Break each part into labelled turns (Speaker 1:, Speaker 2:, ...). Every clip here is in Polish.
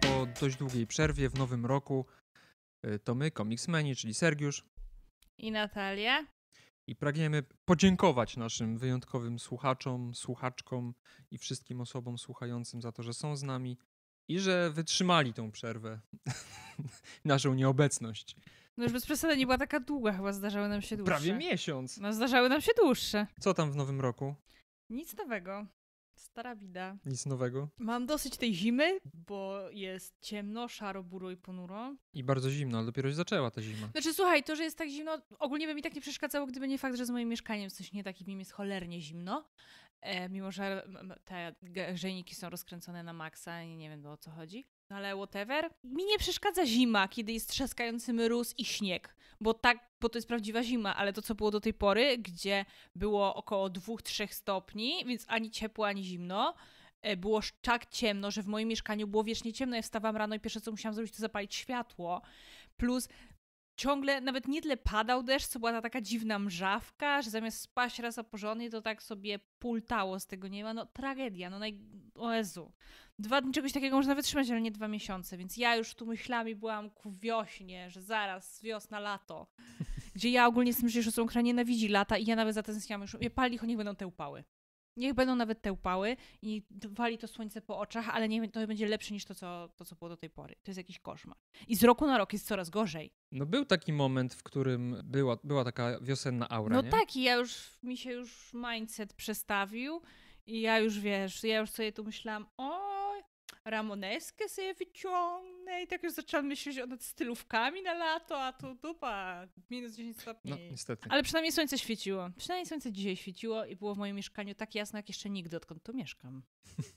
Speaker 1: po dość długiej przerwie w nowym roku. Y, to my, Comicsmeni, czyli Sergiusz
Speaker 2: i Natalia.
Speaker 1: I pragniemy podziękować naszym wyjątkowym słuchaczom, słuchaczkom i wszystkim osobom słuchającym za to, że są z nami i że wytrzymali tą przerwę, naszą nieobecność.
Speaker 2: No już bez przesady nie była taka długa, chyba zdarzały nam się dłuższe. Prawie miesiąc.
Speaker 1: No zdarzały nam się dłuższe. Co tam w nowym roku?
Speaker 2: Nic nowego. Stara bida. Nic nowego. Mam dosyć tej zimy, bo jest ciemno, szaro, buro i ponuro.
Speaker 1: I bardzo zimno, ale dopiero się zaczęła ta zima.
Speaker 2: Znaczy słuchaj, to, że jest tak zimno, ogólnie by mi tak nie przeszkadzało, gdyby nie fakt, że z moim mieszkaniem coś nie tak i w nim jest cholernie zimno. E, mimo, że te grzejniki są rozkręcone na maksa i nie wiem o co chodzi ale whatever. Mi nie przeszkadza zima, kiedy jest trzaskający mróz i śnieg, bo tak, bo to jest prawdziwa zima, ale to, co było do tej pory, gdzie było około 2-3 stopni, więc ani ciepło, ani zimno, e, było tak ciemno, że w moim mieszkaniu było wiecznie ciemno. Ja wstawałam rano i pierwsze, co musiałam zrobić, to zapalić światło. Plus ciągle nawet nie tyle padał deszcz, co była ta taka dziwna mrzawka, że zamiast spaść raz a porządnie, to tak sobie pultało z tego nieba. No tragedia, no naj... Oezu. Dwa dni czegoś takiego można wytrzymać, ale nie dwa miesiące, więc ja już tu myślami byłam ku wiośnie, że zaraz wiosna, lato. Gdzie ja ogólnie jestem już osobą, która nienawidzi lata i ja nawet zatęskniam już, ja pali, niech będą te upały. Niech będą nawet te upały i wali to słońce po oczach, ale niech to będzie lepsze niż to co, to, co było do tej pory. To jest jakiś koszmar.
Speaker 1: I z roku na rok jest coraz gorzej. No był taki moment, w którym była, była taka wiosenna aura, No nie? tak,
Speaker 2: i ja już, mi się już mindset przestawił i ja już, wiesz, ja już sobie tu myślałam, o, ramoneskę sobie wyciągnę i tak już zaczęłam myśleć o nad stylówkami na lato, a tu dupa, minus 10 stopni. No, niestety. Ale przynajmniej słońce świeciło. Przynajmniej słońce dzisiaj świeciło i było w moim mieszkaniu tak jasno, jak jeszcze nigdy, odkąd tu mieszkam.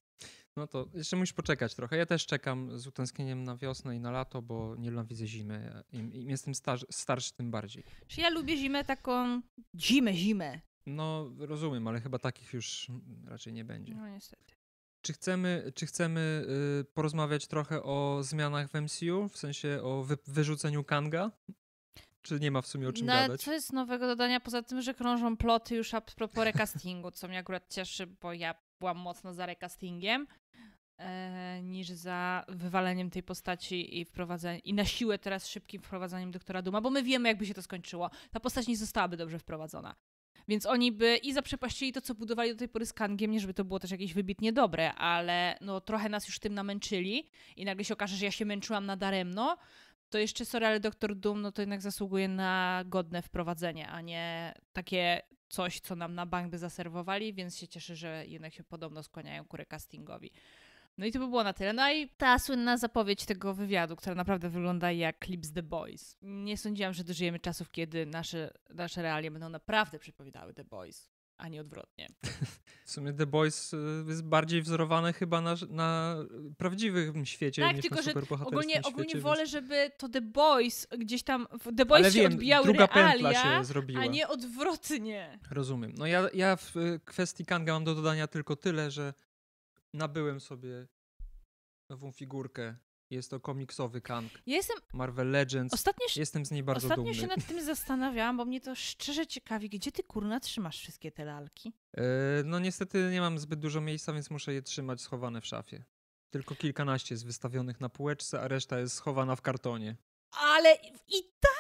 Speaker 1: No to jeszcze musisz poczekać trochę. Ja też czekam z utęsknieniem na wiosnę i na lato, bo nie lubię widzę zimy. Im, im jestem starszy, starszy, tym bardziej.
Speaker 2: Czy ja lubię zimę taką zimę, zimę.
Speaker 1: No rozumiem, ale chyba takich już raczej nie będzie. No niestety. Czy chcemy, czy chcemy y, porozmawiać trochę o zmianach w MCU, w sensie o wy, wyrzuceniu Kanga? Czy nie ma w sumie o czym no, gadać?
Speaker 2: Co jest nowego dodania, poza tym, że krążą ploty już a propos recastingu, co mnie akurat cieszy, bo ja byłam mocno za recastingiem e, niż za wywaleniem tej postaci i wprowadzeniem, i na siłę teraz szybkim wprowadzaniem doktora Duma, bo my wiemy, jakby się to skończyło. Ta postać nie zostałaby dobrze wprowadzona. Więc oni by i zaprzepaścili to, co budowali do tej pory z Kangiem, nie żeby to było też jakieś wybitnie dobre, ale no trochę nas już tym namęczyli i nagle się okaże, że ja się męczyłam na Daremno. to jeszcze sorry, ale Doktor Doom no to jednak zasługuje na godne wprowadzenie, a nie takie coś, co nam na bank by zaserwowali, więc się cieszę, że jednak się podobno skłaniają ku castingowi. No i to by było na tyle. No i ta słynna zapowiedź tego wywiadu, która naprawdę wygląda jak clips The Boys. Nie sądziłam, że dożyjemy czasów, kiedy nasze, nasze realie będą naprawdę przypominały The Boys, a nie odwrotnie.
Speaker 1: W sumie The Boys y, jest bardziej wzorowane chyba na, na prawdziwym świecie tak, niż tylko, na superbohaterskim ogólnie, świecie. Ogólnie więc... wolę,
Speaker 2: żeby to The Boys gdzieś tam, The Boys Ale się wiem, odbijały druga realia, pętla się zrobiła. a nie odwrotnie.
Speaker 1: Rozumiem. No ja, ja w y, kwestii Kanga mam do dodania tylko tyle, że nabyłem sobie nową figurkę. Jest to komiksowy Kang. jestem... Marvel Legends. Ostatnio, jestem z niej bardzo ostatnio dumny. Ostatnio się nad
Speaker 2: tym zastanawiałam, bo mnie to szczerze ciekawi, gdzie ty kurna trzymasz wszystkie te lalki?
Speaker 1: E, no niestety nie mam zbyt dużo miejsca, więc muszę je trzymać schowane w szafie. Tylko kilkanaście jest wystawionych na półeczce, a reszta jest schowana w kartonie.
Speaker 2: Ale i tak!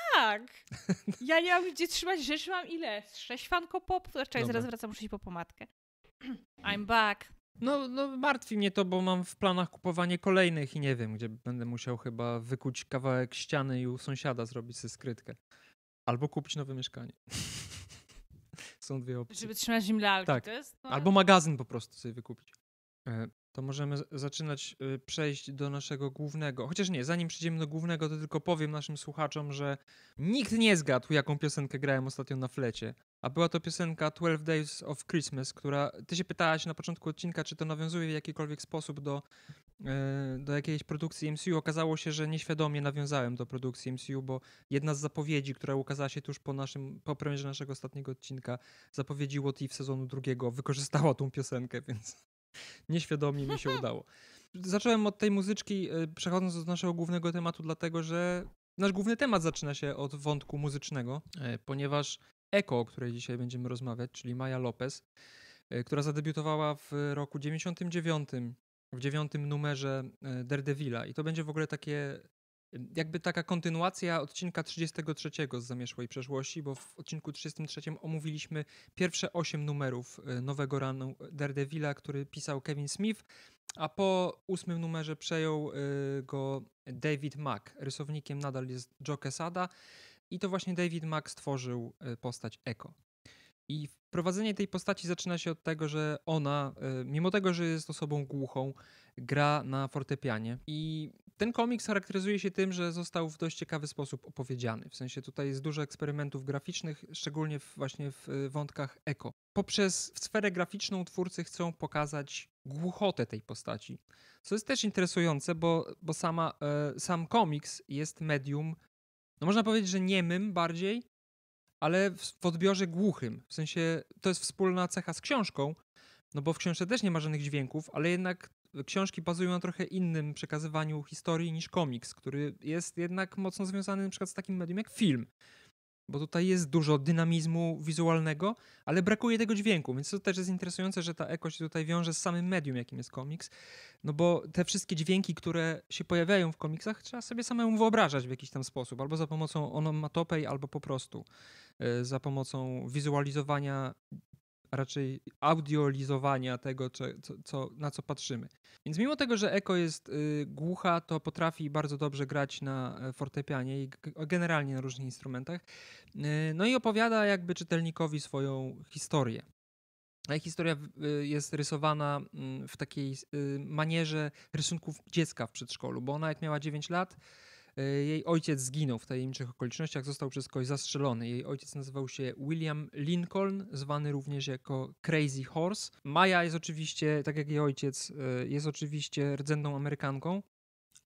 Speaker 2: Ja nie mam gdzie trzymać rzeczy, mam ile? Sześć fanko pop? Zaczekaj, zaraz wracam, muszę iść po pomadkę.
Speaker 1: I'm back. No, no martwi mnie to, bo mam w planach kupowanie kolejnych i nie wiem, gdzie będę musiał chyba wykuć kawałek ściany i u sąsiada zrobić sobie skrytkę. Albo kupić nowe mieszkanie. Są dwie opcje. Żeby trzymać zimlalki, tak. Jest, no... Albo magazyn po prostu sobie wykupić. E, to możemy zaczynać y, przejść do naszego głównego. Chociaż nie, zanim przejdziemy do głównego, to tylko powiem naszym słuchaczom, że nikt nie zgadł, jaką piosenkę grałem ostatnio na flecie. A była to piosenka 12 Days of Christmas, która. Ty się pytałaś na początku odcinka, czy to nawiązuje w jakikolwiek sposób do, e, do jakiejś produkcji MCU. Okazało się, że nieświadomie nawiązałem do produkcji MCU, bo jedna z zapowiedzi, która ukazała się tuż po naszym po premierze naszego ostatniego odcinka, zapowiedzi What w sezonu drugiego, wykorzystała tą piosenkę, więc Nieświadomie mi się udało. Zacząłem od tej muzyczki, e, przechodząc do naszego głównego tematu, dlatego że nasz główny temat zaczyna się od wątku muzycznego, e, ponieważ Eko, o której dzisiaj będziemy rozmawiać, czyli Maja Lopez, e, która zadebiutowała w roku 99 w dziewiątym numerze Daredevila i to będzie w ogóle takie jakby taka kontynuacja odcinka 33 z zamierzchłej Przeszłości, bo w odcinku 33 omówiliśmy pierwsze 8 numerów e, nowego ranu e, Daredevila, który pisał Kevin Smith, a po ósmym numerze przejął e, go David Mack. Rysownikiem nadal jest Joe Quesada i to właśnie David Mack stworzył postać Echo. I wprowadzenie tej postaci zaczyna się od tego, że ona, mimo tego, że jest osobą głuchą, gra na fortepianie. I ten komiks charakteryzuje się tym, że został w dość ciekawy sposób opowiedziany. W sensie tutaj jest dużo eksperymentów graficznych, szczególnie w, właśnie w y, wątkach eko. Poprzez sferę graficzną twórcy chcą pokazać głuchotę tej postaci. Co jest też interesujące, bo, bo sama, e, sam komiks jest medium, no można powiedzieć, że niemym bardziej, ale w, w odbiorze głuchym. W sensie to jest wspólna cecha z książką, no bo w książce też nie ma żadnych dźwięków, ale jednak książki bazują na trochę innym przekazywaniu historii niż komiks, który jest jednak mocno związany np. z takim medium jak film. Bo tutaj jest dużo dynamizmu wizualnego, ale brakuje tego dźwięku, więc to też jest interesujące, że ta eko się tutaj wiąże z samym medium, jakim jest komiks. No bo te wszystkie dźwięki, które się pojawiają w komiksach, trzeba sobie samemu wyobrażać w jakiś tam sposób, albo za pomocą onomatopej, albo po prostu y, za pomocą wizualizowania a raczej audiolizowania tego, co, co, na co patrzymy. Więc mimo tego, że Eko jest y, głucha, to potrafi bardzo dobrze grać na e, fortepianie i generalnie na różnych instrumentach. Y, no i opowiada jakby czytelnikowi swoją historię. Ale historia y, jest rysowana mm, w takiej manierze rysunków dziecka w przedszkolu, bo ona jak miała 9 lat, E, jej ojciec zginął w tajemniczych okolicznościach, został przez kogoś zastrzelony. Jej ojciec nazywał się William Lincoln, zwany również jako Crazy Horse. Maya jest oczywiście, tak jak jej ojciec, e, jest oczywiście rdzenną Amerykanką,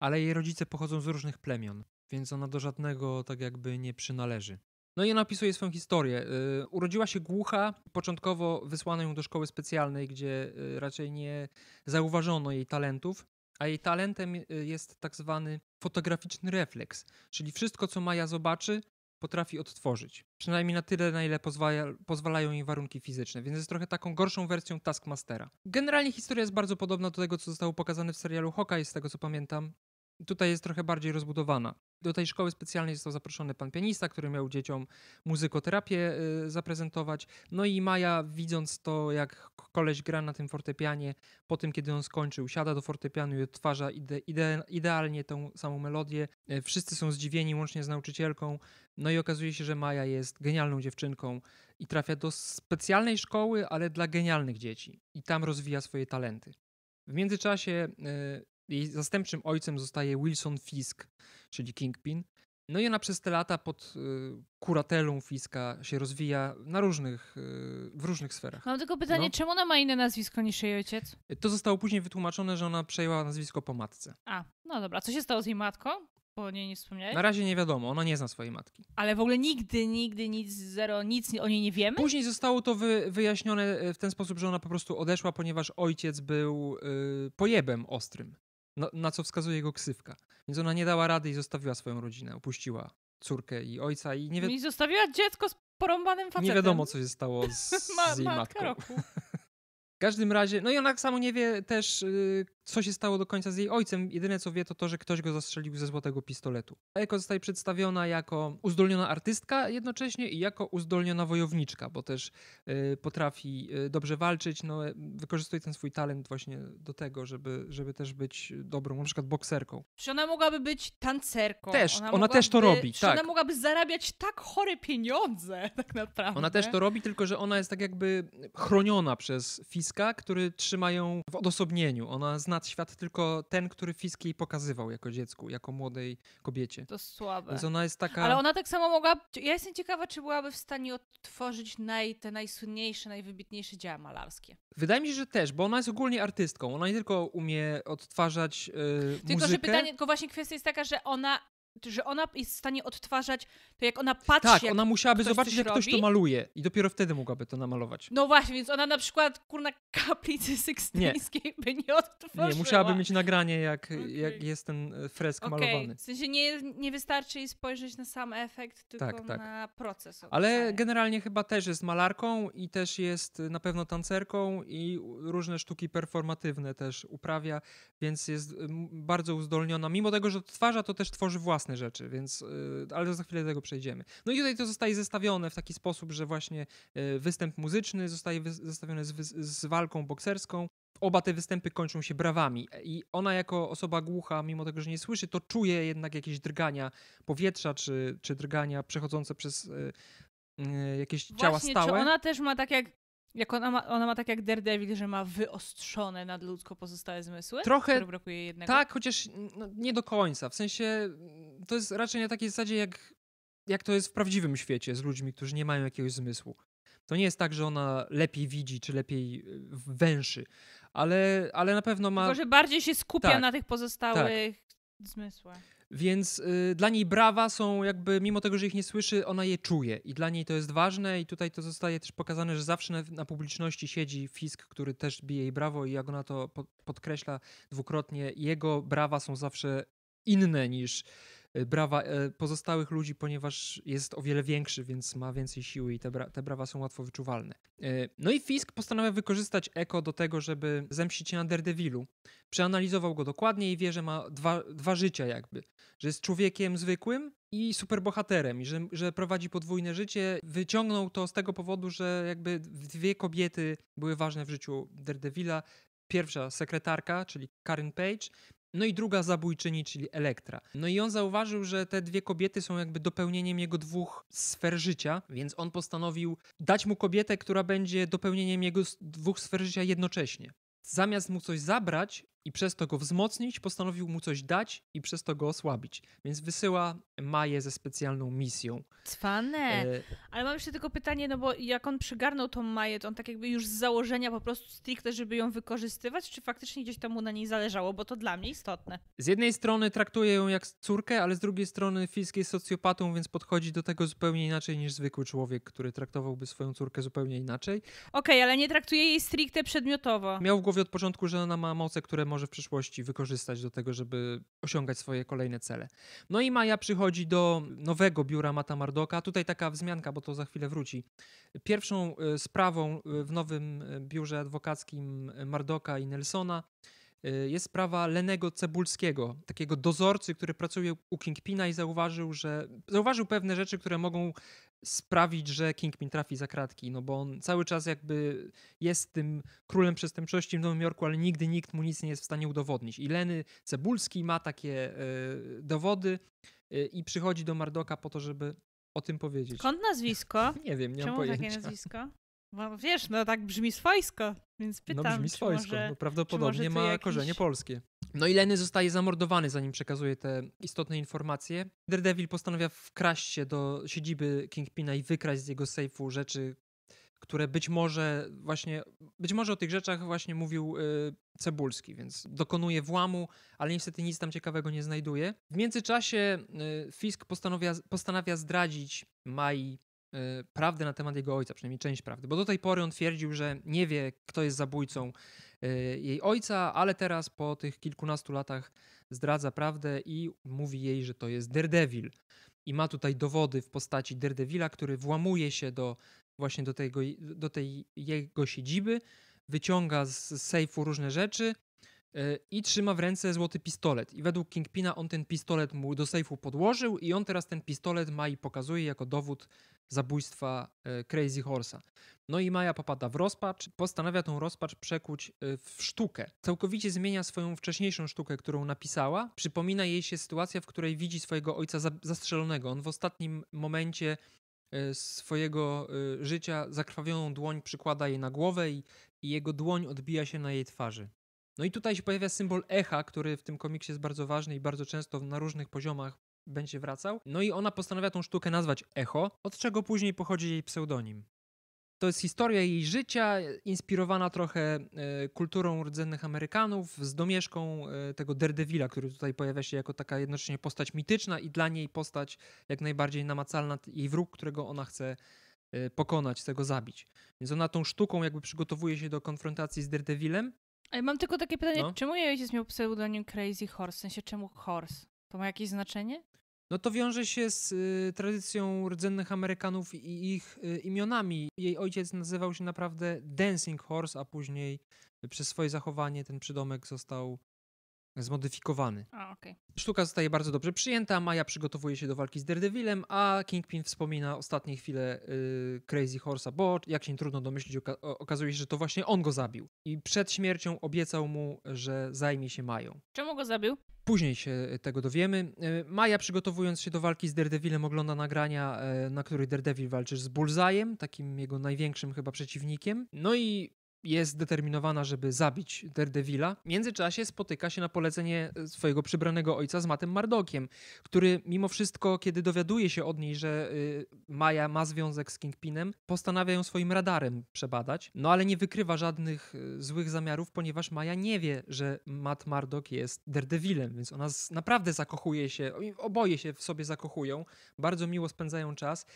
Speaker 1: ale jej rodzice pochodzą z różnych plemion, więc ona do żadnego tak jakby nie przynależy. No i ona opisuje swoją historię. E, urodziła się głucha, początkowo wysłano ją do szkoły specjalnej, gdzie raczej nie zauważono jej talentów a jej talentem y, jest tak zwany fotograficzny refleks, czyli wszystko, co Maja zobaczy, potrafi odtworzyć. Przynajmniej na tyle, na ile pozwala, pozwalają jej warunki fizyczne, więc jest trochę taką gorszą wersją Taskmastera. Generalnie historia jest bardzo podobna do tego, co zostało pokazane w serialu Hawkeye, z tego co pamiętam, tutaj jest trochę bardziej rozbudowana. Do tej szkoły specjalnej został zaproszony pan pianista, który miał dzieciom muzykoterapię y, zaprezentować. No i Maja, widząc to, jak koleś gra na tym fortepianie, po tym, kiedy on skończył, siada do fortepianu i odtwarza ide, ide, idealnie tą samą melodię. E, wszyscy są zdziwieni, łącznie z nauczycielką. No i okazuje się, że Maja jest genialną dziewczynką i trafia do specjalnej szkoły, ale dla genialnych dzieci. I tam rozwija swoje talenty. W międzyczasie e, jej zastępczym ojcem zostaje Wilson Fisk, czyli Kingpin. No i ona przez te lata pod y, kuratelą Fiska się rozwija na różnych, y, w różnych sferach. Mam tylko pytanie, no.
Speaker 2: czemu ona ma inne nazwisko niż jej ojciec?
Speaker 1: To zostało później wytłumaczone, że ona przejęła nazwisko po matce.
Speaker 2: A, no dobra. Co się stało z jej matką? Bo niej
Speaker 1: nie wspomniałeś? Na razie nie wiadomo, ona nie zna swojej matki. Ale w ogóle nigdy, nigdy nic, zero, nic o niej nie wiemy? Później zostało to wy, wyjaśnione e, w ten sposób, że ona po prostu odeszła, ponieważ ojciec był y, pojebem ostrym. No, na, co wskazuje jego ksywka. Więc ona nie dała rady i zostawiła swoją rodzinę, opuściła córkę i ojca i nie wiem. I
Speaker 2: zostawiła dziecko z porąbanym facetem. Nie wiadomo,
Speaker 1: co się stało z, z jej matką. W każdym razie, no i ona tak samo nie wie też, y, co się stało do końca z jej ojcem, jedyne co wie to to, że ktoś go zastrzelił ze złotego pistoletu. Eko zostaje przedstawiona jako uzdolniona artystka jednocześnie i jako uzdolniona wojowniczka, bo też y, potrafi e, dobrze walczyć, no, e, wykorzystuje ten swój talent właśnie do tego, żeby, żeby też być dobrą, na przykład bokserką.
Speaker 2: Czy ona mogłaby być tancerką? Też, ona, ona też to robi, czy tak. ona mogłaby zarabiać tak chore pieniądze tak naprawdę? Ona też to robi,
Speaker 1: tylko że ona jest tak jakby chroniona przez Fiska, który trzyma ją w odosobnieniu. Ona zna świat tylko ten, który Fisk jej pokazywał jako dziecku, jako młodej kobiecie. To słabe. Więc ona jest taka... Ale ona
Speaker 2: tak samo mogła... Ja jestem ciekawa, czy byłaby w stanie odtworzyć naj, te najsłynniejsze, najwybitniejsze dzieła malarskie.
Speaker 1: Wydaje mi się, że też, bo ona jest ogólnie artystką. Ona nie tylko umie odtwarzać yy, tylko, muzykę. Tylko, że pytanie, tylko
Speaker 2: właśnie kwestia jest taka, że ona że ona jest w stanie odtwarzać to, jak ona patrzy. Tak, jak ona musiałaby zobaczyć, jak robi. ktoś to
Speaker 1: maluje i dopiero wtedy mogłaby to namalować.
Speaker 2: No właśnie, więc ona na przykład kurna kaplicy sykstyńskiej by nie odtworzyła. Nie, musiałaby mieć
Speaker 1: nagranie, jak, okay. jak jest ten e, fresk okay. malowany. W
Speaker 2: sensie nie, nie wystarczy jej spojrzeć na sam efekt, tylko tak, tak. na proces. Ale
Speaker 1: generalnie chyba też jest malarką i też jest e, na pewno tancerką i różne sztuki performatywne też uprawia, więc jest bardzo uzdolniona. Mimo tego, że odtwarza, to też tworzy własne własne rzeczy, więc, y, ale za chwilę do tego przejdziemy. No i tutaj to zostaje zestawione w taki sposób, że właśnie y, występ muzyczny zostaje zestawiony z, z walką bokserską, oba te występy kończą się brawami i ona jako osoba głucha, mimo tego, że nie słyszy, to czuje jednak jakieś drgania powietrza czy, czy drgania przechodzące przez y, jakieś Właśnie, ciała stałe. Czy ona
Speaker 2: też ma tak jak jak ona ma, ona ma tak jak Daredevil, że ma wyostrzone nadludzko pozostałe zmysły? Trochę. Brakuje jednego. Tak, chociaż
Speaker 1: no, nie do końca. W sensie to jest raczej na takiej zasadzie, jak, jak to jest w prawdziwym świecie z ludźmi, którzy nie mają jakiegoś zmysłu. To nie jest tak, że ona lepiej widzi czy lepiej y, węszy, ale, ale na pewno ma. Tylko, że bardziej się skupia tak, na tych pozostałych
Speaker 2: tak. zmysłach.
Speaker 1: Więc y, dla niej brawa są jakby, mimo tego, że ich nie słyszy, ona je czuje i dla niej to jest ważne i tutaj to zostaje też pokazane, że zawsze na, na publiczności siedzi Fisk, który też bije jej brawo i jak ona to po, podkreśla dwukrotnie, jego brawa są zawsze inne niż E, brawa e, pozostałych ludzi, ponieważ jest o wiele większy, więc ma więcej siły i te, bra te brawa są łatwo wyczuwalne. E, no i Fisk postanawia wykorzystać Eko do tego, żeby zemścić się na Daredevilu. Przeanalizował go dokładnie i wie, że ma dwa, dwa życia jakby. Że jest człowiekiem zwykłym, i superbohaterem, i że, że prowadzi podwójne życie. Wyciągnął to z tego powodu, że jakby dwie kobiety były ważne w życiu Daredevila. Pierwsza sekretarka, czyli Karen Page, no i druga zabójczyni, czyli Elektra. No i on zauważył, że te dwie kobiety są jakby dopełnieniem jego dwóch sfer życia, więc on postanowił dać mu kobietę, która będzie dopełnieniem jego dwóch sfer życia jednocześnie. Zamiast mu coś zabrać, i przez to go wzmocnić, postanowił mu coś dać i przez to go osłabić. Więc wysyła Maję ze specjalną misją. Cwane! E...
Speaker 2: Ale mam jeszcze tylko pytanie, no bo jak on przygarnął tą Maję, to on tak jakby już z założenia po prostu stricte, żeby ją wykorzystywać, czy faktycznie gdzieś tam mu na niej zależało? Bo to dla mnie istotne.
Speaker 1: Z jednej strony traktuje ją jak córkę, ale z drugiej strony Fisk jest socjopatą, więc podchodzi do tego zupełnie inaczej niż zwykły człowiek, który traktowałby swoją córkę zupełnie inaczej. Okej,
Speaker 2: okay, ale nie traktuje jej stricte przedmiotowo.
Speaker 1: Miał w głowie od początku, że ona ma moce, które może może w przyszłości wykorzystać do tego, żeby osiągać swoje kolejne cele. No i Maja przychodzi do nowego biura Mata Mardoka. Tutaj taka wzmianka, bo to za chwilę wróci. Pierwszą e, sprawą e, w nowym e, biurze adwokackim Mardoka i Nelsona jest sprawa Lenego Cebulskiego, takiego dozorcy, który pracuje u Kingpina i zauważył, że zauważył pewne rzeczy, które mogą sprawić, że Kingpin trafi za kratki, no bo on cały czas jakby jest tym królem przestępczości w Nowym Jorku, ale nigdy nikt mu nic nie jest w stanie udowodnić. I Leny Cebulski ma takie y, dowody y, i przychodzi do Mardoka po to, żeby o tym powiedzieć. Skąd nazwisko? nie wiem, nie Czemu mam pojęcia. takie
Speaker 2: nazwisko? No, wiesz, no tak brzmi swojsko, więc no, pytam. No brzmi swojsko, może, bo no, prawdopodobnie ma korzenie polskie.
Speaker 1: No i Lenny zostaje zamordowany, zanim przekazuje te istotne informacje. Daredevil postanawia wkraść się do siedziby Kingpina i wykraść z jego sejfu rzeczy, które być może właśnie, być może o tych rzeczach właśnie mówił y, Cebulski, więc dokonuje włamu, ale niestety nic tam ciekawego nie znajduje. W międzyczasie y, Fisk postanawia, postanawia zdradzić Mai Y, prawdy na temat jego ojca, przynajmniej część prawdy, bo do tej pory on twierdził, że nie wie, kto jest zabójcą y, jej ojca, ale teraz po tych kilkunastu latach zdradza prawdę i mówi jej, że to jest Daredevil. I ma tutaj dowody w postaci Daredevila, który włamuje się do właśnie do, tego, do tej jego siedziby, wyciąga z sejfu różne rzeczy y, i trzyma w ręce złoty pistolet. I według Kingpina on ten pistolet mu do sejfu podłożył i on teraz ten pistolet ma i pokazuje jako dowód zabójstwa e, Crazy Horse'a. No i Maja popada w rozpacz, postanawia tą rozpacz przekuć e, w sztukę. Całkowicie zmienia swoją wcześniejszą sztukę, którą napisała. Przypomina jej się sytuacja, w której widzi swojego ojca zastrzelonego. On w ostatnim momencie e, swojego życia zakrwawioną dłoń przykłada jej na głowę i, i jego dłoń odbija się na jej twarzy. No i tutaj się pojawia symbol echa, który w tym komiksie jest bardzo ważny i bardzo często na różnych poziomach będzie wracał. No i ona postanawia tą sztukę nazwać Echo, od czego później pochodzi jej pseudonim. To jest historia jej życia, inspirowana trochę e, kulturą rdzennych Amerykanów, z domieszką e, tego Daredevila, który tutaj pojawia się jako taka jednocześnie postać mityczna i dla niej postać jak najbardziej namacalna, jej wróg, którego ona chce e, pokonać, chce go zabić. Więc ona tą sztuką jakby przygotowuje się do konfrontacji z Daredevilem.
Speaker 2: mam tylko takie pytanie, no. czemu jej ojciec miał pseudonim Crazy Horse? W sensie czemu Horse? To ma jakieś znaczenie?
Speaker 1: no to wiąże się z y, tradycją rdzennych Amerykanów i ich y, imionami. Jej ojciec nazywał się naprawdę Dancing Horse, a później y, przez swoje zachowanie ten przydomek został zmodyfikowany. A, okay. Sztuka zostaje bardzo dobrze przyjęta, Maja przygotowuje się do walki z Daredevilem, a Kingpin wspomina ostatnie chwile y, Crazy Horse'a, bo jak się trudno domyślić, oka okazuje się, że to właśnie on go zabił. I przed śmiercią obiecał mu, że zajmie się Mają.
Speaker 2: Czemu go zabił?
Speaker 1: Później się e, tego dowiemy. E, Maja, przygotowując się do walki z Daredevilem, ogląda nagrania, e, na których Daredevil walczy z Bullseye'em, takim jego największym chyba przeciwnikiem. No i jest zdeterminowana, żeby zabić Daredevila. W międzyczasie spotyka się na polecenie e, swojego przybranego ojca z Matem Mardokiem, który mimo wszystko, kiedy dowiaduje się od niej, że e, Maja ma związek z Kingpinem, postanawia ją swoim radarem przebadać, no ale nie wykrywa żadnych e, złych zamiarów, ponieważ Maja nie wie, że Matt Mardok jest Daredevilem, więc ona naprawdę zakochuje się, oboje się w sobie zakochują, bardzo miło spędzają czas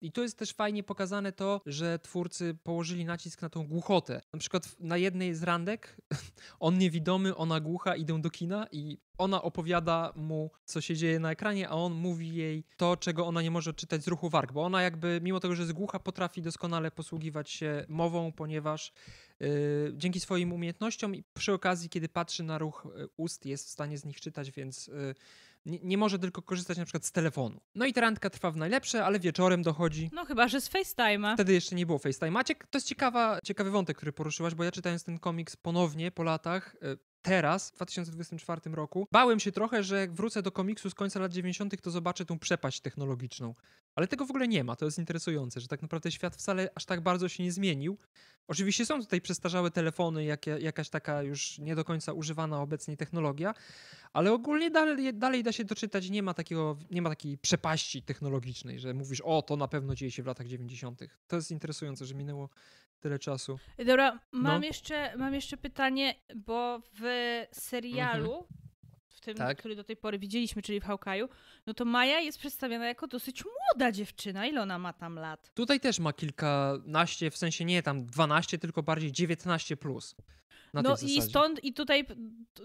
Speaker 1: i to jest też fajnie pokazane to, że twórcy położyli nacisk na tą głuchotę, na przykład na jednej z randek on niewidomy, ona głucha, idą do kina i ona opowiada mu, co się dzieje na ekranie, a on mówi jej to, czego ona nie może czytać z ruchu warg, bo ona jakby, mimo tego, że jest głucha, potrafi doskonale posługiwać się mową, ponieważ yy, dzięki swoim umiejętnościom i przy okazji, kiedy patrzy na ruch y, ust, jest w stanie z nich czytać, więc... Yy, nie, nie, może tylko korzystać na przykład z telefonu. No i ta randka trwa w najlepsze, ale wieczorem dochodzi. No chyba, że z FaceTime'a. Wtedy jeszcze nie było FaceTime'a. to jest ciekawa, ciekawy wątek, który poruszyłaś, bo ja czytając ten komiks ponownie po latach, e, teraz, w 2024 roku, bałem się trochę, że jak wrócę do komiksu z końca lat 90., to zobaczę tą przepaść technologiczną. Ale tego w ogóle nie ma, to jest interesujące, że tak naprawdę świat wcale aż tak bardzo się nie zmienił. Oczywiście są tutaj przestarzałe telefony, jak, jakaś taka już nie do końca używana obecnie technologia, ale ogólnie dalej, dalej, da się doczytać, nie ma, takiego, nie ma takiej przepaści technologicznej, że mówisz, o to na pewno dzieje się w latach 90. To jest interesujące, że minęło tyle czasu. Dobra, no. mam, no.
Speaker 2: jeszcze, mam jeszcze pytanie, bo w serialu, mhm. w tym, tak. który do tej pory widzieliśmy, czyli w Hawkaju, no to Maja jest przedstawiona jako dosyć młoda dziewczyna. Ile ona ma tam lat?
Speaker 1: Tutaj też ma kilkanaście, w sensie nie tam 12, tylko bardziej 19 plus. Na no i stąd,
Speaker 2: i tutaj,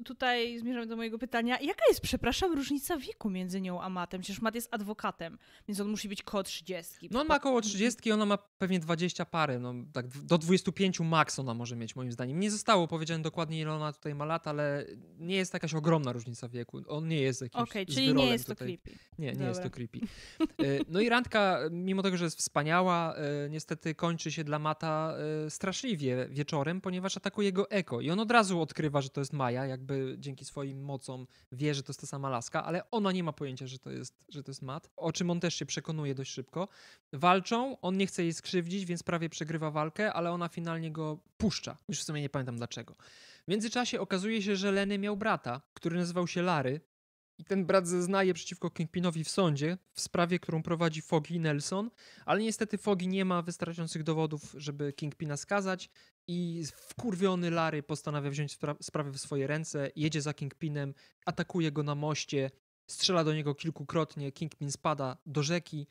Speaker 2: tutaj zmierzamy do mojego pytania. Jaka jest, przepraszam, różnica wieku między nią a Matem? Przecież Mat jest adwokatem, więc on musi być koło 30. No
Speaker 1: on ma około 30, ona ma pewnie 20 parę, no tak do 25 maks ona może mieć moim zdaniem. Nie zostało powiedziane dokładnie ile ona tutaj ma lat, ale nie jest jakaś ogromna różnica wieku. On nie jest jakimś Okej, okay, czyli nie jest to tutaj. creepy. Nie, nie Dobra. jest to creepy. E, no i randka, mimo tego, że jest wspaniała, e, niestety kończy się dla Mata e, straszliwie wieczorem, ponieważ atakuje go eko i on od razu odkrywa, że to jest Maja, jakby dzięki swoim mocom wie, że to jest ta sama laska, ale ona nie ma pojęcia, że to jest, że to jest Matt, o czym on też się przekonuje dość szybko. Walczą, on nie chce jej skrzywdzić, więc prawie przegrywa walkę, ale ona finalnie go puszcza. Już w sumie nie pamiętam dlaczego. W międzyczasie okazuje się, że Lenny miał brata, który nazywał się Lary i ten brat zeznaje przeciwko Kingpinowi w sądzie w sprawie, którą prowadzi Fogi Nelson, ale niestety Fogi nie ma wystarczających dowodów, żeby Kingpina skazać i wkurwiony Larry postanawia wziąć spra sprawę w swoje ręce, jedzie za Kingpinem, atakuje go na moście, strzela do niego kilkukrotnie, Kingpin spada do rzeki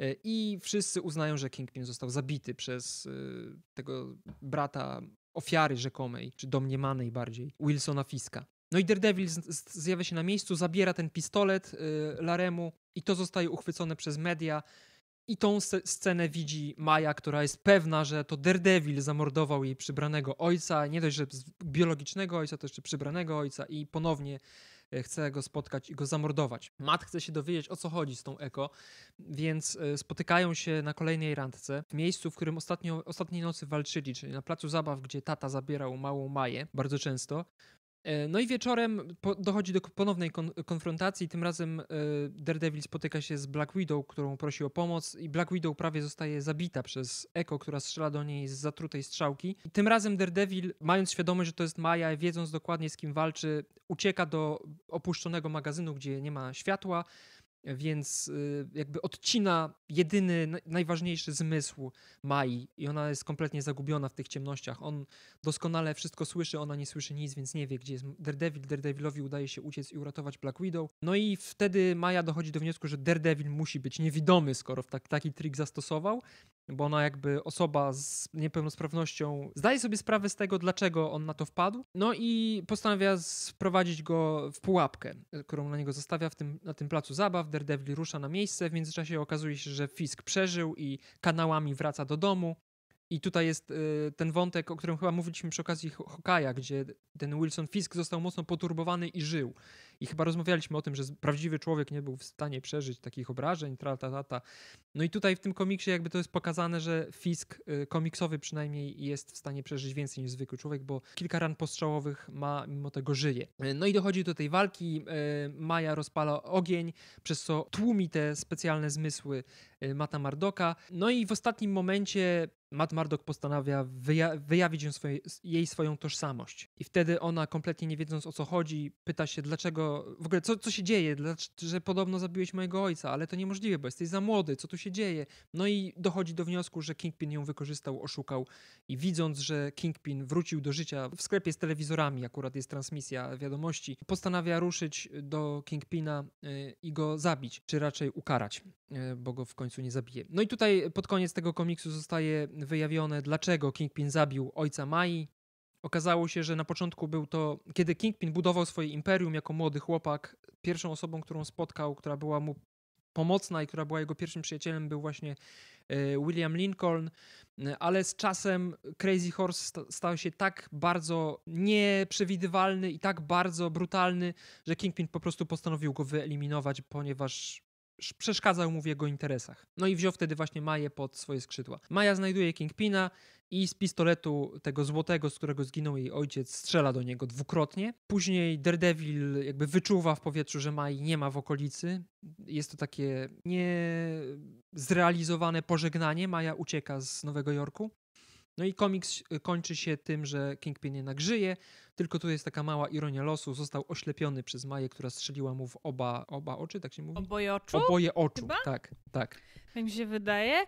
Speaker 1: e, i wszyscy uznają, że Kingpin został zabity przez e, tego brata ofiary rzekomej, czy domniemanej bardziej, Wilsona Fiska. No i Daredevil zjawia się na miejscu, zabiera ten pistolet y, Laremu i to zostaje uchwycone przez media. I tą scenę widzi Maja, która jest pewna, że to Daredevil zamordował jej przybranego ojca, nie dość, że biologicznego ojca, to jeszcze przybranego ojca i ponownie e, chce go spotkać i go zamordować. Matt chce się dowiedzieć, o co chodzi z tą Eko, więc e, spotykają się na kolejnej randce w miejscu, w którym ostatnio, ostatniej nocy walczyli, czyli na placu zabaw, gdzie tata zabierał małą Maję bardzo często. E, no i wieczorem dochodzi do ponownej konfrontacji. Tym razem e, Daredevil spotyka się z Black Widow, którą prosi o pomoc, i Black Widow prawie zostaje zabita przez Echo, która strzela do niej z zatrutej strzałki. I tym razem Daredevil, mając świadomość, że to jest Maja, wiedząc dokładnie z kim walczy, ucieka do opuszczonego magazynu, gdzie nie ma światła więc y, jakby odcina jedyny, najważniejszy zmysł Mai i ona jest kompletnie zagubiona w tych ciemnościach. On doskonale wszystko słyszy, ona nie słyszy nic, więc nie wie, gdzie jest Daredevil. Daredevilowi udaje się uciec i uratować Black Widow. No i wtedy Maja dochodzi do wniosku, że Daredevil musi być niewidomy, skoro tak, taki trik zastosował bo ona jakby osoba z niepełnosprawnością zdaje sobie sprawę z tego, dlaczego on na to wpadł, no i postanawia sprowadzić go w pułapkę, którą na niego zostawia w tym, na tym placu zabaw. Daredevil rusza na miejsce, w międzyczasie okazuje się, że Fisk przeżył i kanałami wraca do domu. I tutaj jest y, ten wątek, o którym chyba mówiliśmy przy okazji Hokaja, gdzie ten Wilson Fisk został mocno poturbowany i żył. I chyba rozmawialiśmy o tym, że prawdziwy człowiek nie był w stanie przeżyć takich obrażeń, tra, ta, ta, ta. No i tutaj w tym komiksie jakby to jest pokazane, że Fisk y, komiksowy przynajmniej jest w stanie przeżyć więcej niż zwykły człowiek, bo kilka ran postrzałowych ma, mimo tego żyje. Y, no i dochodzi do tej walki, y, Maja rozpala ogień, przez co tłumi te specjalne zmysły Mata Mardoka. No i w ostatnim momencie Matt Murdock postanawia wyja wyjawić swoje, jej swoją tożsamość. I wtedy ona, kompletnie nie wiedząc o co chodzi, pyta się, dlaczego w ogóle co, co się dzieje, dlaczego, że podobno zabiłeś mojego ojca, ale to niemożliwe, bo jesteś za młody, co tu się dzieje? No i dochodzi do wniosku, że Kingpin ją wykorzystał, oszukał i widząc, że Kingpin wrócił do życia w sklepie z telewizorami, akurat jest transmisja wiadomości, postanawia ruszyć do Kingpina y, i go zabić, czy raczej ukarać, y, bo go w końcu nie zabije. No i tutaj pod koniec tego komiksu zostaje wyjawione, dlaczego Kingpin zabił ojca Mai, Okazało się, że na początku był to, kiedy Kingpin budował swoje imperium jako młody chłopak, pierwszą osobą, którą spotkał, która była mu pomocna i która była jego pierwszym przyjacielem, był właśnie e, William Lincoln, e, ale z czasem Crazy Horse stał się tak bardzo nieprzewidywalny i tak bardzo brutalny, że Kingpin po prostu postanowił go wyeliminować, ponieważ przeszkadzał mu w jego interesach. No i wziął wtedy właśnie Maję pod swoje skrzydła. Maja znajduje Kingpina i z pistoletu tego złotego, z którego zginął jej ojciec, strzela do niego dwukrotnie. Później Daredevil jakby wyczuwa w powietrzu, że Mai nie ma w okolicy. Jest to takie niezrealizowane pożegnanie. Maja ucieka z Nowego Jorku. No i komiks y, kończy się tym, że Kingpin jednak żyje, tylko tu jest taka mała ironia losu. Został oślepiony przez Maję, która strzeliła mu w oba, oba oczy, tak się mówi? Oboje oczu? Oboje oczu, Chyba? tak, tak.
Speaker 2: Tak mi się wydaje,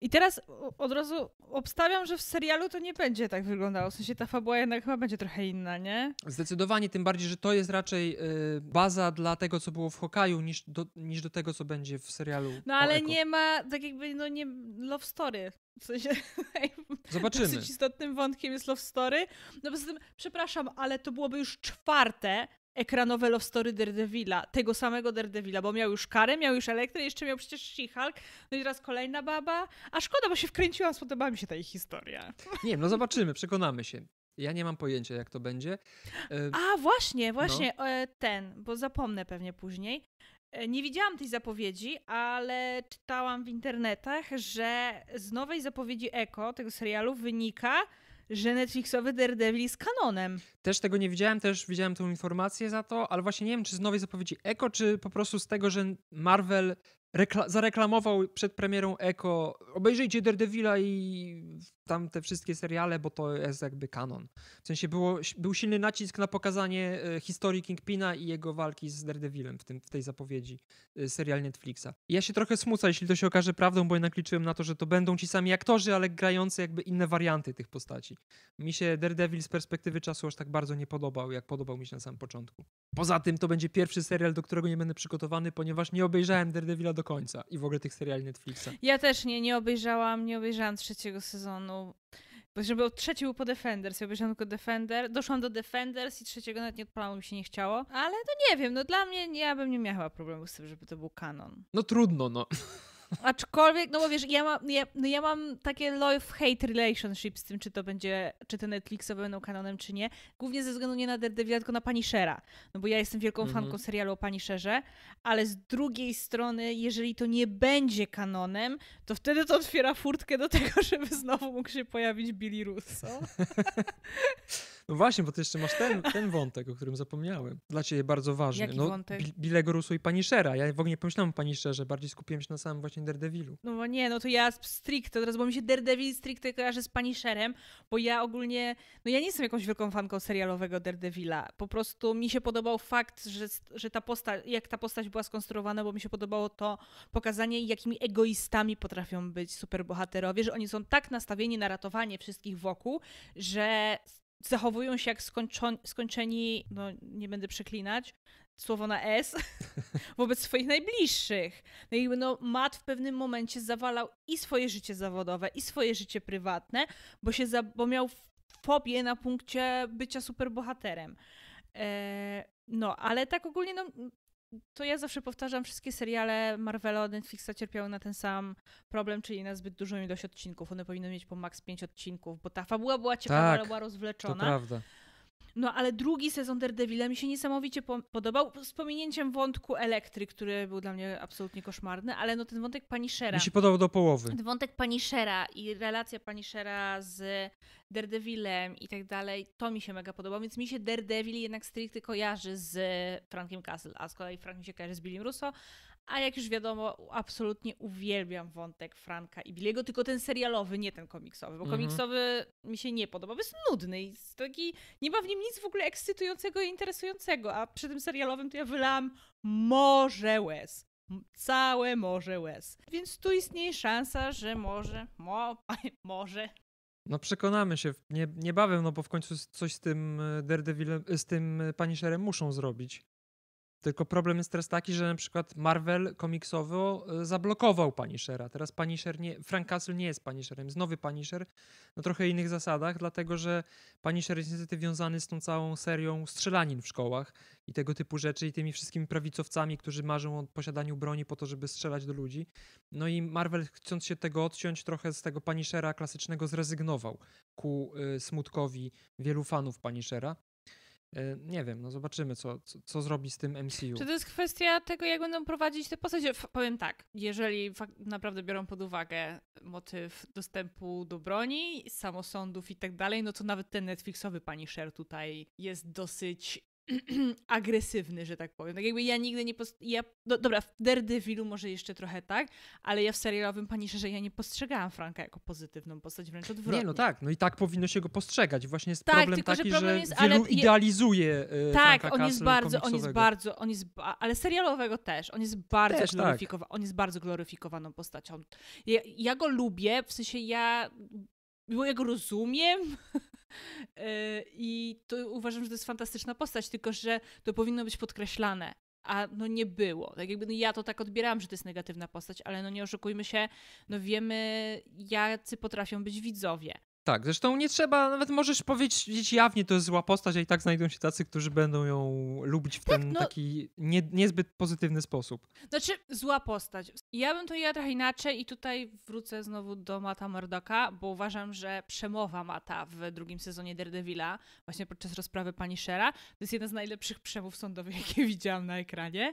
Speaker 2: i teraz od razu obstawiam, że w serialu to nie będzie tak wyglądało. W sensie ta fabuła jednak chyba będzie trochę inna, nie?
Speaker 1: Zdecydowanie, tym bardziej, że to jest raczej y, baza dla tego, co było w Hokaju, niż do, niż do tego, co będzie w serialu. No
Speaker 2: ale nie ma, tak jakby, no nie, love story. W sensie, Zobaczymy. Dosyć istotnym wątkiem jest love story. No poza tym, przepraszam, ale to byłoby już czwarte ekranowe love story Daredevila, tego samego Daredevila, bo miał już karę, miał już elektrę, jeszcze miał przecież She-Hulk, no i teraz kolejna baba. A szkoda, bo się wkręciłam, spodobała mi się ta jej
Speaker 1: historia. Nie no zobaczymy, przekonamy się. Ja nie mam pojęcia, jak to będzie. E, A
Speaker 2: właśnie, no. właśnie no. ten, bo zapomnę pewnie później. E, nie widziałam tej zapowiedzi, ale czytałam w internetach, że z nowej zapowiedzi Eko, tego serialu, wynika, że Netflixowy Daredevil jest kanonem.
Speaker 1: Też tego nie widziałem, też widziałem tą informację za to, ale właśnie nie wiem, czy z nowej zapowiedzi Echo, czy po prostu z tego, że Marvel rekla- zareklamował przed premierą Echo, obejrzyjcie Daredevila i tam te wszystkie seriale, bo to jest jakby kanon. W sensie było, był silny nacisk na pokazanie e, historii Kingpina i jego walki z Daredevilem w, tym, w tej zapowiedzi e, serial Netflixa. Ja się trochę smucę, jeśli to się okaże prawdą, bo jednak liczyłem na to, że to będą ci sami aktorzy, ale grający jakby inne warianty tych postaci. Mi się Daredevil z perspektywy czasu aż tak bardzo nie podobał, jak podobał mi się na samym początku. Poza tym to będzie pierwszy serial, do którego nie będę przygotowany, ponieważ nie obejrzałem Daredevila do końca i w ogóle tych seriali Netflixa.
Speaker 2: Ja też nie, nie obejrzałam, nie obejrzałam trzeciego sezonu. Bo żeby od trzeci był po Defenders, ja obejrzałam tylko Defender, doszłam do Defenders i trzeciego nawet nie odpalało, mi się nie chciało. Ale to no nie wiem, no dla mnie ja bym nie miała problemu z tym, żeby to był kanon.
Speaker 1: No trudno, no.
Speaker 2: Aczkolwiek, no bo wiesz, ja, ma, ja, no ja mam takie love-hate relationship z tym, czy to będzie, czy te Netflixowe będą kanonem, czy nie. Głównie ze względu nie na Daredevil tylko na Pani Shera. No bo ja jestem wielką mm -hmm. fanką serialu o Pani Sherze, ale z drugiej strony, jeżeli to nie będzie kanonem, to wtedy to otwiera furtkę do tego, żeby znowu mógł się pojawić Billy Russo.
Speaker 1: No właśnie, bo ty jeszcze masz ten, ten wątek, o którym zapomniałem. Dla ciebie bardzo ważny. Jaki no, wątek? Bilego Rusu i Paniszera. Ja w ogóle nie pomyślałem o Paniszerze, bardziej skupiłem się na samym właśnie Daredevilu.
Speaker 2: No nie, no to ja stricte, teraz bo mi się Daredevil stricte kojarzy z Paniszerem, bo ja ogólnie, no ja nie jestem jakąś wielką fanką serialowego Daredevila. Po prostu mi się podobał fakt, że, że ta postać, jak ta postać była skonstruowana, bo mi się podobało to pokazanie, jakimi egoistami potrafią być superbohaterowie, że oni są tak nastawieni na ratowanie wszystkich wokół, że zachowują się jak skończon- skończeni, no nie będę przeklinać, słowo na S, wobec swoich najbliższych. No i no, Matt w pewnym momencie zawalał i swoje życie zawodowe, i swoje życie prywatne, bo, się za- bo miał fobię na punkcie bycia superbohaterem. Eee, no, ale tak ogólnie no, to ja zawsze powtarzam, wszystkie seriale Marvela od Netflixa cierpiały na ten sam problem, czyli na zbyt dużą ilość odcinków. One powinny mieć po maks 5 odcinków, bo ta fabuła była ciekawa, tak, ale była rozwleczona. To prawda. No ale drugi sezon Daredevila mi się niesamowicie po podobał, z pominięciem wątku Elektry, który był dla mnie absolutnie koszmarny, ale no ten wątek pani Shera. Mi się podobał
Speaker 1: do połowy. Ten wątek
Speaker 2: pani Shera i relacja pani Shera z Daredevilem i tak dalej, to mi się mega podobało, więc mi się Daredevil jednak stricte kojarzy z Frankiem Castle, a z kolei Frank mi się kojarzy z Billiem Russo, a jak już wiadomo, absolutnie uwielbiam wątek Franka i Billiego, tylko ten serialowy, nie ten komiksowy, bo mhm. komiksowy mi się nie podoba, bo jest nudny i jest taki, nie ma w nim nic w ogóle ekscytującego i interesującego, a przy tym serialowym to ja wylałam morze łez. Całe morze łez. Więc tu istnieje szansa, że może, mo, może,
Speaker 1: no przekonamy się nie, niebawem, no bo w końcu coś z tym e, Daredevilem, e, z tym e, Punisherem muszą zrobić. Tylko problem jest teraz taki, że na przykład Marvel komiksowo e, zablokował Punishera. Teraz Punisher nie, Frank Castle nie jest Punisherem, jest nowy Punisher na trochę innych zasadach, dlatego że Punisher jest niestety wiązany z tą całą serią strzelanin w szkołach i tego typu rzeczy i tymi wszystkimi prawicowcami, którzy marzą o posiadaniu broni po to, żeby strzelać do ludzi. No i Marvel chcąc się tego odciąć trochę z tego Punishera klasycznego zrezygnował ku y, smutkowi wielu fanów Punishera. E, nie wiem, no zobaczymy, co, co, co, zrobi z tym MCU. Czy to
Speaker 2: jest kwestia tego, jak będą prowadzić te postacie? powiem tak, jeżeli naprawdę biorą pod uwagę motyw dostępu do broni, samosądów i tak dalej, no to nawet ten Netflixowy Pani Sher tutaj jest dosyć agresywny, że tak powiem. Tak jakby ja nigdy nie post... ja... Do, dobra, w Daredevilu może jeszcze trochę tak, ale ja w serialowym Punisherze ja nie postrzegałam Franka jako pozytywną postać, wręcz odwrotnie. Nie, no
Speaker 1: tak, no i tak powinno się go postrzegać. Właśnie jest tak, problem tylko, taki, że, problem że wielu ale... idealizuje y, Tak, Franka on jest Castle bardzo, on jest bardzo,
Speaker 2: on jest, ba... ale serialowego też, on jest bardzo też, tak. gloryfikowa- tak. on jest bardzo gloryfikowaną postacią. Ja, ja go lubię, w sensie ja, ja go rozumiem, E, I to uważam, że to jest fantastyczna postać, tylko że to powinno być podkreślane, a no nie było. Tak jakby no ja to tak odbierałam, że to jest negatywna postać, ale no nie oszukujmy się, no wiemy, jacy potrafią być widzowie.
Speaker 1: Tak, zresztą nie trzeba, nawet możesz powiedzieć jawnie, to jest zła postać, a i tak znajdą się tacy, którzy będą ją lubić w tak, ten no, taki nie, niezbyt pozytywny sposób.
Speaker 2: Znaczy, zła postać. Ja bym to ja trochę inaczej i tutaj wrócę znowu do Mata Mordoka, bo uważam, że przemowa Mata w drugim sezonie Daredevila, właśnie podczas rozprawy pani Shera, to jest jedna z najlepszych przemów sądowych, jakie widziałam na ekranie.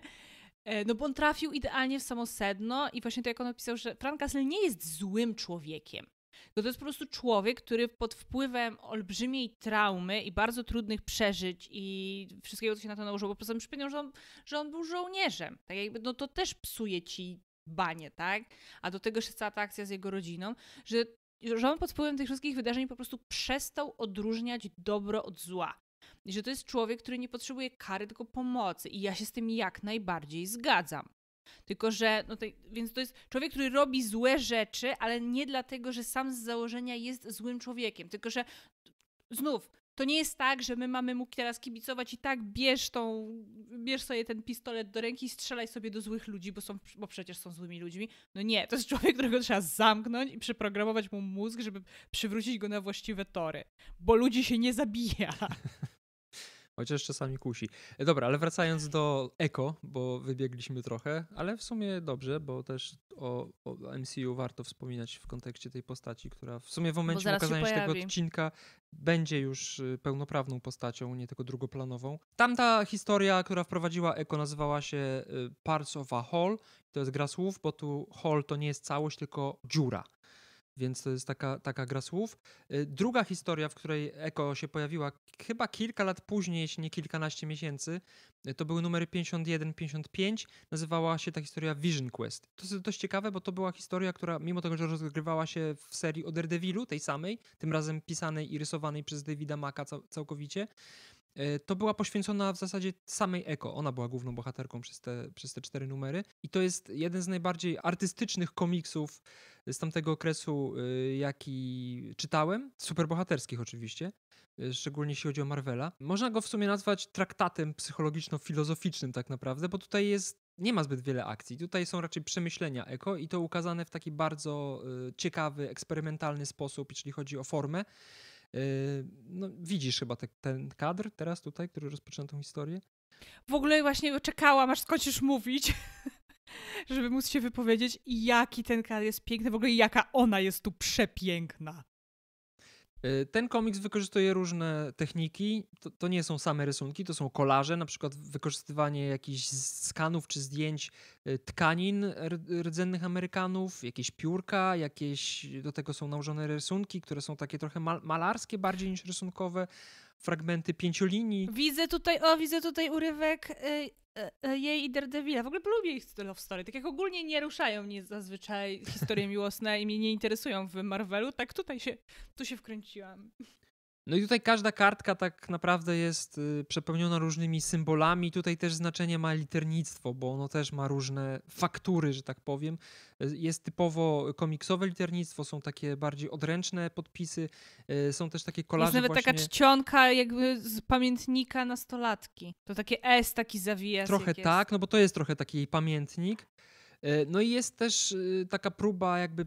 Speaker 2: E, no bo on trafił idealnie w samo sedno i właśnie to jak on opisał, że Frank Castle nie jest złym człowiekiem to jest po prostu człowiek, który pod wpływem olbrzymiej traumy i bardzo trudnych przeżyć i wszystkiego, co się na to nałożyło, po prostu przypomniał, że on, że on był żołnierzem. Tak jakby, no to też psuje ci banie, tak? A do tego jeszcze cała ta akcja z jego rodziną, że, że on pod wpływem tych wszystkich wydarzeń po prostu przestał odróżniać dobro od zła. I że to jest człowiek, który nie potrzebuje kary, tylko pomocy. I ja się z tym jak najbardziej zgadzam. Tylko, że, no to, więc to jest człowiek, który robi złe rzeczy, ale nie dlatego, że sam z założenia jest złym człowiekiem. Tylko, że znów, to nie jest tak, że my mamy mu teraz kibicować i tak bierz tą, bierz sobie ten pistolet do ręki i strzelaj sobie do złych ludzi, bo, są, bo przecież są złymi ludźmi. No nie, to jest człowiek, którego trzeba zamknąć i przeprogramować mu mózg, żeby przywrócić go na właściwe tory. Bo ludzi się nie zabija.
Speaker 1: Chociaż czasami kusi. E, dobra, ale wracając do Eko, bo wybiegliśmy trochę, ale w sumie dobrze, bo też o, o MCU warto wspominać w kontekście tej postaci, która w sumie w momencie okazania się, się tego odcinka będzie już y, pełnoprawną postacią, nie tylko drugoplanową. Tamta historia, która wprowadziła Eko, nazywała się y, Parts of a Hall. To jest gra słów, bo tu hall to nie jest całość, tylko dziura. Więc to jest taka, taka gra słów. Y, druga historia, w której Echo się pojawiła chyba kilka lat później, jeśli nie kilkanaście miesięcy, y, to były numery 51-55. Nazywała się ta historia Vision Quest. To jest dość ciekawe, bo to była historia, która mimo tego, że rozgrywała się w serii o Daredevilu, tej samej, tym razem pisanej i rysowanej przez Davida Maka całkowicie, E, to była poświęcona w zasadzie samej Eko. Ona była główną bohaterką przez te, przez te cztery numery. I to jest jeden z najbardziej artystycznych komiksów z tamtego okresu, e, jaki czytałem. Superbohaterskich oczywiście, e, szczególnie jeśli chodzi o Marvela. Można go w sumie nazwać traktatem psychologiczno-filozoficznym tak naprawdę, bo tutaj jest nie ma zbyt wiele akcji. Tutaj są raczej przemyślenia eko i to ukazane w taki bardzo ciekawy, eksperymentalny sposób, jeśli chodzi o formę. Yy, no, widzisz chyba te, ten kadr teraz tutaj, który rozpoczyna tą historię?
Speaker 2: W ogóle właśnie czekałam, aż skończysz mówić, żeby móc się wypowiedzieć, jaki ten kadr jest piękny, w ogóle jaka ona jest tu przepiękna.
Speaker 1: Y, ten komiks wykorzystuje różne techniki. To, to, nie są same rysunki, to są kolaże, na przykład wykorzystywanie jakichś skanów czy zdjęć y, tkanin rdzennych Amerykanów, jakieś piórka, jakieś do tego są nałożone rysunki, które są takie trochę malarskie bardziej niż rysunkowe fragmenty pięciolinii.
Speaker 2: Widzę tutaj, o, widzę tutaj urywek y, y, y, jej i Daredevila. W ogóle lubię ich of story. Tak jak ogólnie nie ruszają mnie zazwyczaj historie miłosne i mnie nie interesują w Marvelu, tak tutaj się, tu się wkręciłam.
Speaker 1: No i tutaj każda kartka tak naprawdę jest y, przepełniona różnymi symbolami. Tutaj też znaczenie ma liternictwo, bo ono też ma różne faktury, że tak powiem. Y, jest typowo komiksowe liternictwo, są takie bardziej odręczne podpisy, y, są też takie kolaże Jest nawet właśnie... taka
Speaker 2: czcionka jakby z pamiętnika nastolatki. To takie S, taki zawijasek Trochę tak, no
Speaker 1: bo to jest trochę taki pamiętnik. No i jest też taka próba jakby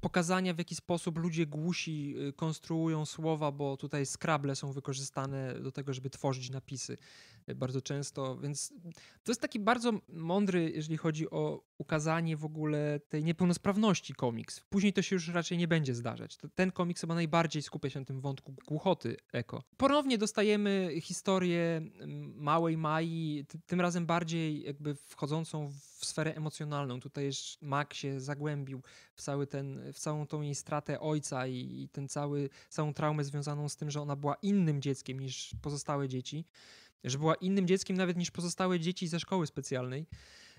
Speaker 1: pokazania, w jaki sposób ludzie głusi y, konstruują słowa, bo tutaj skrable są wykorzystane do tego, żeby tworzyć napisy. E, bardzo często, więc to jest taki bardzo mądry, jeżeli chodzi o ukazanie w ogóle tej niepełnosprawności komiks. Później to się już raczej nie będzie zdarzać. Ten komiks chyba najbardziej skupia się na tym wątku głuchoty eko. Ponownie dostajemy historię mm, małej Mai, tym razem bardziej jakby wchodzącą w sferę emocjonalną. Tutaj już Mac się zagłębił w, cały ten, w całą tą jej stratę ojca i, i ten cały, całą traumę związaną z tym, że ona była innym dzieckiem niż pozostałe dzieci że była innym dzieckiem nawet niż pozostałe dzieci ze szkoły specjalnej.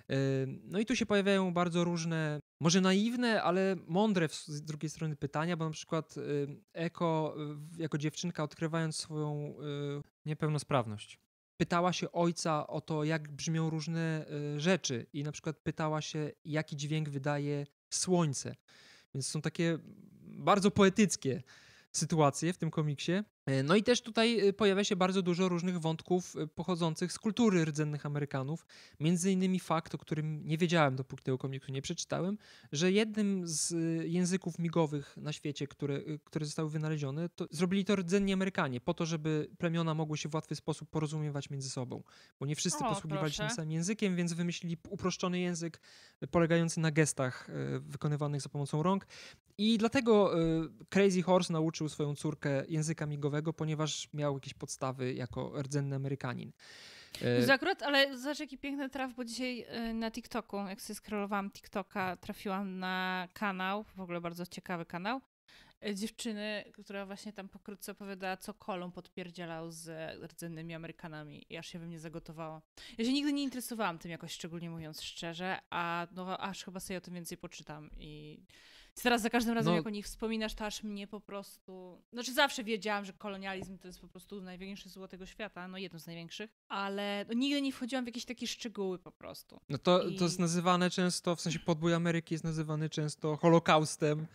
Speaker 1: E, no i tu się pojawiają bardzo różne, może naiwne, ale mądre z drugiej strony pytania, bo na przykład e, Eko e, jako dziewczynka odkrywając swoją niepełnosprawność pytała się ojca o to, jak brzmią różne rzeczy i na przykład pytała się, jaki dźwięk wydaje słońce. Więc są takie bardzo poetyckie sytuacje w tym komiksie. E, no i też tutaj e, pojawia się bardzo dużo różnych wątków e, pochodzących z kultury rdzennych Amerykanów. Między innymi fakt, o którym nie wiedziałem, dopóki tego komiksu nie przeczytałem, że jednym z języków migowych na świecie, które, które zostały wynalezione, to zrobili to rdzenni Amerykanie po to, żeby plemiona mogły się w łatwy sposób porozumiewać między sobą. Bo nie wszyscy o, posługiwali proszę. się samym językiem, więc wymyślili uproszczony język polegający na gestach wykonywanych za pomocą rąk. I dlatego Crazy Horse nauczył swoją córkę języka migowego ponieważ miał jakieś podstawy jako rdzenny Amerykanin. Za e, akurat,
Speaker 2: ale zobacz jaki piękny traf, bo dzisiaj e, na TikToku, jak sobie scrollowałam TikToka, trafiłam na kanał, w ogóle bardzo ciekawy kanał, e, dziewczyny, która właśnie tam pokrótce opowiadała, co Kolum podpierdzielał z rdzennymi Amerykanami. I aż się we mnie zagotowało. Ja się nigdy nie interesowałam tym jakoś, szczególnie mówiąc szczerze, a no, aż chyba sobie o tym więcej poczytam i i teraz za każdym razem, no. jak o nich wspominasz, to aż mnie po prostu. Znaczy, zawsze wiedziałam, że kolonializm to jest po prostu największy złotego świata, no jedno z największych, ale no, nigdy nie wchodziłam w jakieś takie szczegóły po prostu. No to, I... to jest
Speaker 1: nazywane często, w sensie podbój Ameryki jest nazywany często Holokaustem.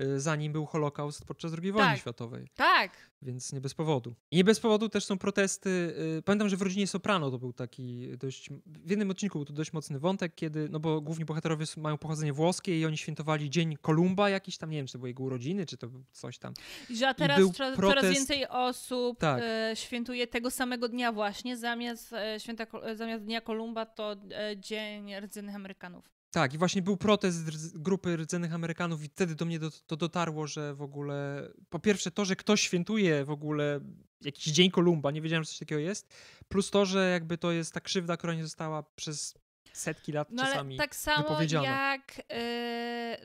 Speaker 1: Y, zanim był Holokaust podczas II wojny tak. światowej. Tak. Więc nie bez powodu. I nie bez powodu też są protesty. Y, pamiętam, że w rodzinie Soprano to był taki dość. W jednym odcinku był to dość mocny wątek, kiedy. No bo główni bohaterowie mają pochodzenie włoskie i oni świętowali Dzień Kolumba jakiś tam, nie wiem, czy to były jego urodziny, czy to był coś tam. I że teraz I coraz, protest... coraz więcej
Speaker 2: osób tak. Y, świętuje tego samego dnia właśnie, zamiast, święta, zamiast Dnia Kolumba to Dzień Rdzennych Amerykanów.
Speaker 1: Tak, i właśnie był protest grupy rdzennych Amerykanów i wtedy do mnie do, to dotarło, że w ogóle po pierwsze to, że ktoś świętuje w ogóle jakiś dzień Kolumba, nie wiedziałem, że coś takiego jest, plus to, że jakby to jest ta krzywda, która nie została przez setki lat no, czasami ale tak samo
Speaker 2: jak yy,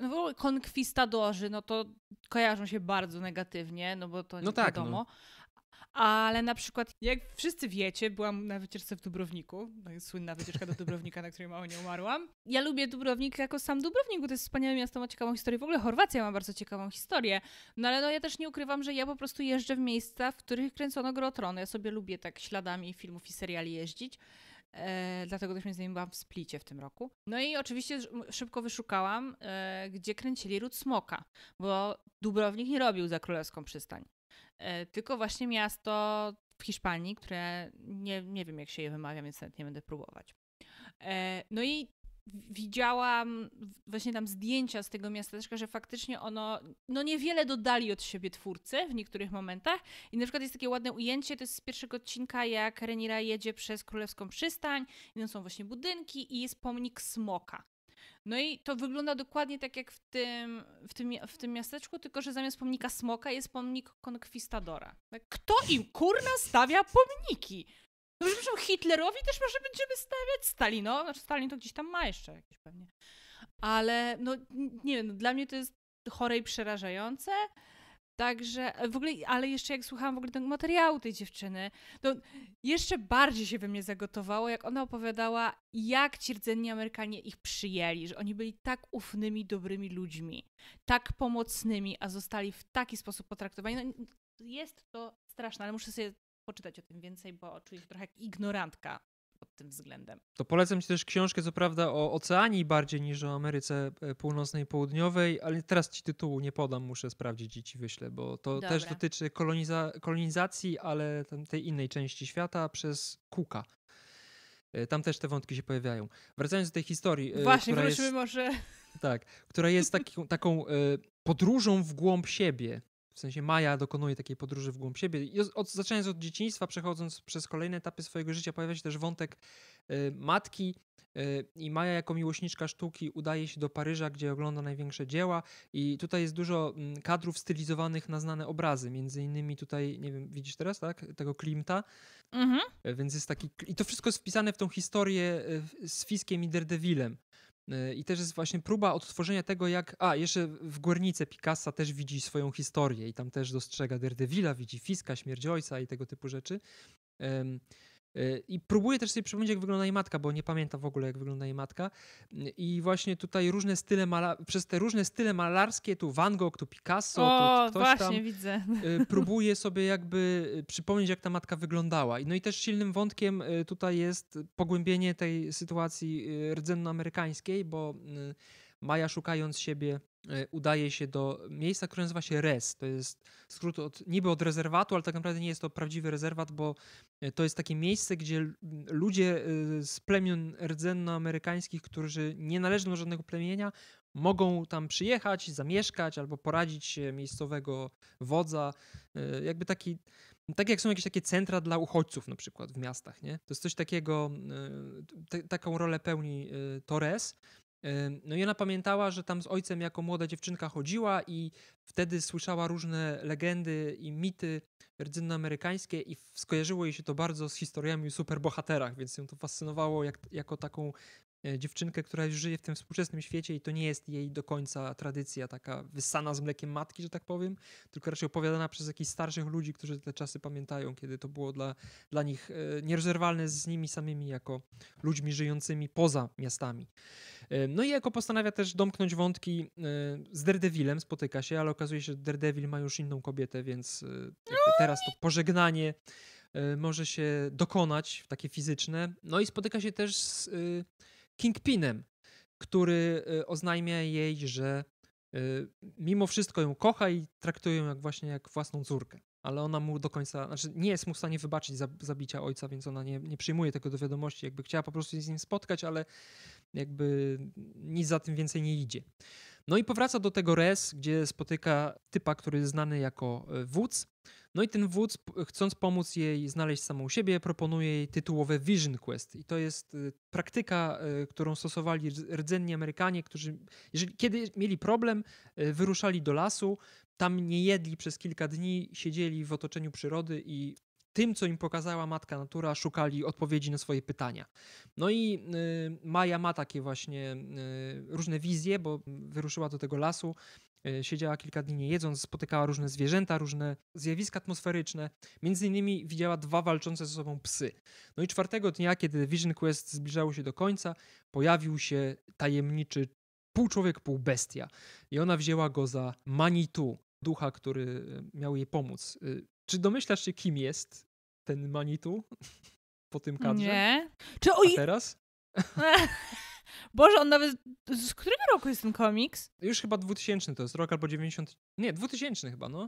Speaker 2: no w ogóle konkwistadorzy, no to kojarzą się bardzo negatywnie, no bo to no nie tak, no. wiadomo. No. Ale na przykład, jak wszyscy wiecie, byłam na wycieczce w Dubrowniku. No jest słynna wycieczka do Dubrownika, na której mało nie umarłam. Ja lubię Dubrownik jako sam Dubrownik, bo to jest wspaniałe miasto, ma ciekawą historię. W ogóle Chorwacja ma bardzo ciekawą historię. No ale no, ja też nie ukrywam, że ja po prostu jeżdżę w miejsca, w których kręcono grotrony. Ja sobie lubię tak śladami filmów i seriali jeździć. E, dlatego też między innymi byłam w Splicie w tym roku. No i oczywiście szybko wyszukałam, e, gdzie kręcili Ród Smoka, bo Dubrownik nie robił za Królewską Przystań. E, tylko właśnie miasto w Hiszpanii, które nie, nie wiem jak się je wymawia, więc nawet nie będę próbować. E, no i widziałam właśnie tam zdjęcia z tego miasteczka, że faktycznie ono, no niewiele dodali od siebie twórcy w niektórych momentach. I na przykład jest takie ładne ujęcie, to jest z pierwszego odcinka, jak Renira jedzie przez Królewską Przystań, i tam są właśnie budynki i jest pomnik smoka. No i to wygląda dokładnie tak jak w tym, w tym, w tym miasteczku, tylko że zamiast pomnika smoka jest pomnik konkwistadora. Tak, kto im kurna stawia pomniki? No przepraszam, Hitlerowi też może będziemy stawiać, No, znaczy Stalin to gdzieś tam ma jeszcze jakieś pewnie. Ale no nie wiem, no, dla mnie to jest chore i przerażające. Także e, w ogóle, ale jeszcze jak słuchałam w ogóle tego materiału tej dziewczyny, to jeszcze bardziej się we mnie zagotowało, jak ona opowiadała, jak ci rdzenni Amerykanie ich przyjęli, że oni byli tak ufnymi, dobrymi ludźmi, tak pomocnymi, a zostali w taki sposób potraktowani. No, jest to straszne, ale muszę sobie poczytać o tym więcej, bo czuję się trochę jak ignorantka pod tym względem.
Speaker 1: To polecam Ci też książkę, co prawda, o Oceanii bardziej niż o Ameryce e, Północnej i Południowej, ale teraz Ci tytułu nie podam, muszę sprawdzić i Ci wyślę, bo to Dobra. też dotyczy koloniza- kolonizacji, ale tej innej części świata przez Kuka. E, tam też te wątki się pojawiają. Wracając do tej historii. E, Właśnie, która wróćmy jest, może. Tak, która jest taki, taką podróżą w głąb siebie w sensie Maja dokonuje takiej podróży w głąb siebie. I od, zaczynając od dzieciństwa, przechodząc przez kolejne etapy swojego życia, pojawia się też wątek y, matki y, i Maja jako miłośniczka sztuki udaje się do Paryża, gdzie ogląda największe dzieła i tutaj jest dużo mm, kadrów stylizowanych na znane obrazy, między innymi tutaj, nie wiem, widzisz teraz, tak? Tego Klimta. Mhm. Więc jest taki... I to wszystko jest wpisane w tą historię y, z Fiskiem i Daredevilem. Y, I też jest właśnie próba odtworzenia tego, jak. A, jeszcze w górnicy Picassa też widzi swoją historię i tam też dostrzega Daredevila, widzi Fiska, Śmierć Ojca i tego typu rzeczy. Y, I próbuję też sobie przypomnieć, jak wygląda jej matka, bo nie pamiętam w ogóle, jak wygląda jej matka. Y, I właśnie tutaj różne style, mala- przez te różne style malarskie, tu Van Gogh, tu Picasso, o, tu ktoś właśnie, tam. widzę. Y, próbuję sobie jakby przypomnieć, jak ta matka wyglądała. No i też silnym wątkiem tutaj jest pogłębienie tej sytuacji rdzennoamerykańskiej, bo Maja szukając siebie e, udaje się do miejsca, które nazywa się res. To jest skrót od, niby od rezerwatu, ale tak naprawdę nie jest to prawdziwy rezerwat, bo e, to jest takie miejsce, gdzie ludzie e, z plemion rdzennoamerykańskich, którzy nie należą do żadnego plemienia, mogą tam przyjechać, zamieszkać albo poradzić się miejscowego wodza. Jakby taki tak jak są jakieś takie centra dla uchodźców na przykład w miastach, nie? To jest coś takiego, taką rolę pełni Torres no i ona pamiętała, że tam z ojcem jako młoda dziewczynka chodziła i wtedy słyszała różne legendy i mity rdzennoamerykańskie i skojarzyło jej się to bardzo z historiami o superbohaterach, więc ją to fascynowało jak, jako taką E, dziewczynkę, która już żyje w tym współczesnym świecie i to nie jest jej do końca tradycja taka wysana z mlekiem matki, że tak powiem, tylko raczej opowiadana przez jakichś starszych ludzi, którzy te czasy pamiętają, kiedy to było dla, dla nich e, nierozerwalne z nimi samymi jako ludźmi żyjącymi poza miastami. E, no i jako postanawia też domknąć wątki z Daredevilem, spotyka się, ale okazuje się, że Daredevil ma już inną kobietę, więc teraz to pożegnanie może się dokonać, takie fizyczne. No i spotyka się też z Kingpinem, który y, oznajmia jej, że y, mimo wszystko ją kocha i traktuje ją jak właśnie jak własną córkę. Ale ona mu do końca, znaczy nie jest mu w stanie wybaczyć zabicia ojca, więc ona nie, nie przyjmuje tego do wiadomości. Jakby chciała po prostu się z nim spotkać, ale jakby nic za tym więcej nie idzie. No i powraca do tego res, gdzie spotyka typa, który jest znany jako e, wódz. No i ten wódz, chcąc pomóc jej znaleźć samą siebie, proponuje jej tytułowe Vision Quest. I to jest e, praktyka, e, którą stosowali rdzenni Amerykanie, którzy, jeżeli, kiedy mieli problem, wyruszali do lasu, tam nie jedli przez kilka dni, siedzieli w otoczeniu przyrody i tym, co im pokazała matka natura, szukali odpowiedzi na swoje pytania. No i y, Maja ma takie właśnie y, różne wizje, bo wyruszyła do tego lasu, y, siedziała kilka dni nie jedząc, spotykała różne zwierzęta, różne zjawiska atmosferyczne. Między innymi widziała dwa walczące ze sobą psy. No i czwartego dnia, kiedy Vision Quest zbliżało się do końca, pojawił się tajemniczy pół człowiek, pół bestia. I ona wzięła go za Manitu, ducha, który miał jej pomóc. Czy domyślasz się, kim jest ten Manitu po tym kadrze? Nie. Czy oj... A teraz? Boże, on nawet. Z którego roku jest ten komiks? Już chyba 2000 to jest rok albo 90. Nie, 2000 chyba, no.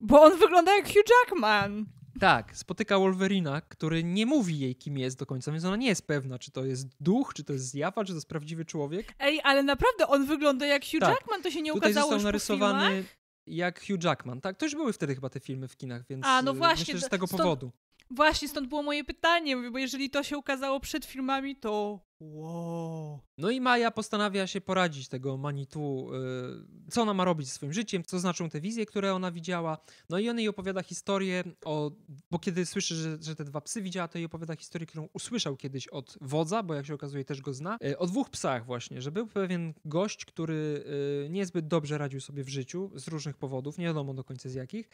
Speaker 1: Bo on wygląda jak Hugh Jackman. Tak, spotyka Wolverina, który nie mówi jej, kim jest do końca, więc ona nie jest pewna, czy to jest duch, czy to jest zjawa, czy to jest prawdziwy człowiek. Ej, ale naprawdę
Speaker 2: on wygląda jak Hugh tak. Jackman, to się nie Tutaj ukazało został już narysowany
Speaker 1: jak Hugh Jackman, tak? To już były wtedy chyba te filmy w kinach, więc A, no właśnie, myślę, że z tego stąd, powodu.
Speaker 2: Właśnie stąd było moje pytanie, bo jeżeli to się ukazało przed filmami, to
Speaker 1: Wow. No i Maja postanawia się poradzić tego Manitu, y, co ona ma robić ze swoim życiem, co znaczą te wizje, które ona widziała. No i on jej opowiada historię o, bo kiedy słyszy, że, że te dwa psy widziała, to jej opowiada historię, którą usłyszał kiedyś od wodza, bo jak się okazuje też go zna, y, o dwóch psach właśnie, że był pewien gość, który y, niezbyt dobrze radził sobie w życiu z różnych powodów, nie wiadomo do końca z jakich,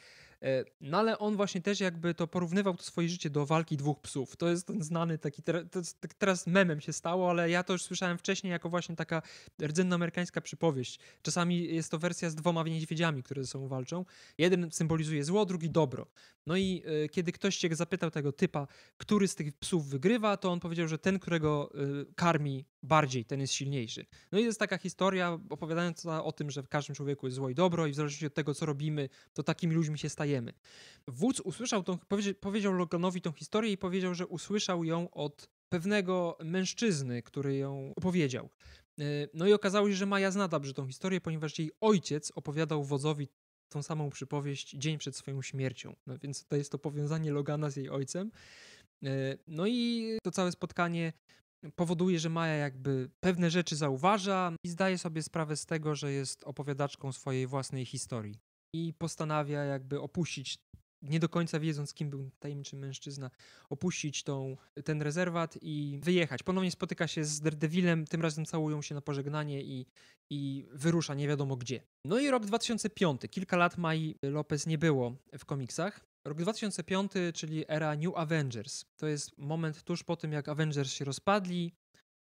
Speaker 1: no ale on właśnie też jakby to porównywał to swoje życie do walki dwóch psów. To jest ten znany taki, ter- tak teraz memem się stał, ale ja to już słyszałem wcześniej jako właśnie taka rdzennoamerykańska przypowieść. Czasami jest to wersja z dwoma niedźwiedziami, które ze sobą walczą. Jeden symbolizuje zło, drugi dobro. No i y, kiedy ktoś się zapytał tego typa, który z tych psów wygrywa, to on powiedział, że ten, którego y, karmi bardziej, ten jest silniejszy. No i jest taka historia opowiadająca o tym, że w każdym człowieku jest zło i dobro i w zależności od tego, co robimy, to takimi ludźmi się stajemy. Wódz usłyszał tą, powiedział Loganowi tą historię i powiedział, że usłyszał ją od pewnego mężczyzny, który ją opowiedział. E, no i okazało się, że Maja zna dobrze tą historię, ponieważ jej ojciec opowiadał wodzowi tą samą przypowieść dzień przed swoją śmiercią. No więc tutaj jest to powiązanie Logana z jej ojcem. E, no i to całe spotkanie powoduje, że Maja jakby pewne rzeczy zauważa i zdaje sobie sprawę z tego, że jest opowiadaczką swojej własnej historii. I postanawia jakby opuścić nie do końca wiedząc, kim był tajemniczy mężczyzna, opuścić tą, ten rezerwat i wyjechać. Ponownie spotyka się z Daredevilem, tym razem całują się na pożegnanie i, i wyrusza nie wiadomo gdzie. No i rok 2005. Kilka lat Mai Lopez nie było w komiksach. Rok 2005, czyli era New Avengers. To jest moment tuż po tym, jak Avengers się rozpadli,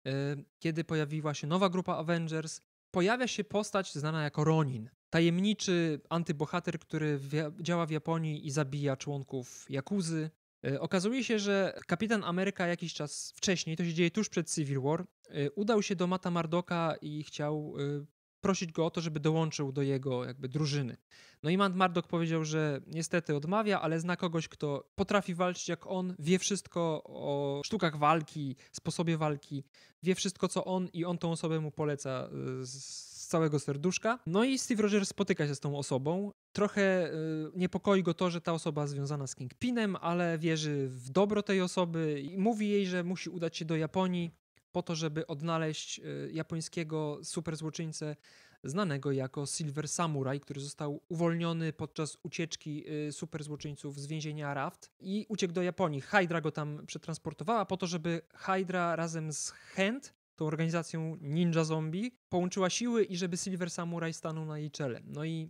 Speaker 1: e, kiedy pojawiła się nowa grupa Avengers. Pojawia się postać znana jako Ronin tajemniczy antybohater, który działa w Japonii i zabija członków Jakuzy. E, okazuje się, że kapitan Ameryka jakiś czas wcześniej, to się dzieje tuż przed Civil War, e, udał się do Mata Mardoka i chciał e, prosić go o to, żeby dołączył do jego jakby drużyny. No i Mant Mardok powiedział, że niestety odmawia, ale zna kogoś, kto potrafi walczyć jak on, wie wszystko o sztukach walki, sposobie walki, wie wszystko co on i on tą osobę mu poleca z z całego serduszka. No i Steve Rogers spotyka się z tą osobą. Trochę y, niepokoi go to, że ta osoba związana z Kingpinem, ale wierzy w dobro tej osoby i mówi jej, że musi udać się do Japonii po to, żeby odnaleźć y, japońskiego superzłoczyńcę znanego jako Silver Samurai, który został uwolniony podczas ucieczki y, superzłoczyńców z więzienia Raft i uciekł do Japonii. Hydra go tam przetransportowała po to, żeby Hydra razem z Hand tą organizacją Ninja Zombie, połączyła siły i żeby Silver Samurai stanął na jej czele. No i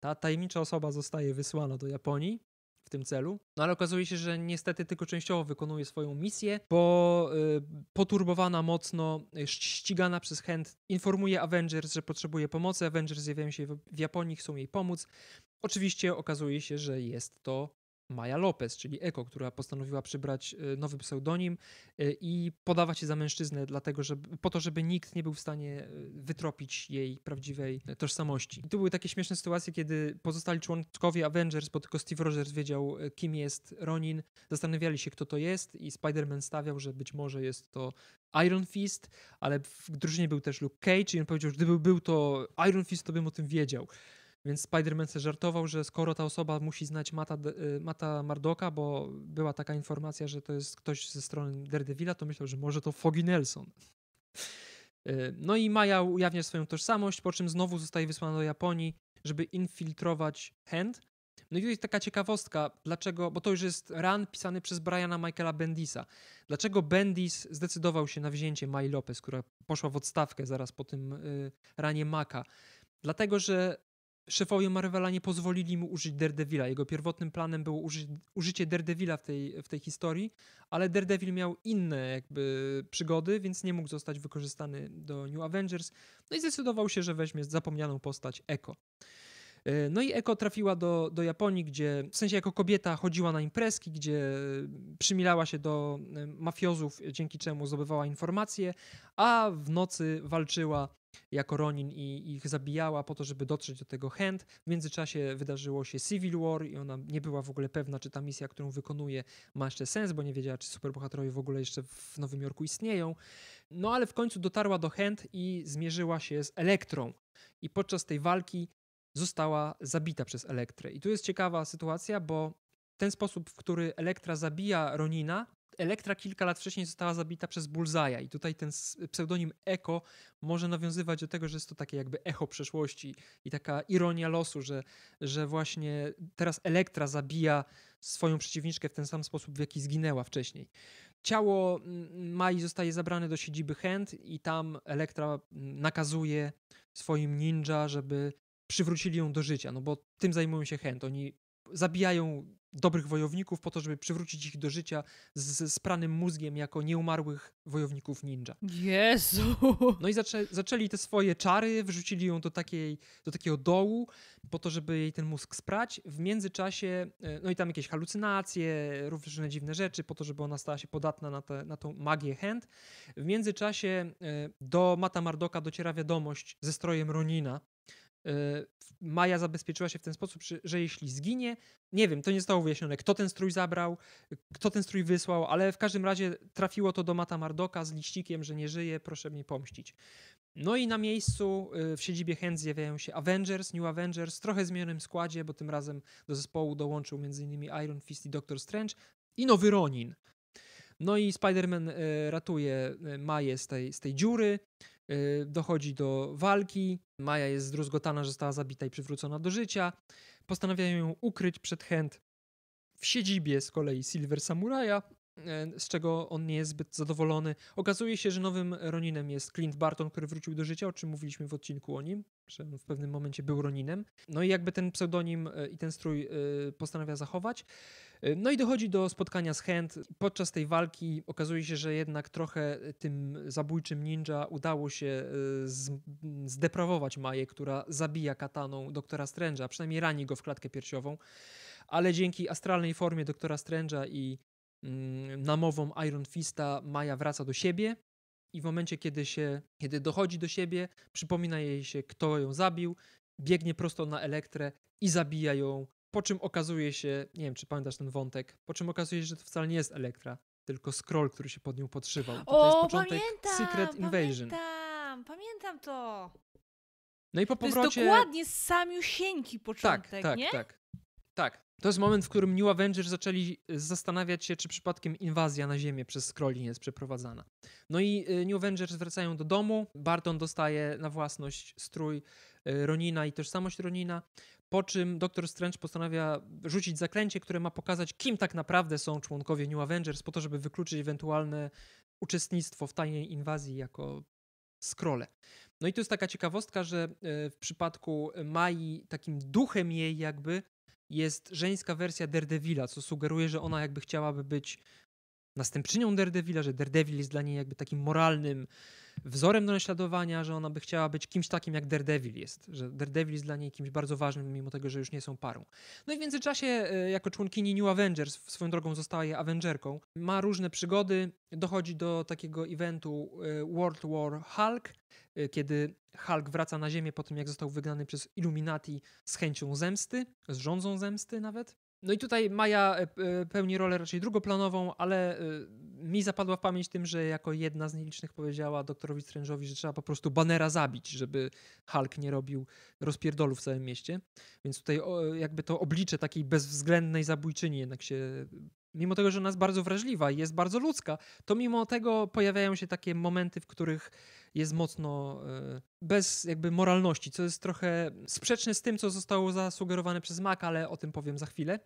Speaker 1: ta tajemnicza osoba zostaje wysłana do Japonii w tym celu, no ale okazuje się, że niestety tylko częściowo wykonuje swoją misję, bo y, poturbowana mocno, y, ścigana przez chęt, informuje Avengers, że potrzebuje pomocy. Avengers zjawiają się w, w Japonii, chcą jej pomóc. Oczywiście okazuje się, że jest to Maja Lopez, czyli Eko, która postanowiła przybrać e, nowy pseudonim e, i podawać się za mężczyznę, dlatego, żeby, po to, żeby nikt nie był w stanie e, wytropić jej prawdziwej tożsamości. I tu były takie śmieszne sytuacje, kiedy pozostali członkowie Avengers, bo tylko Steve Rogers wiedział, kim jest Ronin, zastanawiali się, kto to jest i Spider-Man stawiał, że być może jest to Iron Fist, ale w drużynie był też Luke Cage i on powiedział, że gdyby był to Iron Fist, to bym o tym wiedział. Więc Spider-Man se żartował, że skoro ta osoba musi znać Mata, y, Mata Mardoka, bo była taka informacja, że to jest ktoś ze strony Daredevila, to myślał, że może to Foggy Nelson. Y, no i Maja ujawnia swoją tożsamość, po czym znowu zostaje wysłana do Japonii, żeby infiltrować Hand. No i tutaj taka ciekawostka, dlaczego, bo to już jest ran pisany przez Briana Michaela Bendisa. Dlaczego Bendis zdecydował się na wzięcie Mai Lopez, która poszła w odstawkę zaraz po tym y, ranie Maka? Dlatego, że szefowie Marvela nie pozwolili mu użyć Daredevila. Jego pierwotnym planem było uży użycie Daredevila w tej, w tej historii, ale Daredevil miał inne jakby przygody, więc nie mógł zostać wykorzystany do New Avengers. No i zdecydował się, że weźmie zapomnianą postać Echo. E, no i Echo trafiła do, do Japonii, gdzie w sensie jako kobieta chodziła na imprezki, gdzie e, przymilała się do e, mafiozów, dzięki czemu zdobywała informacje, a w nocy walczyła jako Ronin i, ich zabijała po to, żeby dotrzeć do tego Hand. W międzyczasie wydarzyło się Civil War i ona nie była w ogóle pewna, czy ta misja, którą wykonuje, ma jeszcze sens, bo nie wiedziała, czy superbohaterowie w ogóle jeszcze w Nowym Jorku istnieją. No ale w końcu dotarła do Hand i zmierzyła się z Elektrą. I podczas tej walki została zabita przez Elektrę. I tu jest ciekawa sytuacja, bo ten sposób, w który Elektra zabija Ronina, Elektra kilka lat wcześniej została zabita przez Bulzaja i tutaj ten pseudonim Eko może nawiązywać do tego, że jest to takie jakby echo przeszłości i taka ironia losu, że, że właśnie teraz Elektra zabija swoją przeciwniczkę w ten sam sposób, w jaki zginęła wcześniej. Ciało mm, Mai zostaje zabrane do siedziby Hand i tam Elektra mm, nakazuje swoim ninja, żeby przywrócili ją do życia, no bo tym zajmują się Hand. Oni zabijają dobrych wojowników po to, żeby przywrócić ich do życia z, z pranym mózgiem jako nieumarłych wojowników ninja. Jezu! No i zaczę, zaczęli te swoje czary, wrzucili ją do, takiej, do takiego dołu po to, żeby jej ten mózg sprać. W międzyczasie, e, no i tam jakieś halucynacje, różne dziwne rzeczy po to, żeby ona stała się podatna na, te, na tą magię hand. W międzyczasie e, do Mata Mardoka dociera wiadomość ze strojem Ronina, Y, Maja zabezpieczyła się w ten sposób, że jeśli zginie, nie wiem, to nie zostało wyjaśnione, kto ten strój zabrał, kto ten strój wysłał, ale w każdym razie trafiło to do Mata Mardoka z liścikiem, że nie żyje, proszę mnie pomścić. No i na miejscu y, w siedzibie Hand zjawiają się Avengers, New Avengers, trochę zmienionym składzie, bo tym razem do zespołu dołączył m.in. Iron Fist i Doctor Strange i nowy Ronin. No i Spider-Man y, ratuje Maję z tej, z tej dziury. Y, dochodzi do walki. Maja jest zdruzgotana, że została zabita i przywrócona do życia. Postanawiają ją ukryć przed chęt w siedzibie z kolei Silver Samuraja, E, z czego on nie jest zbyt zadowolony. Okazuje się, że nowym Roninem jest Clint Barton, który wrócił do życia, o czym mówiliśmy w odcinku o nim, że w pewnym momencie był Roninem. No i jakby ten pseudonim e, i ten strój e, postanawia zachować. No i dochodzi do spotkania z Hand. Podczas tej walki okazuje się, że jednak trochę tym zabójczym ninja udało się zdeprawować Maję, która zabija kataną doktora Strange'a, przynajmniej rani go w klatkę piersiową ale dzięki astralnej formie doktora Strange'a i Mm, namową Iron Fista Maja wraca do siebie i w momencie, kiedy, się, kiedy dochodzi do siebie, przypomina jej się, kto ją zabił, biegnie prosto na Elektrę i zabija ją, po czym okazuje się, nie wiem, czy pamiętasz ten wątek, po czym okazuje się, że to wcale nie jest Elektra, tylko scroll, który się pod nią podszywał. To, o, to jest początek pamiętam, Secret Invasion.
Speaker 2: Pamiętam, pamiętam to.
Speaker 1: No i po powrocie... To jest
Speaker 2: dokładnie samiusieńki początek, tak, tak, nie? Tak, tak.
Speaker 1: Tak, to jest moment, w którym New Avengers zaczęli e, zastanawiać się, czy przypadkiem inwazja na Ziemię przez Skrulli jest przeprowadzana. No i e, New Avengers wracają do domu, Barton dostaje na własność strój e, Ronina i tożsamość Ronina, po czym Doktor Strange postanawia rzucić zaklęcie, które ma pokazać, kim tak naprawdę są członkowie New Avengers, po to, żeby wykluczyć ewentualne uczestnictwo w tajnej inwazji jako scrolle. No i to jest taka ciekawostka, że w przypadku Mai takim duchem jej jakby jest żeńska wersja Daredevila, co sugeruje, że ona jakby chciałaby być następczynią Daredevila, że Daredevil jest dla niej jakby takim moralnym wzorem do naśladowania, że ona by chciała być kimś takim jak Daredevil jest, że Daredevil jest dla niej kimś bardzo ważnym, mimo tego, że już nie są parą. No i w międzyczasie e, jako członkini New Avengers, swoją drogą została jej Avengerką, ma różne przygody, dochodzi do takiego eventu e, World War Hulk, e, kiedy Hulk wraca na ziemię po tym, jak został wygnany przez Illuminati z chęcią zemsty, z rządzą zemsty nawet. No i tutaj Maja e, e, pełni rolę raczej drugoplanową, ale e, mi zapadła w pamięć tym, że jako jedna z nielicznych powiedziała doktorowi Strange'owi, że trzeba po prostu Banera zabić, żeby Hulk nie robił rozpierdolu w całym mieście. Więc tutaj jakby to oblicze takiej bezwzględnej zabójczyni jednak się mimo tego, że ona jest bardzo wrażliwa i jest bardzo ludzka, to mimo tego pojawiają się takie momenty, w których jest mocno e, bez jakby moralności, co jest trochę sprzeczne z tym, co zostało zasugerowane przez Mac, ale o tym powiem za chwilę.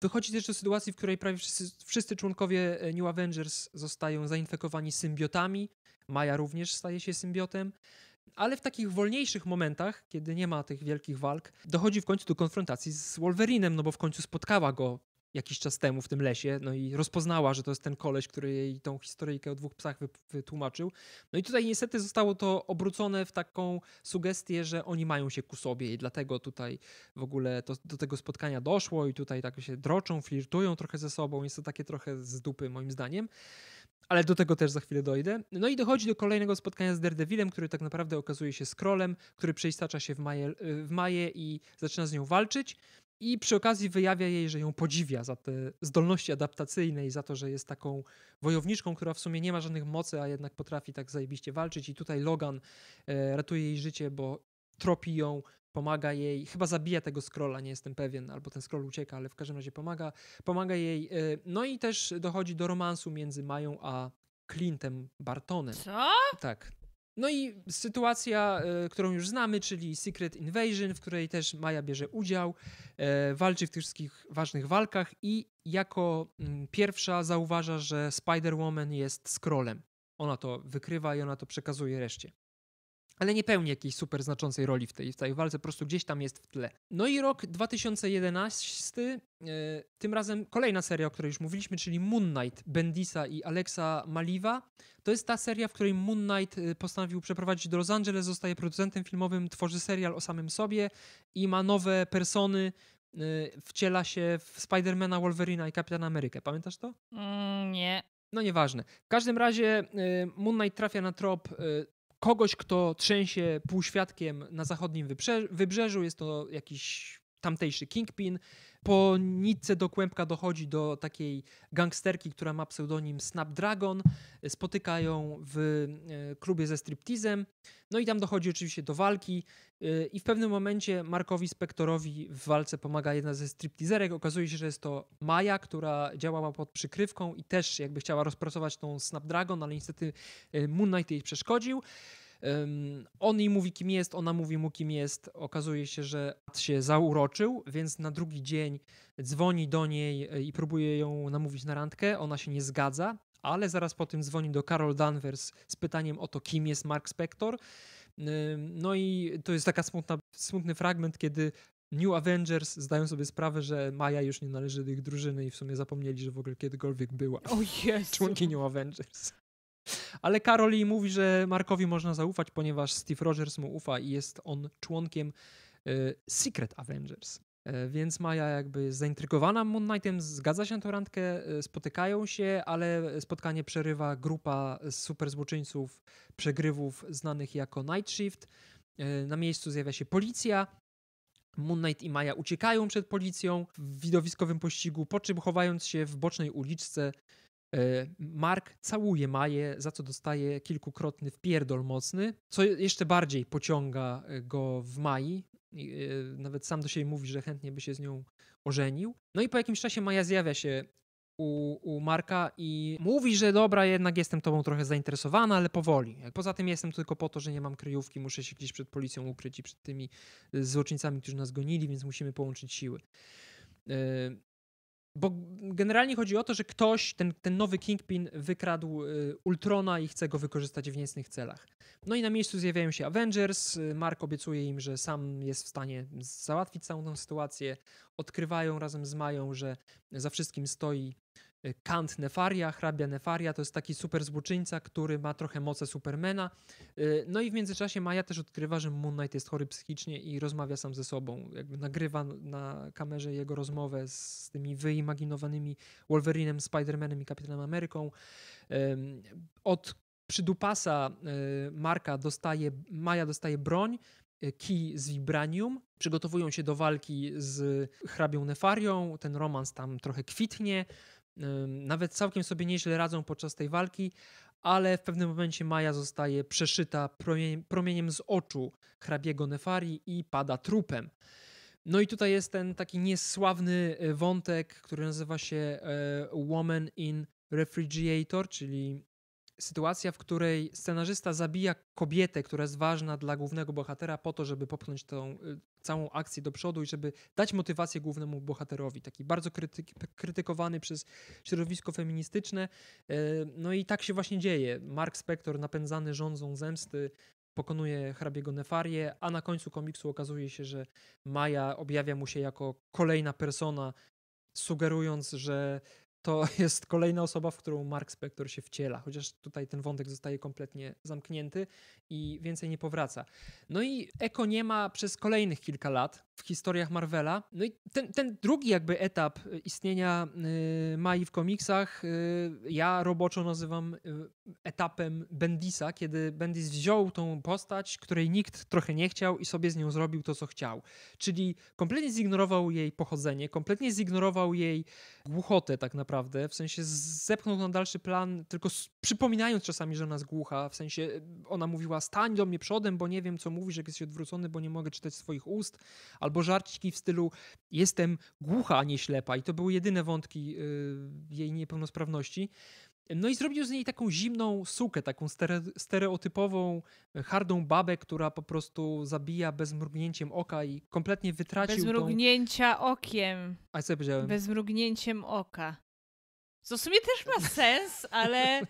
Speaker 1: Dochodzi e, też do sytuacji, w której prawie wszyscy, wszyscy członkowie e, New Avengers zostają zainfekowani symbiotami. Maja również staje się symbiotem. Ale w takich wolniejszych momentach, kiedy nie ma tych wielkich walk, dochodzi w końcu do konfrontacji z Wolverinem, no bo w końcu spotkała go jakiś czas temu w tym lesie, no i rozpoznała, że to jest ten koleś, który jej tą historyjkę o dwóch psach wytłumaczył. No i tutaj niestety zostało to obrócone w taką sugestię, że oni mają się ku sobie i dlatego tutaj w ogóle to, do tego spotkania doszło i tutaj tak się droczą, flirtują trochę ze sobą. Jest to takie trochę z dupy moim zdaniem. Ale do tego też za chwilę dojdę. No i dochodzi do kolejnego spotkania z Daredevilem, który tak naprawdę okazuje się scrollem, który przeistacza się w Maję, w i zaczyna z nią walczyć i przy okazji wyjawia jej, że ją podziwia za te zdolności adaptacyjne i za to, że jest taką wojowniczką, która w sumie nie ma żadnych mocy, a jednak potrafi tak zajebiście walczyć. I tutaj Logan e, ratuje jej życie, bo tropi ją, pomaga jej, chyba zabija tego scrolla, nie jestem pewien, albo ten scroll ucieka, ale w każdym razie pomaga, pomaga jej. E, no i też dochodzi do romansu między Mają a Clintem Bartonem. Co? Tak. No i sytuacja, e, którą już znamy, czyli Secret Invasion, w której też Maja bierze udział, e, walczy w tych wszystkich ważnych walkach i jako mm, pierwsza zauważa, że Spider-Woman jest scrollem. Ona to wykrywa i ona to przekazuje reszcie ale nie pełni jakiejś super znaczącej roli w tej, w tej walce, po prostu gdzieś tam jest w tle. No i rok 2011, yy, e, tym razem kolejna seria, o której już mówiliśmy, czyli Moon Knight Bendisa i Alexa Maliwa. To jest ta seria, w której Moon Knight e, postanowił przeprowadzić do Los Angeles, zostaje producentem filmowym, tworzy serial o samym sobie i ma nowe persony, yy, wciela się w Spidermana, Wolverina i Kapitana Amerykę. Pamiętasz to?
Speaker 2: Mm, nie.
Speaker 1: No nieważne. W każdym razie Moon Knight trafia na trop kogoś, kto trzęsie półświadkiem na zachodnim wybrzeżu. Jest to jakiś tamtejszy kingpin, po nitce do kłębka dochodzi do takiej gangsterki, która ma pseudonim Snapdragon. Spotykają w e, klubie ze striptizem. No i tam dochodzi oczywiście do walki. E, I w pewnym momencie Markowi Spektorowi w walce pomaga jedna ze striptizerek. Okazuje się, że jest to Maja, która działała pod przykrywką i też jakby chciała rozpracować tą Snapdragon, ale niestety e, Moon Knight jej przeszkodził. On jej mówi, kim jest, ona mówi mu, kim jest. Okazuje się, że Ad się zauroczył, więc na drugi dzień dzwoni do niej e, i próbuje ją namówić na randkę. Ona się nie zgadza, ale zaraz po tym dzwoni do Carol Danvers z pytaniem o to, kim jest Mark Spector. No i to jest taka smutny fragment, kiedy New Avengers zdają sobie sprawę, że Maja już nie należy do ich drużyny i w sumie zapomnieli, że w ogóle kiedykolwiek była oh, członkiem New Avengers. Ale Karol jej mówi, że Markowi można zaufać, ponieważ Steve Rogers mu ufa i jest on członkiem e, Secret Avengers. E, więc Maja jakby jest zaintrygowana Moon Knightem, zgadza się na tą randkę, e, spotykają się, ale spotkanie przerywa grupa superzłoczyńców, przegrywów znanych jako Night Shift. Na miejscu zjawia się policja, Moon Knight i Maja uciekają przed policją w widowiskowym pościgu, po czym chowając się w bocznej uliczce E, Mark całuje Maję, za co dostaje kilkukrotny wpierdol mocny, co jeszcze bardziej pociąga e, go w Mai. E, nawet sam do siebie mówi, że chętnie by się z nią ożenił. No i po jakimś czasie Maja zjawia się u, u Marka i mówi, że dobra, jednak jestem tobą trochę zainteresowana, ale powoli. Poza tym jestem tylko po to, że nie mam kryjówki, muszę się gdzieś przed policją ukryć i przed tymi złoczyńcami, którzy nas gonili, więc musimy połączyć siły. Bo generalnie chodzi o to, że ktoś, ten, ten nowy Kingpin wykradł y, Ultrona i chce go wykorzystać w niecnych celach. No i na miejscu zjawiają się Avengers, Mark obiecuje im, że sam jest w stanie załatwić całą tą sytuację, odkrywają razem z Mają, że za wszystkim stoi Kant Nefaria, hrabia Nefaria, to jest taki super złoczyńca, który ma trochę moce Supermana. Y, no i w międzyczasie Maja też odkrywa, że Moon Knight jest chory psychicznie i rozmawia sam ze sobą. Jakby nagrywa na kamerze jego rozmowę z tymi wyimaginowanymi Wolverinem, Spider-Manem i Kapitanem Ameryką. Od przydupasa y, Marka dostaje, Maja dostaje broń, y, kij z vibranium, przygotowują się do walki z hrabią Nefarią, ten romans tam trochę kwitnie, nawet całkiem sobie nieźle radzą podczas tej walki, ale w pewnym momencie Maja zostaje przeszyta promieniem z oczu hrabiego Nefari i pada trupem. No i tutaj jest ten taki niesławny y, wątek, który nazywa się e, Woman in Refrigerator, czyli sytuacja, w której scenarzysta zabija kobietę, która jest ważna dla głównego bohatera, po to, żeby popchnąć tą y, całą akcję do przodu i żeby dać motywację głównemu bohaterowi. Taki bardzo kryty krytykowany przez środowisko feministyczne. E, no i tak się właśnie dzieje. Mark Spector, napędzany rządzą zemsty, pokonuje hrabiego Nefarię, a na końcu komiksu okazuje się, że Maja objawia mu się jako kolejna persona, sugerując, że to jest kolejna osoba, w którą Mark Spector się wciela, chociaż tutaj ten wątek zostaje kompletnie zamknięty i więcej nie powraca. No i Eko nie ma przez kolejnych kilka lat, w historiach Marvela. No i ten, ten drugi jakby etap y, istnienia y, Mai w komiksach y, ja roboczo nazywam etapem Bendisa, kiedy Bendis wziął tą postać, której nikt trochę nie chciał i sobie z nią zrobił to, co chciał. Czyli kompletnie zignorował jej pochodzenie, kompletnie zignorował jej głuchotę tak naprawdę, w sensie zepchnął na dalszy plan, tylko przypominając czasami, że ona jest głucha, w sensie ona mówiła stań do mnie przodem, bo nie wiem, co mówisz, jak jesteś odwrócony, bo nie mogę czytać swoich ust, albo albo żarciki w stylu jestem głucha, a nie ślepa i to były jedyne wątki y, jej niepełnosprawności. No i zrobił z niej taką zimną sukę, taką stereotypową, hardą babę, która po prostu zabija bez mrugnięciem oka i kompletnie wytracił Bez
Speaker 2: mrugnięcia tą... okiem.
Speaker 1: A co ja powiedziałem? Bez
Speaker 2: mrugnięciem oka. Co w sumie też ma sens, ale...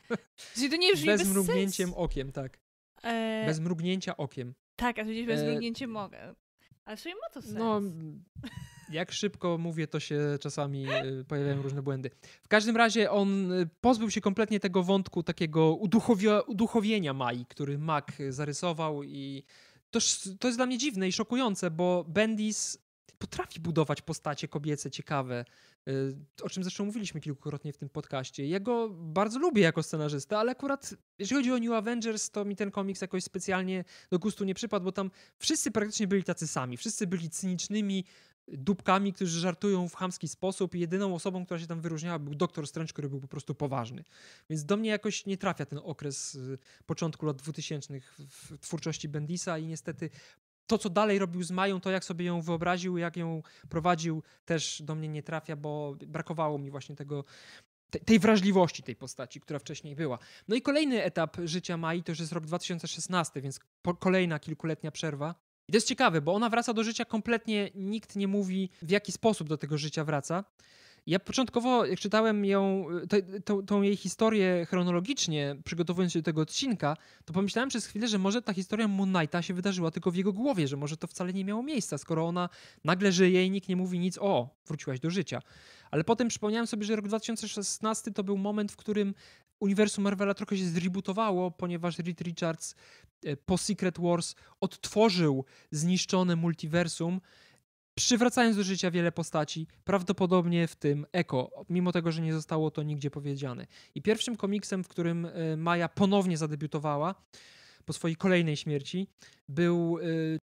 Speaker 1: to nie brzmi bez, bez mrugnięciem sens. okiem, tak. E... Bez mrugnięcia okiem. Tak, a powiedzieć bez e...
Speaker 2: mrugnięciem oka. Ale w sumie ma to no, sens. No,
Speaker 1: jak szybko mówię, to się czasami e, pojawiają różne błędy. W każdym razie on e, pozbył się kompletnie tego wątku takiego uduchowia, uduchowienia Mai, który Mac zarysował i to, to jest dla mnie dziwne i szokujące, bo Bendis potrafi budować postacie kobiece ciekawe, y, o czym zresztą mówiliśmy kilkukrotnie w tym podcaście. Ja go bardzo lubię jako scenarzysta ale akurat jeżeli chodzi o New Avengers, to mi ten komiks jakoś specjalnie do gustu nie przypadł, bo tam wszyscy praktycznie byli tacy sami. Wszyscy byli cynicznymi dupkami, którzy żartują w chamski sposób i jedyną osobą, która się tam wyróżniała był doktor Strange, który był po prostu poważny. Więc do mnie jakoś nie trafia ten okres y, początku lat 2000 w twórczości Bendisa i niestety to, co dalej robił z Mają, to jak sobie ją wyobraził, jak ją prowadził, też do mnie nie trafia, bo brakowało mi właśnie tego, tej wrażliwości tej postaci, która wcześniej była. No i kolejny etap życia Mai to już jest rok 2016, więc kolejna kilkuletnia przerwa. I to jest ciekawe, bo ona wraca do życia kompletnie, nikt nie mówi w jaki sposób do tego życia wraca. Ja początkowo, jak czytałem ją, y, tą jej historię chronologicznie, przygotowując się do tego odcinka, to pomyślałem przez chwilę, że może ta historia Moon Knighta się wydarzyła tylko w jego głowie, że może to wcale nie miało miejsca, skoro ona nagle żyje i nikt nie mówi nic o, wróciłaś do życia. Ale potem przypomniałem sobie, że rok 2016 to był moment, w którym uniwersum Marvela trochę się zrebootowało, ponieważ Reed Richards e, po Secret Wars odtworzył zniszczone multiversum przywracając do życia wiele postaci, prawdopodobnie w tym Eko, mimo tego, że nie zostało to nigdzie powiedziane. I pierwszym komiksem, w którym e, Maja ponownie zadebiutowała po swojej kolejnej śmierci, był e,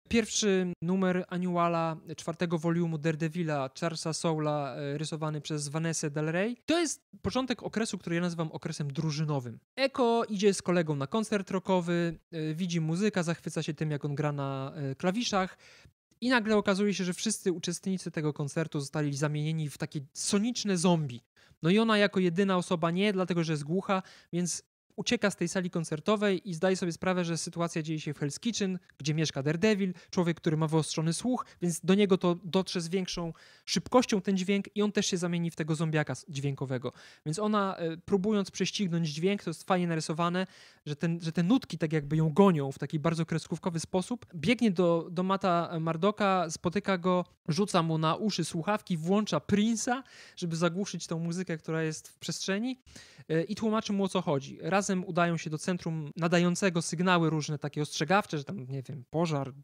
Speaker 1: pierwszy numer annuala czwartego wolumu Daredevila Charlesa Soula, e, rysowany przez Vanessa Del Rey. To jest początek okresu, który ja nazywam okresem drużynowym. Eko idzie z kolegą na koncert rockowy, widzi muzyka, zachwyca się tym, jak on gra na klawiszach, i nagle okazuje się, że wszyscy uczestnicy tego koncertu zostali zamienieni w takie soniczne zombie. No i ona jako jedyna osoba nie, dlatego że jest głucha, więc ucieka z tej sali koncertowej i zdaje sobie sprawę, że sytuacja dzieje się w Hell's Kitchen, gdzie mieszka Daredevil, człowiek, który ma wyostrzony słuch, więc do niego to dotrze z większą szybkością ten dźwięk i on też się zamieni w tego zombiaka dźwiękowego. Więc ona e, próbując prześcignąć dźwięk, to jest fajnie narysowane, że, ten, że te nutki tak jakby ją gonią w taki bardzo kreskówkowy sposób. Biegnie do, do Mata Mardoka, spotyka go, rzuca mu na uszy słuchawki, włącza Prince'a, żeby zagłuszyć tą muzykę, która jest w przestrzeni. E, i tłumaczy mu o co chodzi. Razem udają się do centrum nadającego sygnały różne takie ostrzegawcze, że tam, nie wiem, pożar,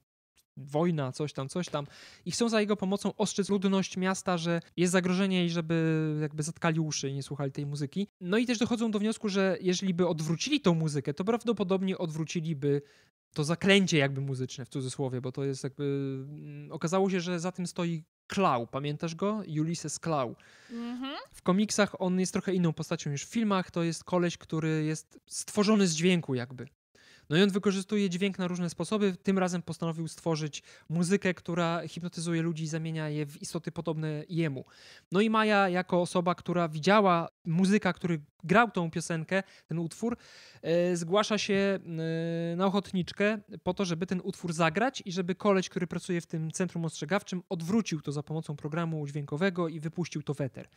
Speaker 1: wojna, coś tam, coś tam i chcą za jego pomocą ostrzec ludność miasta, że jest zagrożenie i żeby jakby zatkali uszy i nie słuchali tej muzyki. No i też dochodzą do wniosku, że jeżeli by odwrócili tą muzykę, to prawdopodobnie odwróciliby to zaklęcie jakby muzyczne w cudzysłowie, bo to jest jakby mm, okazało się, że za tym stoi Klau, pamiętasz go? Ulysses Klau. Mhm. W komiksach on jest trochę inną postacią niż w filmach. To jest koleś, który jest stworzony z dźwięku jakby. No i on wykorzystuje dźwięk na różne sposoby. Tym razem postanowił stworzyć muzykę, która hipnotyzuje ludzi i zamienia je w istoty podobne jemu. No i Maja, jako osoba, która widziała muzyka, który grał tą piosenkę, ten utwór, e, zgłasza się e, na ochotniczkę po to, żeby ten utwór zagrać i żeby koleś, który pracuje w tym centrum ostrzegawczym, odwrócił to za pomocą programu dźwiękowego i wypuścił to weter.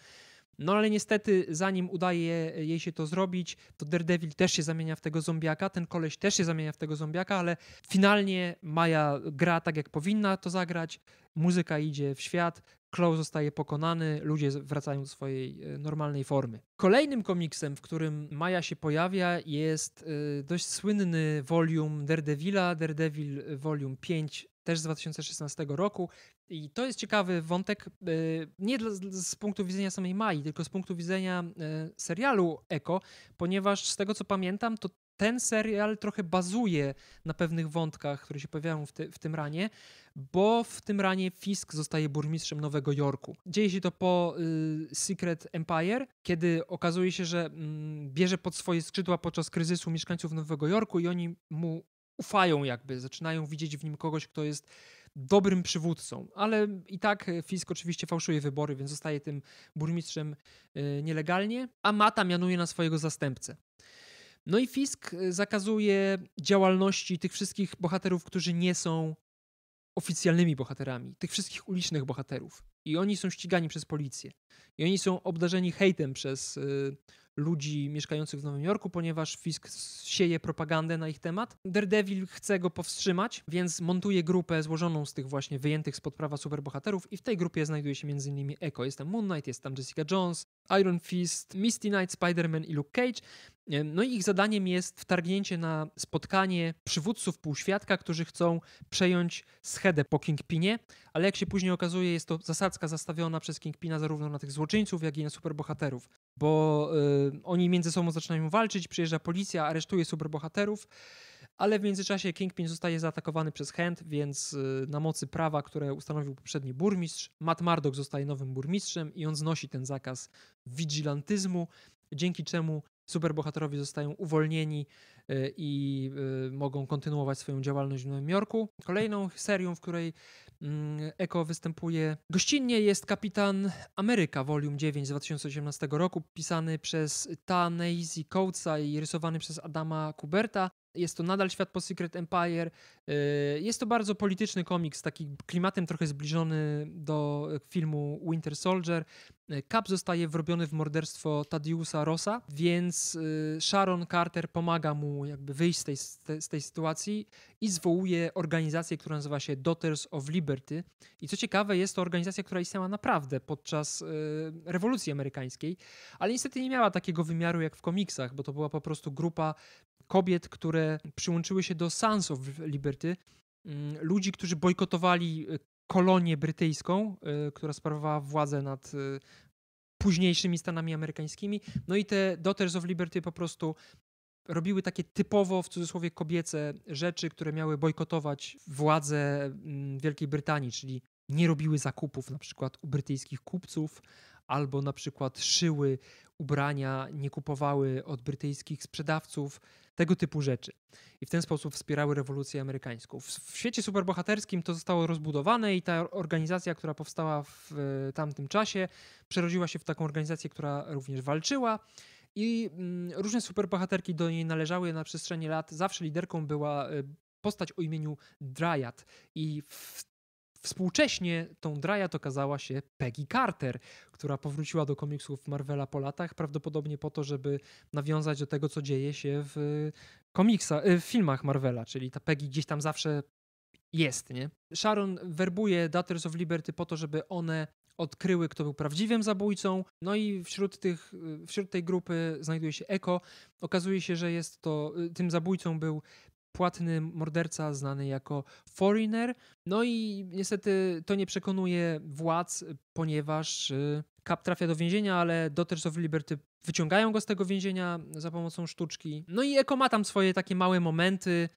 Speaker 1: No ale niestety, zanim udaje jej się to zrobić, to Daredevil też się zamienia w tego zombiaka, ten koleś też się zamienia w tego zombiaka, ale finalnie Maja gra tak, jak powinna to zagrać, muzyka idzie w świat, Claw zostaje pokonany, ludzie wracają do swojej e, normalnej formy. Kolejnym komiksem, w którym Maja się pojawia, jest e, dość słynny volume Daredevila, Daredevil Volume 5 też z 2016 roku. I to jest ciekawy wątek, y, nie z punktu widzenia samej Mai, tylko z punktu widzenia y, serialu Eco ponieważ z tego co pamiętam, to ten serial trochę bazuje na pewnych wątkach, które się pojawiają w, w, tym ranie, bo w tym ranie Fisk zostaje burmistrzem Nowego Jorku. Dzieje się to po y, Secret Empire, kiedy okazuje się, że y, bierze pod swoje skrzydła podczas kryzysu mieszkańców Nowego Jorku i oni mu ufają jakby, zaczynają widzieć w nim kogoś, kto jest dobrym przywódcą, ale i tak e, Fisk oczywiście fałszuje wybory, więc zostaje tym burmistrzem e, nielegalnie, a Mata mianuje na swojego zastępcę. No i Fisk e, zakazuje działalności tych wszystkich bohaterów, którzy nie są oficjalnymi bohaterami, tych wszystkich ulicznych bohaterów. I oni są ścigani przez policję. I oni są obdarzeni hejtem przez y, ludzi mieszkających w Nowym Jorku, ponieważ Fisk sieje propagandę na ich temat. Daredevil chce go powstrzymać, więc montuje grupę złożoną z tych właśnie wyjętych spod prawa superbohaterów i w tej grupie znajduje się m.in. Echo. Jest tam Moon Knight, jest tam Jessica Jones, Iron Fist, Misty Knight, Spider-Man i Luke Cage. E, no i ich zadaniem jest wtargnięcie na spotkanie przywódców półświadka, którzy chcą przejąć schedę po Kingpinie, ale jak się później okazuje, jest to zasadzka zastawiona przez Kingpina zarówno na tych złoczyńców, jak i na superbohaterów, bo y, oni między sobą zaczynają walczyć, przyjeżdża policja, aresztuje superbohaterów, ale w międzyczasie Kingpin zostaje zaatakowany przez Hand, więc y, na mocy prawa, które ustanowił poprzedni burmistrz, Matt Murdock zostaje nowym burmistrzem i on znosi ten zakaz vigilantyzmu dzięki czemu superbohaterowie zostają uwolnieni e, i e, mogą kontynuować swoją działalność w Nowym Jorku. Kolejną serią, w której mm, Eko występuje gościnnie jest Kapitan Ameryka, Volume 9 z 2018 roku, pisany przez Ta-Nehisi Coatesa i rysowany przez Adama Kuberta. Jest to nadal świat po Secret Empire. E, jest to bardzo polityczny komiks, taki klimatem trochę zbliżony do filmu Winter Soldier. E, Cap zostaje wrobiony w morderstwo Tadiusa Rosa, więc e, Sharon Carter pomaga mu jakby wyjść z tej, z tej sytuacji i zwołuje organizację, która nazywa się Daughters of Liberty. I co ciekawe, jest to organizacja, która istniała naprawdę podczas e, rewolucji amerykańskiej, ale niestety nie miała takiego wymiaru jak w komiksach, bo to była po prostu grupa kobiet, które przyłączyły się do Sons of Liberty, mm, ludzi, którzy bojkotowali kolonię brytyjską, y, która sprawowała władzę nad y, późniejszymi Stanami Amerykańskimi. No i te Daughters of Liberty po prostu robiły takie typowo, w cudzysłowie, kobiece rzeczy, które miały bojkotować władzę mm, Wielkiej Brytanii, czyli nie robiły zakupów na przykład u brytyjskich kupców albo na przykład szyły ubrania nie kupowały od brytyjskich sprzedawców, tego typu rzeczy. I w ten sposób wspierały rewolucję amerykańską. W, w świecie superbohaterskim to zostało rozbudowane i ta organizacja, która powstała w y, tamtym czasie, przerodziła się w taką organizację, która również walczyła. I y, różne superbohaterki do niej należały na przestrzeni lat. Zawsze liderką była y, postać o imieniu Dryad. I w Współcześnie tą Dryad okazała się Peggy Carter, która powróciła do komiksów Marvela po latach, prawdopodobnie po to, żeby nawiązać do tego, co dzieje się w komiksa, y, w filmach Marvela, czyli ta Peggy gdzieś tam zawsze jest, nie? Sharon werbuje Daughters of Liberty po to, żeby one odkryły, kto był prawdziwym zabójcą. No i wśród, tych, y, wśród tej grupy znajduje się Echo. Okazuje się, że jest to, y, tym zabójcą był płatny morderca znany jako Foreigner. No i niestety to nie przekonuje władz, ponieważ Cap y, trafia do więzienia, ale Daughters of Liberty wyciągają go z tego więzienia za pomocą sztuczki. No i Eko ma tam swoje takie małe momenty,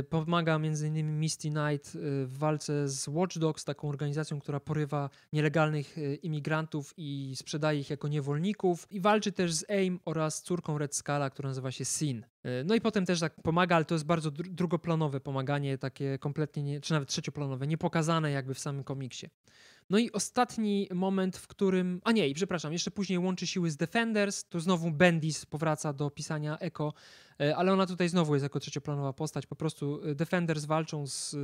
Speaker 1: Y, pomaga m.in. Misty Knight y, w walce z Watch Dogs, taką organizacją, która porywa nielegalnych y, imigrantów i sprzedaje ich jako niewolników. I walczy też z AIM oraz córką Red Scala, która nazywa się Sin. No i potem też tak pomaga, ale to jest bardzo drugoplanowe pomaganie, takie kompletnie, nie, czy nawet trzecioplanowe, niepokazane jakby w samym komiksie. No i ostatni moment, w którym. A nie, przepraszam, jeszcze później łączy siły z Defenders. To znowu Bendis powraca do pisania Echo. E, ale ona tutaj znowu jest jako trzecioplanowa postać. Po prostu e, Defenders walczą z e,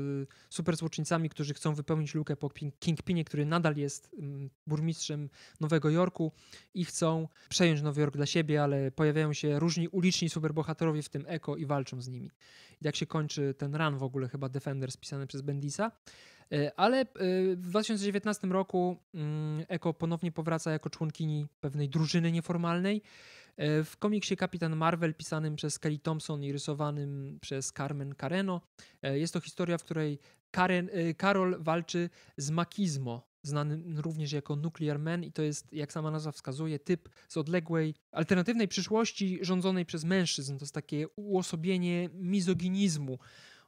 Speaker 1: super złoczyńcami, którzy chcą wypełnić lukę po Kingpinie, który nadal jest mm, burmistrzem Nowego Jorku i chcą przejąć Nowy Jork dla siebie, ale pojawiają się różni uliczni superbohaterowie, w tym Eko i walczą z nimi. Jak się kończy ten ran w ogóle chyba Defenders pisany przez Bendisa, ale w 2019 roku mm, Eko ponownie powraca jako członkini pewnej drużyny nieformalnej E, w komiksie Kapitan Marvel pisanym przez Kelly Thompson i rysowanym przez Carmen Careno e, jest to historia, w której Karen, Karol e, walczy z makizmo, znanym również jako Nuclear Man i to jest, jak sama nazwa wskazuje, typ z odległej, alternatywnej przyszłości rządzonej przez mężczyzn. To jest takie uosobienie mizoginizmu,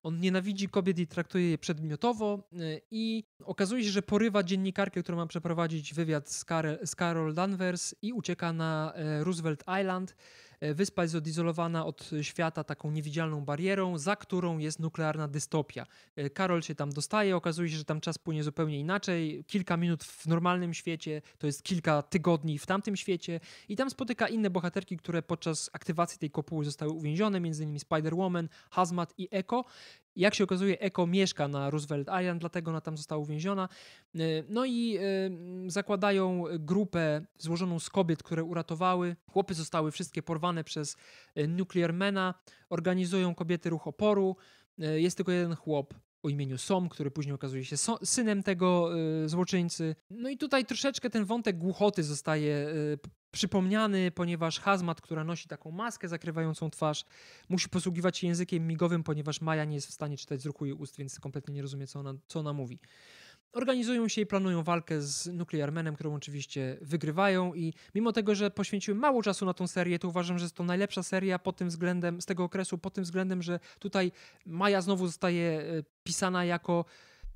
Speaker 1: on nienawidzi kobiet i traktuje je przedmiotowo y, i okazuje się, że porywa dziennikarkę, która ma przeprowadzić wywiad z, z Carol Danvers i ucieka na e, Roosevelt Island E, wyspa jest odizolowana od świata taką niewidzialną barierą, za którą jest nuklearna dystopia. E, Karol się tam dostaje, okazuje się, że tam czas płynie zupełnie inaczej. Kilka minut w normalnym świecie, to jest kilka tygodni w tamtym świecie i tam spotyka inne bohaterki, które podczas aktywacji tej kopuły zostały uwięzione, między innymi Spider-Woman, Hazmat i Echo jak się okazuje, Eko mieszka na Roosevelt Island, dlatego ona tam została uwięziona. Y, no i y, zakładają grupę złożoną z kobiet, które uratowały. Chłopy zostały wszystkie porwane przez y, Nuclearmana. Organizują kobiety ruch oporu. Jest tylko jeden chłop, o imieniu Som, który później okazuje się so synem tego y, złoczyńcy. No i tutaj troszeczkę ten wątek głuchoty zostaje y, przypomniany, ponieważ Hazmat, która nosi taką maskę zakrywającą twarz, musi posługiwać się językiem migowym, ponieważ Maja nie jest w stanie czytać z ruchu jej ust, więc kompletnie nie rozumie, co ona, co ona mówi. Organizują się i planują walkę z Nuklearmenem, którą oczywiście wygrywają i mimo tego, że poświęciłem mało czasu na tą serię, to uważam, że jest to najlepsza seria pod tym względem, z tego okresu, pod tym względem, że tutaj Maja znowu zostaje e, pisana jako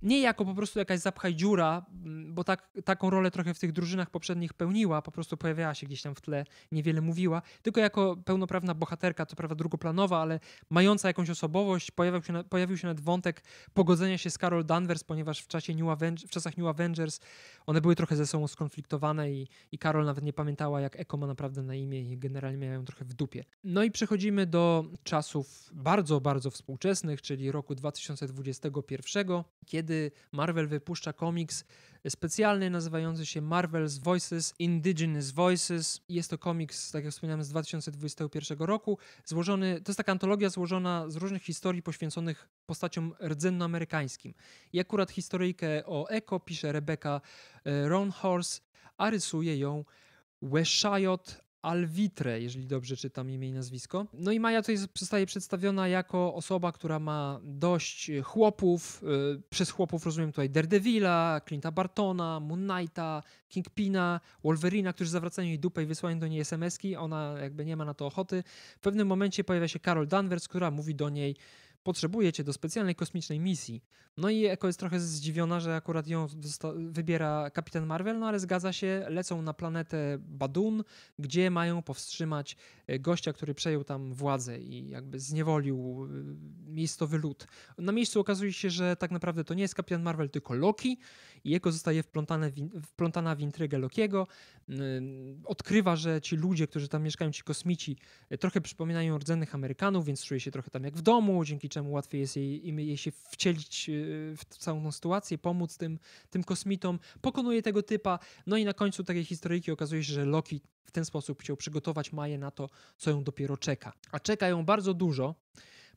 Speaker 1: nie jako po prostu jakaś zapchaj dziura, mm, bo tak, taką rolę trochę w tych drużynach poprzednich pełniła, po prostu pojawiała się gdzieś tam w tle, niewiele mówiła, tylko jako pełnoprawna bohaterka, co prawda drugoplanowa, ale mająca jakąś osobowość, pojawił się, pojawił się nawet wątek pogodzenia się z Carol Danvers, ponieważ w, czasie New w czasach New Avengers one były trochę ze sobą skonfliktowane i, i Carol nawet nie pamiętała, jak Eko ma naprawdę na imię i generalnie miała ją trochę w dupie. No i przechodzimy do czasów bardzo, bardzo współczesnych, czyli roku 2021, kiedy kiedy Marvel wypuszcza komiks specjalny nazywający się Marvel's Voices, Indigenous Voices. Jest to komiks, tak jak wspomniałem, z 2021 roku. Złożony, to jest taka antologia złożona z różnych historii poświęconych postaciom rdzennoamerykańskim. I akurat historyjkę o Eko pisze Rebecca e, Ronhorse, a rysuje ją Weshayot Alvitre, jeżeli dobrze czytam imię i nazwisko. No i Maja tutaj zostaje przedstawiona jako osoba, która ma dość e, chłopów. E, przez chłopów rozumiem tutaj Daredevila, Clint'a Bartona, Moon Knighta, Kingpina, Wolverina, którzy zawracają jej dupę i wysyłają do niej SMS-ki. Ona jakby nie ma na to ochoty. W pewnym momencie pojawia się Carol Danvers, która mówi do niej potrzebujecie do specjalnej kosmicznej misji. No i Eko jest trochę zdziwiona, że akurat ją wybiera Kapitan Marvel, no ale zgadza się, lecą na planetę Badun, gdzie mają powstrzymać e, gościa, który przejął tam władzę i jakby zniewolił e, miejscowy lud. Na miejscu okazuje się, że tak naprawdę to nie jest Kapitan Marvel, tylko Loki i Eko zostaje wplątane wplątana w intrygę Lokiego. Odkrywa, że ci ludzie, którzy tam mieszkają, ci kosmici, e, trochę przypominają rdzennych Amerykanów, więc czuje się trochę tam jak w domu, dzięki czemu łatwiej jest jej, jej się wcielić e, w całą tą sytuację, pomóc tym, tym kosmitom, pokonuje tego typa. No i na końcu takiej historyjki okazuje się, że Loki w ten sposób chciał przygotować Maję na to, co ją dopiero czeka. A czeka ją bardzo dużo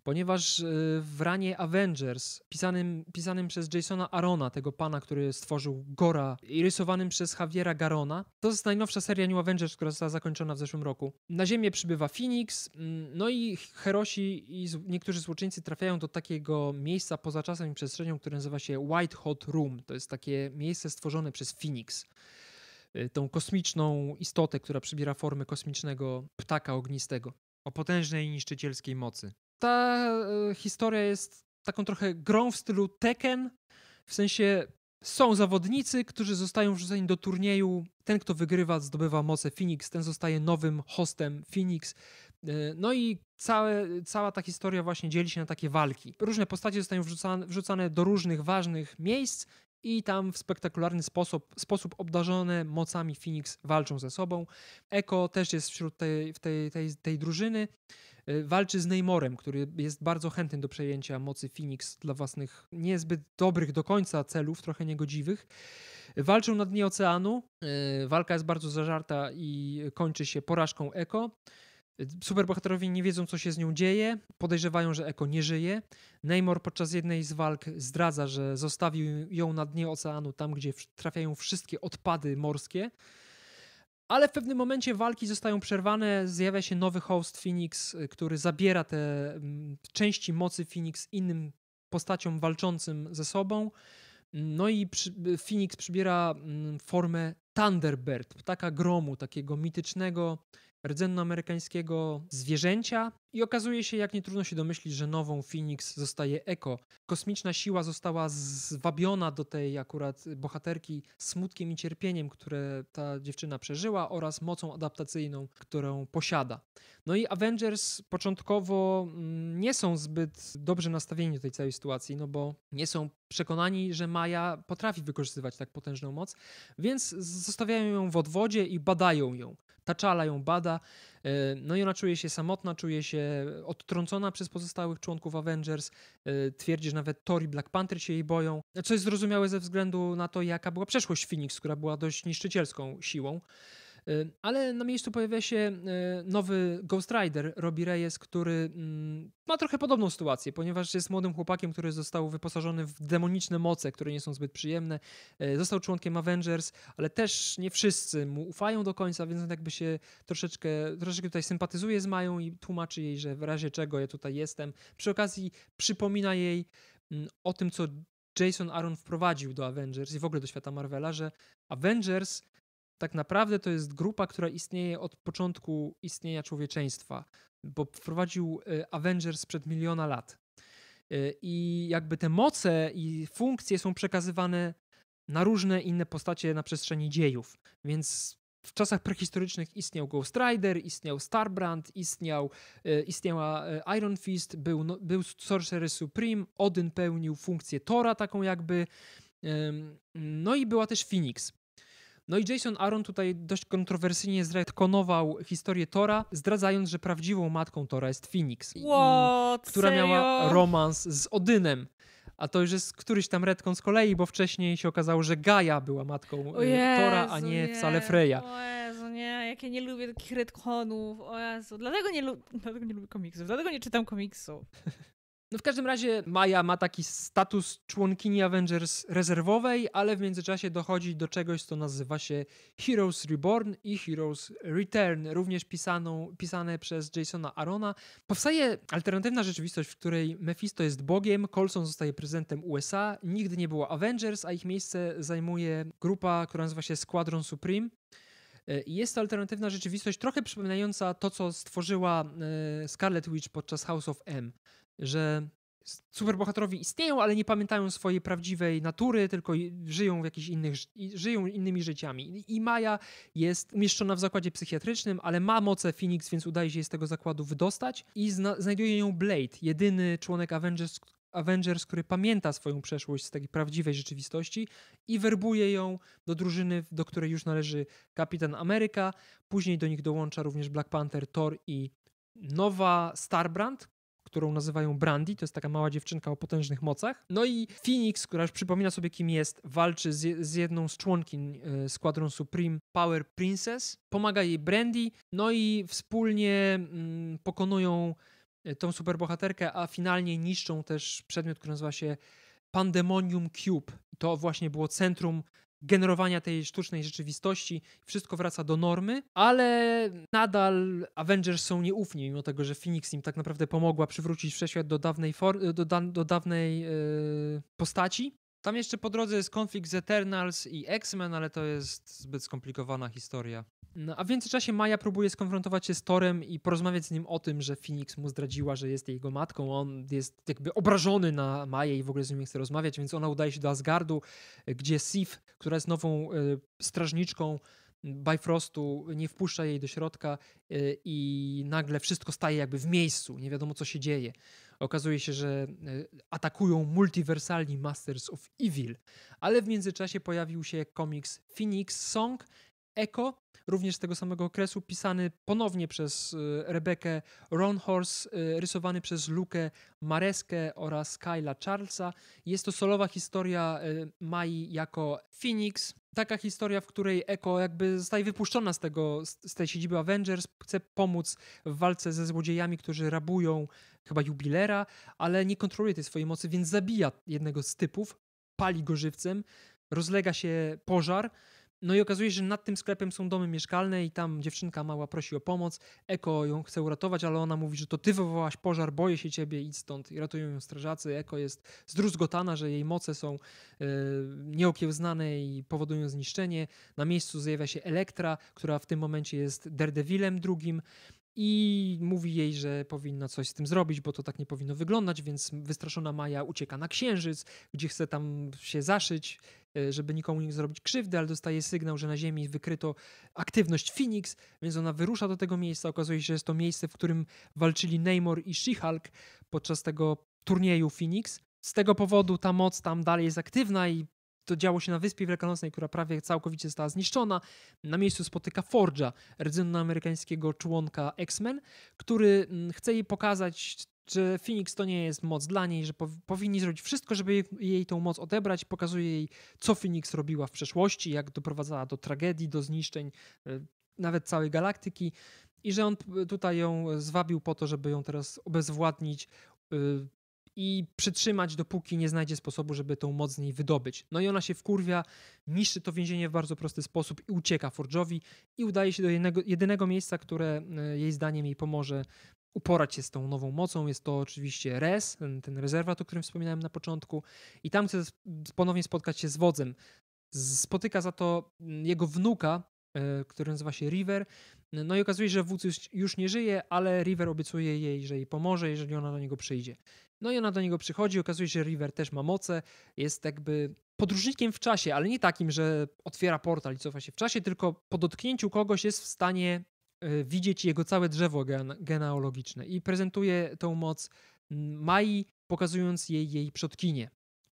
Speaker 1: ponieważ e, w ranie Avengers, pisanym, pisanym przez Jasona Arona, tego pana, który stworzył Gora, i rysowanym przez Javiera Garona, to jest najnowsza seria New Avengers, która została zakończona w zeszłym roku. Na Ziemię przybywa Phoenix, mm, no i herosi i niektórzy złoczyńcy trafiają do takiego miejsca poza czasem i przestrzenią, które nazywa się White Hot Room. To jest takie miejsce stworzone przez Phoenix e, tą kosmiczną istotę, która przybiera formę kosmicznego ptaka ognistego. O potężnej niszczycielskiej mocy ta e, historia jest taką trochę grą w stylu Tekken, w sensie są zawodnicy, którzy zostają wrzuceni do turnieju. Ten, kto wygrywa, zdobywa moce Phoenix, ten zostaje nowym hostem Phoenix. E, no i całe, cała ta historia właśnie dzieli się na takie walki. Różne postacie zostają wrzucane, wrzucane do różnych ważnych miejsc i tam w spektakularny sposób, sposób obdarzone mocami Phoenix walczą ze sobą. Eko też jest wśród tej, tej, tej, tej drużyny. E, walczy z Neymorem, który jest bardzo chętny do przejęcia mocy Phoenix dla własnych niezbyt dobrych do końca celów, trochę niegodziwych. Walczą na dnie oceanu. E, walka jest bardzo zażarta i kończy się porażką Eko. E, superbohaterowie nie wiedzą, co się z nią dzieje, podejrzewają, że Eko nie żyje. Neymor podczas jednej z walk zdradza, że zostawił ją na dnie oceanu, tam gdzie trafiają wszystkie odpady morskie. Ale w pewnym momencie walki zostają przerwane, zjawia się nowy host Phoenix, y, który zabiera te mm, części mocy Phoenix innym postaciom walczącym ze sobą. No i y, Phoenix przybiera mm, formę Thunderbird, ptaka gromu, takiego mitycznego rdzennoamerykańskiego zwierzęcia i okazuje się, jak nie trudno się domyślić, że nową Phoenix zostaje Eko. Kosmiczna siła została zwabiona do tej akurat bohaterki smutkiem i cierpieniem, które ta dziewczyna przeżyła oraz mocą adaptacyjną, którą posiada. No i Avengers początkowo mm, nie są zbyt dobrze nastawieni do tej całej sytuacji, no bo nie są przekonani, że Maja potrafi wykorzystywać tak potężną moc, więc zostawiają ją w odwodzie i badają ją. Taczala ją bada, E, no i ona czuje się samotna, czuje się odtrącona przez pozostałych członków Avengers. E, twierdzi, że nawet Thor i Black Panther się jej boją, co jest zrozumiałe ze względu na to, jaka była przeszłość Phoenix, która była dość niszczycielską siłą. Y, ale na miejscu pojawia się y, nowy Ghost Rider, Robbie Reyes, który mm, ma trochę podobną sytuację, ponieważ jest młodym chłopakiem, który został wyposażony w demoniczne moce, które nie są zbyt przyjemne. Y, został członkiem Avengers, ale też nie wszyscy mu ufają do końca, więc on jakby się troszeczkę, troszeczkę tutaj sympatyzuje z Mają i tłumaczy jej, że w razie czego ja tutaj jestem. Przy okazji przypomina jej mm, o tym, co Jason Aaron wprowadził do Avengers i w ogóle do świata Marvela, że Avengers tak naprawdę to jest grupa, która istnieje od początku istnienia człowieczeństwa, bo wprowadził y, Avengers przed miliona lat. Y, I jakby te moce i funkcje są przekazywane na różne inne postacie na przestrzeni dziejów. Więc w czasach prehistorycznych istniał Ghost Rider, istniał Starbrand, istniał, y, istniała Iron Fist, był, no, był Sorcerer Supreme, Odin pełnił funkcję Tora, taką jakby. No i była też Phoenix. No i Jason Aaron tutaj dość kontrowersyjnie zretkonował historię Tora, zdradzając, że prawdziwą matką Tora jest Phoenix, What? która Serio? miała romans z Odynem. A to już jest któryś tam retkon z kolei, bo wcześniej się okazało, że Gaja była matką e, o Jezu, Tora, a nie, nie. wcale Freya.
Speaker 2: O nie, jak ja nie lubię takich retkonów, o Jezu. Dlatego nie, lu- dlatego nie lubię komiksów, dlatego nie czytam komiksów.
Speaker 1: No w każdym razie Maja ma taki status członkini Avengers rezerwowej, ale w międzyczasie dochodzi do czegoś, co nazywa się Heroes Reborn i Heroes Return, również pisaną, pisane przez Jasona Arona. Powstaje alternatywna rzeczywistość, w której Mephisto jest bogiem, Colson zostaje prezydentem USA, nigdy nie było Avengers, a ich miejsce zajmuje grupa, która nazywa się Squadron Supreme. E, jest to alternatywna rzeczywistość, trochę przypominająca to, co stworzyła e, Scarlet Witch podczas House of M że superbohaterowie istnieją, ale nie pamiętają swojej prawdziwej natury, tylko żyją w jakichś innych, żyją innymi życiami. I Maja jest umieszczona w zakładzie psychiatrycznym, ale ma moce Phoenix, więc udaje się z tego zakładu wydostać i zna znajduje ją Blade, jedyny członek Avengers, Avengers, który pamięta swoją przeszłość z takiej prawdziwej rzeczywistości i werbuje ją do drużyny, do której już należy Kapitan Ameryka. Później do nich dołącza również Black Panther, Thor i nowa Starbrand, którą nazywają Brandy, to jest taka mała dziewczynka o potężnych mocach. No i Phoenix, która już przypomina sobie kim jest, walczy z, z jedną z członkiń y, Squadron Supreme, Power Princess, pomaga jej Brandy, no i wspólnie y, pokonują e, tą superbohaterkę, a finalnie niszczą też przedmiot, który nazywa się Pandemonium Cube. To właśnie było centrum generowania tej sztucznej rzeczywistości. Wszystko wraca do normy, ale nadal Avengers są nieufni, mimo tego, że Phoenix im tak naprawdę pomogła przywrócić wszechświat do dawnej, for- do, da- do dawnej yy, postaci. Tam jeszcze po drodze jest konflikt z Eternals i X-Men, ale to jest zbyt skomplikowana historia. No, a w międzyczasie Maja próbuje skonfrontować się z Torem i porozmawiać z nim o tym, że Phoenix mu zdradziła, że jest jego matką. On jest jakby obrażony na Maję i w ogóle z nim nie chce rozmawiać, więc ona udaje się do Asgardu, gdzie Sif, która jest nową y, strażniczką Bifrostu, nie wpuszcza jej do środka y, i nagle wszystko staje jakby w miejscu, nie wiadomo co się dzieje. Okazuje się, że e, atakują multiversalni Masters of Evil, ale w międzyczasie pojawił się komiks Phoenix Song, Echo również z tego samego okresu, pisany ponownie przez e, Rebekę Ronhorst, e, rysowany przez Lukę Mareskę oraz Kyla Charlesa. Jest to solowa historia e, Mai jako Phoenix, taka historia, w której Eko jakby zostaje wypuszczona z, tego, z tej siedziby Avengers, chce pomóc w walce ze złodziejami, którzy rabują chyba jubilera, ale nie kontroluje tej swojej mocy, więc zabija jednego z typów, pali go żywcem, rozlega się pożar no i okazuje się, że nad tym sklepem są domy mieszkalne i tam dziewczynka mała prosi o pomoc. Eko ją chce uratować, ale ona mówi, że to ty wywołałaś pożar, boję się ciebie, idź stąd. I ratują ją strażacy. Eko jest zdruzgotana, że jej moce są e, nieokiełznane i powodują zniszczenie. Na miejscu zjawia się Elektra, która w tym momencie jest Daredevilem drugim i mówi jej, że powinna coś z tym zrobić, bo to tak nie powinno wyglądać, więc wystraszona Maja ucieka na księżyc, gdzie chce tam się zaszyć, e, żeby nikomu nie zrobić krzywdy, ale dostaje sygnał, że na Ziemi wykryto aktywność Phoenix, więc ona wyrusza do tego miejsca. Okazuje się, że jest to miejsce, w którym walczyli Namor i She-Hulk podczas tego turnieju Phoenix. Z tego powodu ta moc tam dalej jest aktywna i to działo się na Wyspie Wielkanocnej, która prawie całkowicie została zniszczona. Na miejscu spotyka Forge'a, rdzennoamerykańskiego członka X-Men, który mm, chce jej pokazać że Phoenix to nie jest moc dla niej, że pow powinni zrobić wszystko, żeby jej, tą moc odebrać. Pokazuje jej, co Phoenix robiła w przeszłości, jak doprowadzała do tragedii, do zniszczeń e, nawet całej galaktyki i że on tutaj ją zwabił po to, żeby ją teraz obezwładnić, y, i przytrzymać, dopóki nie znajdzie sposobu, żeby tą moc z niej wydobyć. No i ona się wkurwia, niszczy to więzienie w bardzo prosty sposób i ucieka Forge'owi i udaje się do jednego, jedynego miejsca, które e, jej zdaniem jej pomoże uporać się z tą nową mocą. Jest to oczywiście res, ten, ten rezerwat, o którym wspominałem na początku. I tam chce ponownie spotkać się z wodzem. Spotyka za to mm, jego wnuka, e, który nazywa się River. No i okazuje się, że wódz już, już nie żyje, ale River obiecuje jej, że jej pomoże, jeżeli ona do niego przyjdzie. No i ona do niego przychodzi, okazuje się, że River też ma moce, jest jakby podróżnikiem w czasie, ale nie takim, że otwiera portal i cofa się w czasie, tylko po dotknięciu kogoś jest w stanie e, widzieć jego całe drzewo genealogiczne i prezentuje tą moc Mai, pokazując jej jej przodkinie.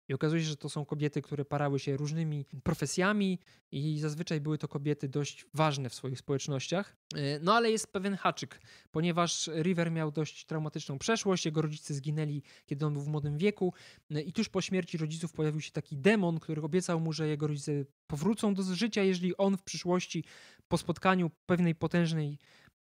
Speaker 1: I okazuje się, że to są kobiety, które parały się różnymi profesjami i zazwyczaj były to kobiety dość ważne w swoich społecznościach. E, no ale jest pewien haczyk, ponieważ River miał dość traumatyczną przeszłość, jego rodzice zginęli, kiedy on był w młodym wieku e, i tuż po śmierci rodziców pojawił się taki demon, który obiecał mu, że jego rodzice powrócą do życia, jeżeli on w przyszłości po spotkaniu pewnej potężnej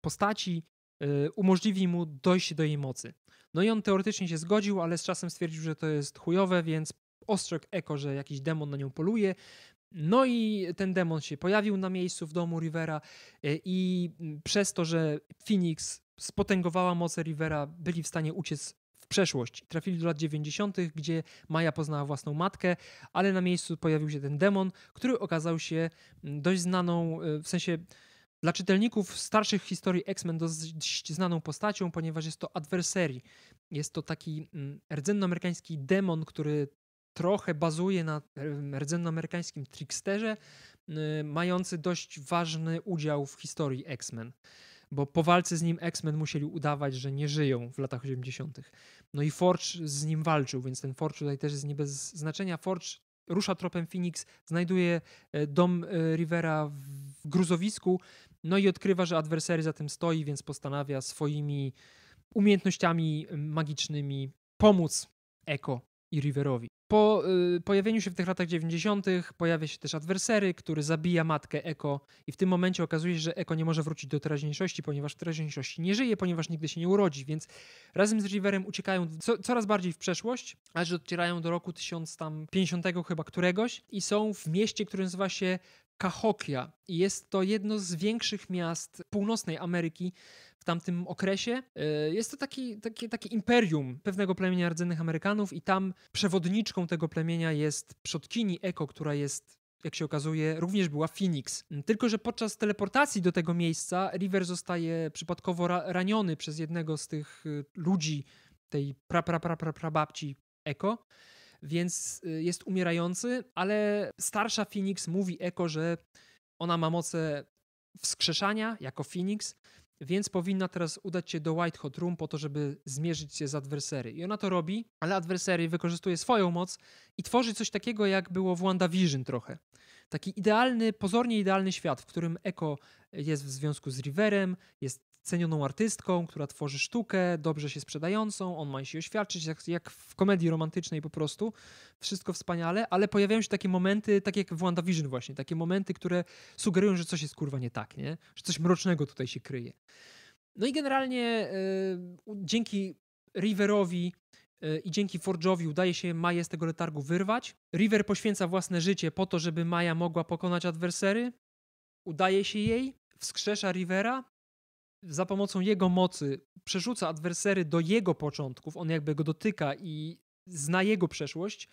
Speaker 1: postaci e, umożliwi mu dojście do jej mocy. No i on teoretycznie się zgodził, ale z czasem stwierdził, że to jest chujowe, więc ostrzegł Eko, że jakiś demon na nią poluje. No i ten demon się pojawił na miejscu w domu Rivera e, i przez to, że Phoenix spotęgowała moce Rivera, byli w stanie uciec w przeszłość. Trafili do lat 90., gdzie Maja poznała własną matkę, ale na miejscu pojawił się ten demon, który okazał się mm, dość znaną, e, w sensie dla czytelników starszych historii X-Men dość znaną postacią, ponieważ jest to adversary. Jest to taki mm, rdzennoamerykański demon, który trochę bazuje na rdzennoamerykańskim tricksterze, y, mający dość ważny udział w historii X-Men. Bo po walce z nim X-Men musieli udawać, że nie żyją w latach 80. No i Forge z nim walczył, więc ten Forge tutaj też jest nie bez znaczenia. Forge rusza tropem Phoenix, znajduje e, dom e, Rivera w gruzowisku, no i odkrywa, że adwersary za tym stoi, więc postanawia swoimi umiejętnościami magicznymi pomóc Eko i Riverowi. Po y, pojawieniu się w tych latach 90. pojawia się też adwersery, który zabija matkę Eko i w tym momencie okazuje się, że Eko nie może wrócić do teraźniejszości, ponieważ w teraźniejszości nie żyje, ponieważ nigdy się nie urodzi, więc razem z Riverem uciekają co, coraz bardziej w przeszłość, aż docierają do roku 1050 chyba któregoś i są w mieście, które nazywa się Cahokia i jest to jedno z większych miast północnej Ameryki, tamtym okresie. E, jest to taki, taki, takie imperium pewnego plemienia rdzennych Amerykanów i tam przewodniczką tego plemienia jest przodkini Eko, która jest jak się okazuje, również była Phoenix. Tylko, że podczas teleportacji do tego miejsca River zostaje przypadkowo ra raniony przez jednego z tych y, ludzi, tej pra, pra, pra, pra, pra babci Eko, więc y, jest umierający, ale starsza Phoenix mówi Eko, że ona ma moce wskrzeszania jako Phoenix więc powinna teraz udać się do White Hot Room po to, żeby zmierzyć się z adwersery. I ona to robi, ale adwersery wykorzystuje swoją moc i tworzy coś takiego, jak było w WandaVision trochę. Taki idealny, pozornie idealny świat, w którym Eko jest w związku z Riverem, jest cenioną artystką, która tworzy sztukę, dobrze się sprzedającą, on ma się oświadczyć, jak, jak w komedii romantycznej po prostu. Wszystko wspaniale, ale pojawiają się takie momenty, tak jak w WandaVision właśnie, takie momenty, które sugerują, że coś jest kurwa nie tak, nie? Że coś mrocznego tutaj się kryje. No i generalnie e, dzięki Riverowi e, i dzięki Forge'owi udaje się Maję z tego letargu wyrwać. River poświęca własne życie po to, żeby Maja mogła pokonać adwersery. Udaje się jej, wskrzesza Rivera za pomocą jego mocy przerzuca adwersery do jego początków, on jakby go dotyka i zna jego przeszłość,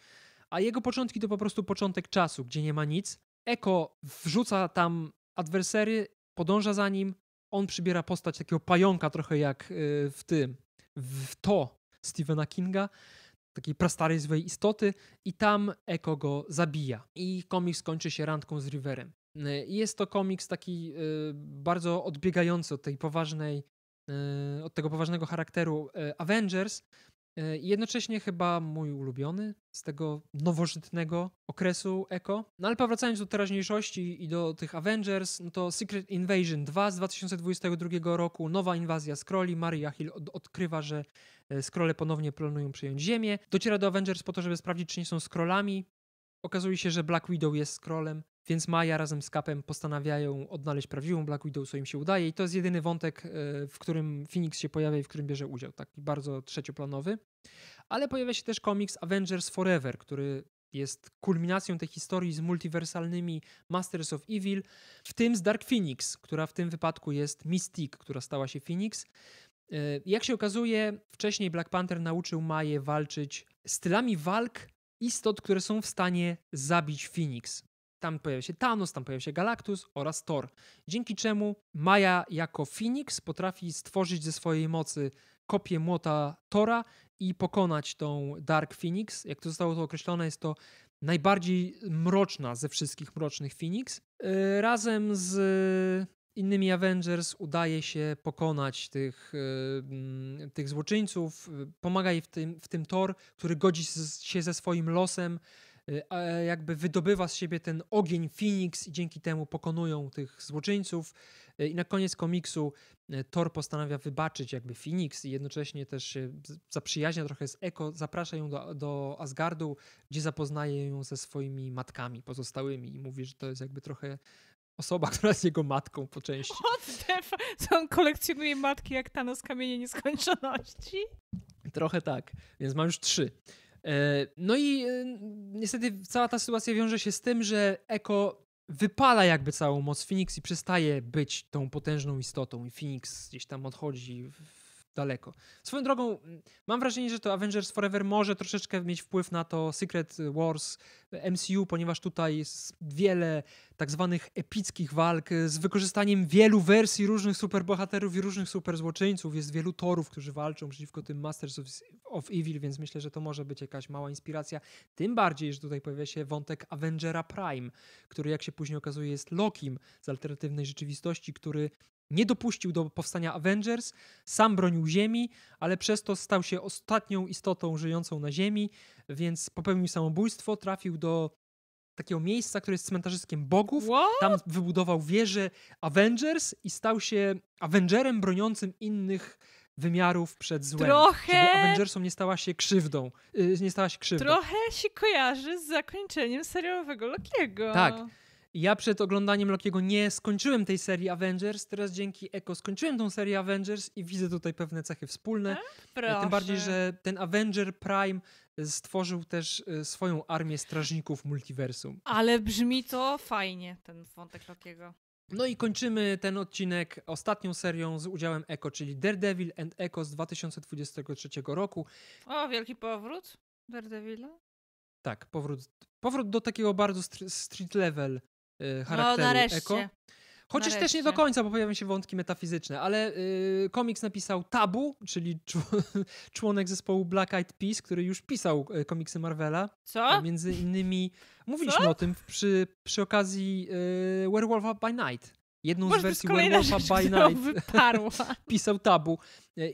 Speaker 1: a jego początki to po prostu początek czasu, gdzie nie ma nic. Eko wrzuca tam adwersery, podąża za nim, on przybiera postać takiego pająka trochę jak y, w tym, w to Stephena Kinga, takiej prastarej złej istoty i tam Eko go zabija. I komiks skończy się randką z Riverem. Y, jest to komiks taki y, bardzo odbiegający od tej poważnej, y, od tego poważnego charakteru Avengers. Jednocześnie chyba mój ulubiony z tego nowożytnego okresu eko. No ale powracając do teraźniejszości i do tych Avengers, no to Secret Invasion 2 z 2022 roku, nowa inwazja Skroli, Maria Hill od odkrywa, że Skrole ponownie planują przejąć Ziemię. Dociera do Avengers po to, żeby sprawdzić, czy nie są Skrolami. Okazuje się, że Black Widow jest Skrolem. Więc Maja razem z Kapem postanawiają odnaleźć prawdziwą Black Widow, co im się udaje. I to jest jedyny wątek, e, w którym Phoenix się pojawia i w którym bierze udział. Taki bardzo trzecioplanowy. Ale pojawia się też komiks Avengers Forever, który jest kulminacją tej historii z multiwersalnymi Masters of Evil, w tym z Dark Phoenix, która w tym wypadku jest Mystique, która stała się Phoenix. E, jak się okazuje, wcześniej Black Panther nauczył Maję walczyć stylami walk istot, które są w stanie zabić Phoenix. Tam pojawia się Thanos, tam pojawia się Galactus oraz Thor. Dzięki czemu Maja jako Phoenix potrafi stworzyć ze swojej mocy kopię młota Tora i pokonać tą Dark Phoenix. Jak to zostało to określone, jest to najbardziej mroczna ze wszystkich mrocznych Phoenix. Y, razem z innymi Avengers udaje się pokonać tych, y, mm, tych złoczyńców. Y, pomaga jej w tym, w tym Thor, który godzi się ze swoim losem Y, jakby wydobywa z siebie ten ogień Phoenix i dzięki temu pokonują tych złoczyńców. Y, I na koniec komiksu y, Thor postanawia wybaczyć jakby Phoenix i jednocześnie też się zaprzyjaźnia trochę z Eko, zaprasza ją do, do Asgardu, gdzie zapoznaje ją ze swoimi matkami pozostałymi i mówi, że to jest jakby trochę osoba, która jest jego matką po części.
Speaker 2: O, the co on kolekcjonuje matki jak Thanos Kamienie Nieskończoności?
Speaker 1: Trochę tak, więc mam już trzy. E, no i e, niestety cała ta sytuacja wiąże się z tym, że Eko wypala jakby całą moc Phoenix i przestaje być tą potężną istotą i Phoenix gdzieś tam odchodzi w daleko. Swoją drogą, mm, mam wrażenie, że to Avengers Forever może troszeczkę mieć wpływ na to Secret Wars e, MCU, ponieważ tutaj jest wiele tak zwanych epickich walk e, z wykorzystaniem wielu wersji różnych superbohaterów i różnych superzłoczyńców. Jest wielu torów, którzy walczą przeciwko tym Masters of, of Evil, więc myślę, że to może być jakaś mała inspiracja. Tym bardziej, że tutaj pojawia się wątek Avengera Prime, który jak się później okazuje jest Lokim z alternatywnej rzeczywistości, który nie dopuścił do powstania Avengers, sam bronił Ziemi, ale przez to stał się ostatnią istotą żyjącą na Ziemi, więc popełnił samobójstwo, trafił do takiego miejsca, które jest cmentarzyskiem bogów. What? Tam wybudował wieżę Avengers i stał się Avengerem broniącym innych wymiarów przed złem. Trochę... Żeby Avengersom nie stała się krzywdą. Yy, nie stała się krzywdą.
Speaker 2: Trochę się kojarzy z zakończeniem serialowego Lokiego. Tak.
Speaker 1: Ja przed oglądaniem Lokiego nie skończyłem tej serii Avengers, teraz dzięki Eko skończyłem tą serię Avengers i widzę tutaj pewne cechy wspólne. A, e, e, Tym bardziej, że ten Avenger Prime e, stworzył też swoją armię strażników multiversum. Ale brzmi
Speaker 2: to fajnie, ten wątek Lokiego.
Speaker 1: No i kończymy ten odcinek ostatnią serią z udziałem Eko, czyli Daredevil and Echo z 2023 roku.
Speaker 2: O, wielki powrót Daredevila?
Speaker 1: Tak, powrót, powrót do takiego bardzo street level Y, no, charakteru no, eko. Chociaż nareszcie. też nie do końca, bo pojawiają się wątki metafizyczne, ale y, komiks napisał Tabu, czyli członek zespołu Black Eyed Peas, który już pisał y, komiksy Marvela. Co? Y, między innymi mówiliśmy Co? o tym przy, przy okazji y, Werewolfa by Night. Jedną z wersji Werewolfa by Night pisał Tabu.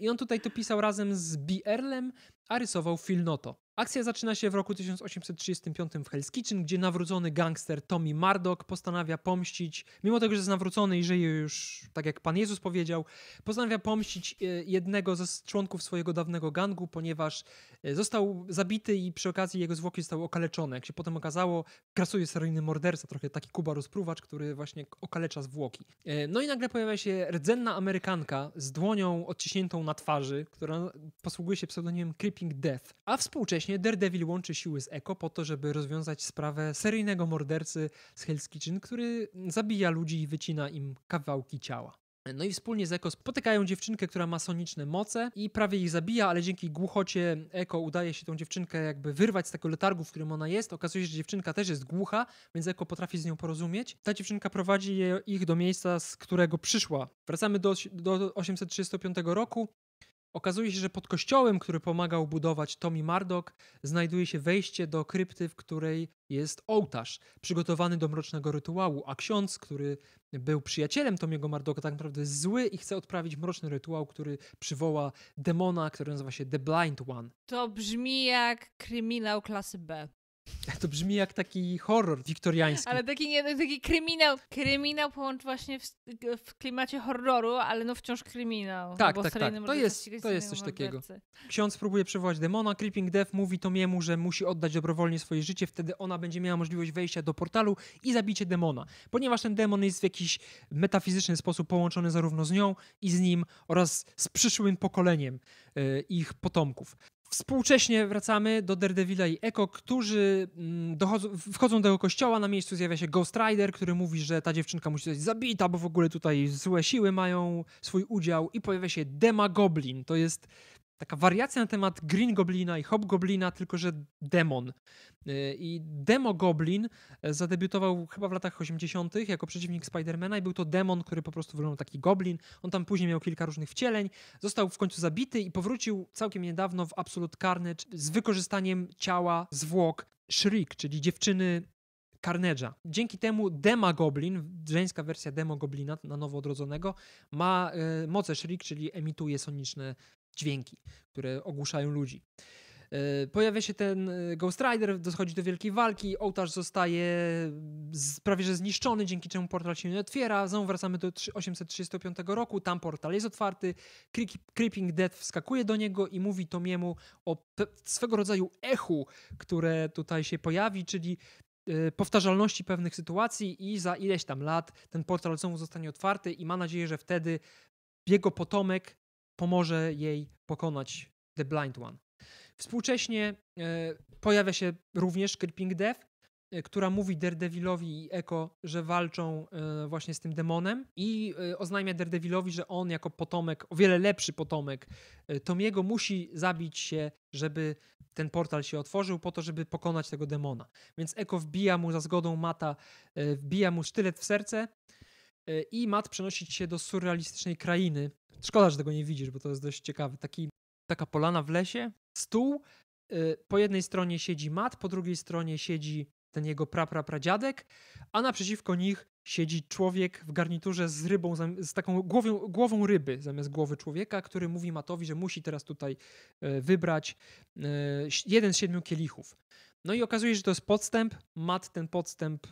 Speaker 1: I on tutaj to pisał razem z B. Earlem, a rysował Phil Noto. Akcja zaczyna się w roku 1835 w Hell's Kitchen, gdzie nawrócony gangster Tommy Murdoch postanawia pomścić, mimo tego, że jest nawrócony i żyje już, tak jak Pan Jezus powiedział, postanawia pomścić e, jednego ze członków swojego dawnego gangu, ponieważ e, został zabity i przy okazji jego zwłoki zostały okaleczone. Jak się potem okazało, krasuje seryjny morderca, trochę taki Kuba rozpruwacz, który właśnie okalecza zwłoki. E, no i nagle pojawia się rdzenna Amerykanka z dłonią odciśniętą na twarzy, która posługuje się pseudonimem Creeping Death, a współcześnie Jednocześnie Daredevil łączy siły z Eko po to, żeby rozwiązać sprawę seryjnego mordercy z Hell's Kitchen, który zabija ludzi i wycina im kawałki ciała. No i wspólnie z Eko spotykają dziewczynkę, która ma soniczne moce i prawie ich zabija, ale dzięki głuchocie Eko udaje się tą dziewczynkę jakby wyrwać z tego letargu, w którym ona jest. Okazuje się, że dziewczynka też jest głucha, więc Eko potrafi z nią porozumieć. Ta dziewczynka prowadzi je, ich do miejsca, z którego przyszła. Wracamy do, do 835 roku. Okazuje się, że pod kościołem, który pomagał budować Tommy Mardok, znajduje się wejście do krypty, w której jest ołtarz przygotowany do mrocznego rytuału, a ksiądz, który był przyjacielem Tomiego Mardoka, tak naprawdę jest zły i chce odprawić mroczny rytuał, który przywoła demona, który nazywa się The Blind One.
Speaker 2: To brzmi jak kryminał klasy B.
Speaker 1: To brzmi jak taki horror wiktoriański.
Speaker 2: Ale taki, nie, taki kryminał, kryminał połącz właśnie w, w, klimacie horroru, ale no wciąż kryminał. No tak, tak, tak. To jest, to jest coś mordercy. takiego.
Speaker 1: Ksiądz próbuje przywołać demona, Creeping Death mówi Tomiemu, że musi oddać dobrowolnie swoje życie, wtedy ona będzie miała możliwość wejścia do portalu i zabicie demona. Ponieważ ten demon jest w jakiś metafizyczny sposób połączony zarówno z nią i z nim oraz z przyszłym pokoleniem e, ich potomków. Współcześnie wracamy do Daredevila i Echo, którzy mm, dochodzą, wchodzą do tego kościoła. Na miejscu zjawia się Ghost Rider, który mówi, że ta dziewczynka musi zostać zabita, bo w ogóle tutaj złe siły mają swój udział. I pojawia się Demagoblin. To jest taka wariacja na temat Green Goblina i Hobgoblina, tylko że demon. Y, I Demo Goblin e, zadebiutował chyba w latach 80. jako przeciwnik Spidermana i był to demon, który po prostu wyglądał taki goblin. On tam później miał kilka różnych wcieleń, został w końcu zabity i powrócił całkiem niedawno w Absolute Carnage z wykorzystaniem ciała, zwłok Shriek, czyli dziewczyny Carnage'a. Dzięki temu Dema Goblin, żeńska wersja Demo Goblina na nowo odrodzonego, ma e, moce Shriek, czyli emituje soniczne dźwięki, które ogłuszają ludzi. E, pojawia się ten e, Ghost Rider, dochodzi do wielkiej walki, ołtarz zostaje prawie że zniszczony, dzięki czemu portal się nie otwiera. Znowu wracamy do 835 roku, tam portal jest otwarty, Creeping Death wskakuje do niego i mówi Tomiemu o swego rodzaju echu, które tutaj się pojawi, czyli e, powtarzalności pewnych sytuacji i za ileś tam lat ten portal znowu zostanie otwarty i ma nadzieję, że wtedy jego potomek pomoże jej pokonać The Blind One. Współcześnie e, pojawia się również Creeping Death, e, która mówi Daredevilowi i Eko, że walczą e, właśnie z tym demonem i oznajmia Daredevilowi, że on jako potomek, o wiele lepszy potomek Tomiego musi zabić się, żeby ten portal się otworzył po to, żeby pokonać tego demona. Więc Eko wbija mu za zgodą Mata, wbija mu sztylet w serce i Mat przenosić się do surrealistycznej krainy, Szkoda, że tego nie widzisz, bo to jest dość ciekawe. Taki, taka polana w lesie, stół, y, po jednej stronie siedzi Mat, po drugiej stronie siedzi ten jego pradziadek, a naprzeciwko nich siedzi człowiek w garniturze z rybą, z taką głowią, głową ryby zamiast głowy człowieka, który mówi Matowi, że musi teraz tutaj y, wybrać y, jeden z siedmiu kielichów. No i okazuje się, że to jest podstęp. Mat ten podstęp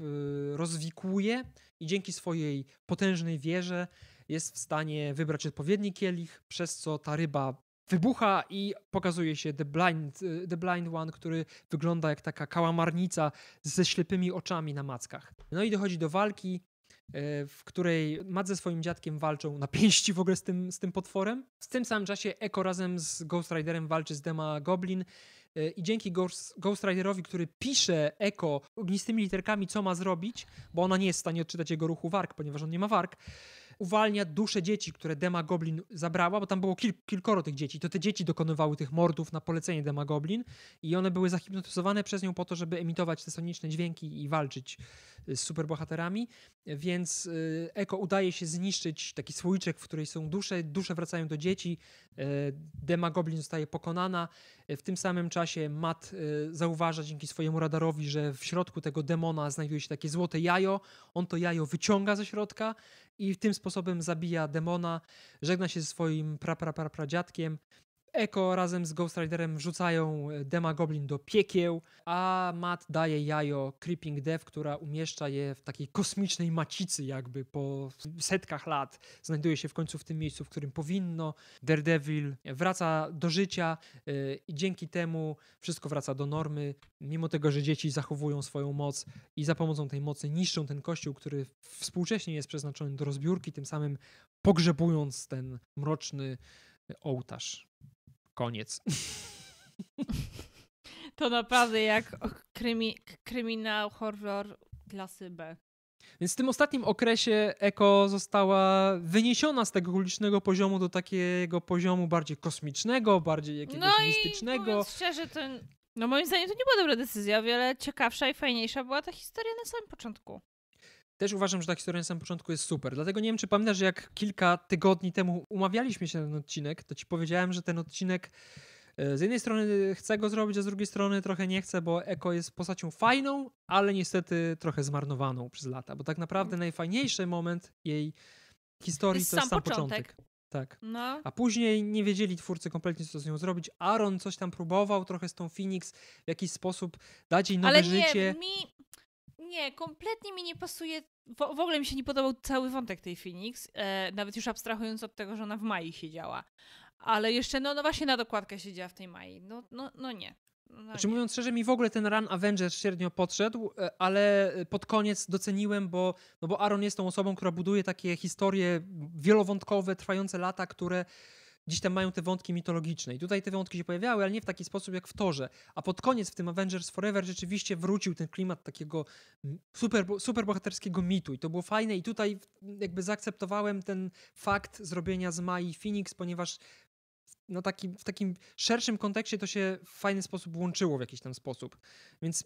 Speaker 1: rozwikłuje i dzięki swojej potężnej wierze jest w stanie wybrać odpowiedni kielich, przez co ta ryba wybucha i pokazuje się The Blind, the blind One, który wygląda jak taka kałamarnica ze ślepymi oczami na mackach. No i dochodzi do walki, e, w której Matt ze swoim dziadkiem walczą na pięści w ogóle z tym, z tym potworem. W tym samym czasie Eko razem z Ghost Riderem walczy z Dema Goblin e, i dzięki Ghost, Ghost Riderowi, który pisze Eko ognistymi literkami, co ma zrobić, bo ona nie jest w stanie odczytać jego ruchu warg, ponieważ on nie ma warg, uwalnia dusze dzieci, które Dema Goblin zabrała, bo tam było kil kilkoro tych dzieci. To te dzieci dokonywały tych mordów na polecenie Dema Goblin i one były zahipnotyzowane przez nią po to, żeby emitować te soniczne dźwięki i walczyć y, z superbohaterami. Więc y, Eko udaje się zniszczyć taki słoiczek, w której są dusze. Dusze wracają do dzieci. Y, Dema Goblin zostaje pokonana. W tym samym czasie Matt zauważa dzięki swojemu radarowi, że w środku tego demona znajduje się takie złote jajo. On to jajo wyciąga ze środka i tym sposobem zabija demona, żegna się ze swoim pra, pra, pra, Eko razem z Ghost Riderem wrzucają e, Demagoblin do piekieł, a Matt daje jajo Creeping Dev, która umieszcza je w takiej kosmicznej macicy jakby po setkach lat. Znajduje się w końcu w tym miejscu, w którym powinno. Daredevil wraca do życia e, i dzięki temu wszystko wraca do normy, mimo tego, że dzieci zachowują swoją moc i za pomocą tej mocy niszczą ten kościół, który współcześnie jest przeznaczony do rozbiórki, tym samym pogrzebując ten mroczny ołtarz. Koniec.
Speaker 2: To naprawdę jak krymi kryminał, horror klasy B.
Speaker 1: Więc w tym ostatnim okresie Eko została wyniesiona z tego ulicznego poziomu do takiego poziomu bardziej kosmicznego, bardziej jakiegoś
Speaker 2: no mistycznego. No szczerze, to no moim zdaniem to nie była dobra decyzja, o wiele ciekawsza i fajniejsza była ta historia na samym początku.
Speaker 1: Też uważam, że ta historia na samym początku jest super. Dlatego nie wiem, czy pamiętasz, że jak kilka tygodni temu umawialiśmy się na ten odcinek, to ci powiedziałem, że ten odcinek e, z jednej strony chcę go zrobić, a z drugiej strony trochę nie chcę, bo Eko jest postacią fajną, ale niestety trochę zmarnowaną przez lata, bo tak naprawdę mm. najfajniejszy moment jej historii to, jest sam, początek. początek. Tak. No. A później nie wiedzieli twórcy kompletnie, co z nią zrobić. Aaron coś tam próbował trochę z tą Phoenix w jakiś sposób dać jej nowe Ale nie, życie.
Speaker 2: Mi, nie, kompletnie mi nie pasuje. W, w ogóle mi się nie podobał cały wątek tej Phoenix, e, nawet już abstrahując od tego, że ona w Mai siedziała. Ale jeszcze, no, no właśnie na dokładkę siedziała w tej Mai. No, no, no nie. No znaczy,
Speaker 1: nie. mówiąc szczerze, mi w ogóle ten run Avengers średnio podszedł, e, ale pod koniec doceniłem, bo, no bo Aaron jest tą osobą, która buduje takie historie wielowątkowe, trwające lata, które gdzieś tam mają te wątki mitologiczne. I tutaj te wątki się pojawiały, ale nie w taki sposób jak w Torze. A pod koniec w tym Avengers Forever rzeczywiście wrócił ten klimat takiego super, super bohaterskiego mitu. I to było fajne. I tutaj jakby zaakceptowałem ten fakt zrobienia z Mai Phoenix, ponieważ na no taki, w takim szerszym kontekście to się w fajny sposób łączyło w jakiś tam sposób. Więc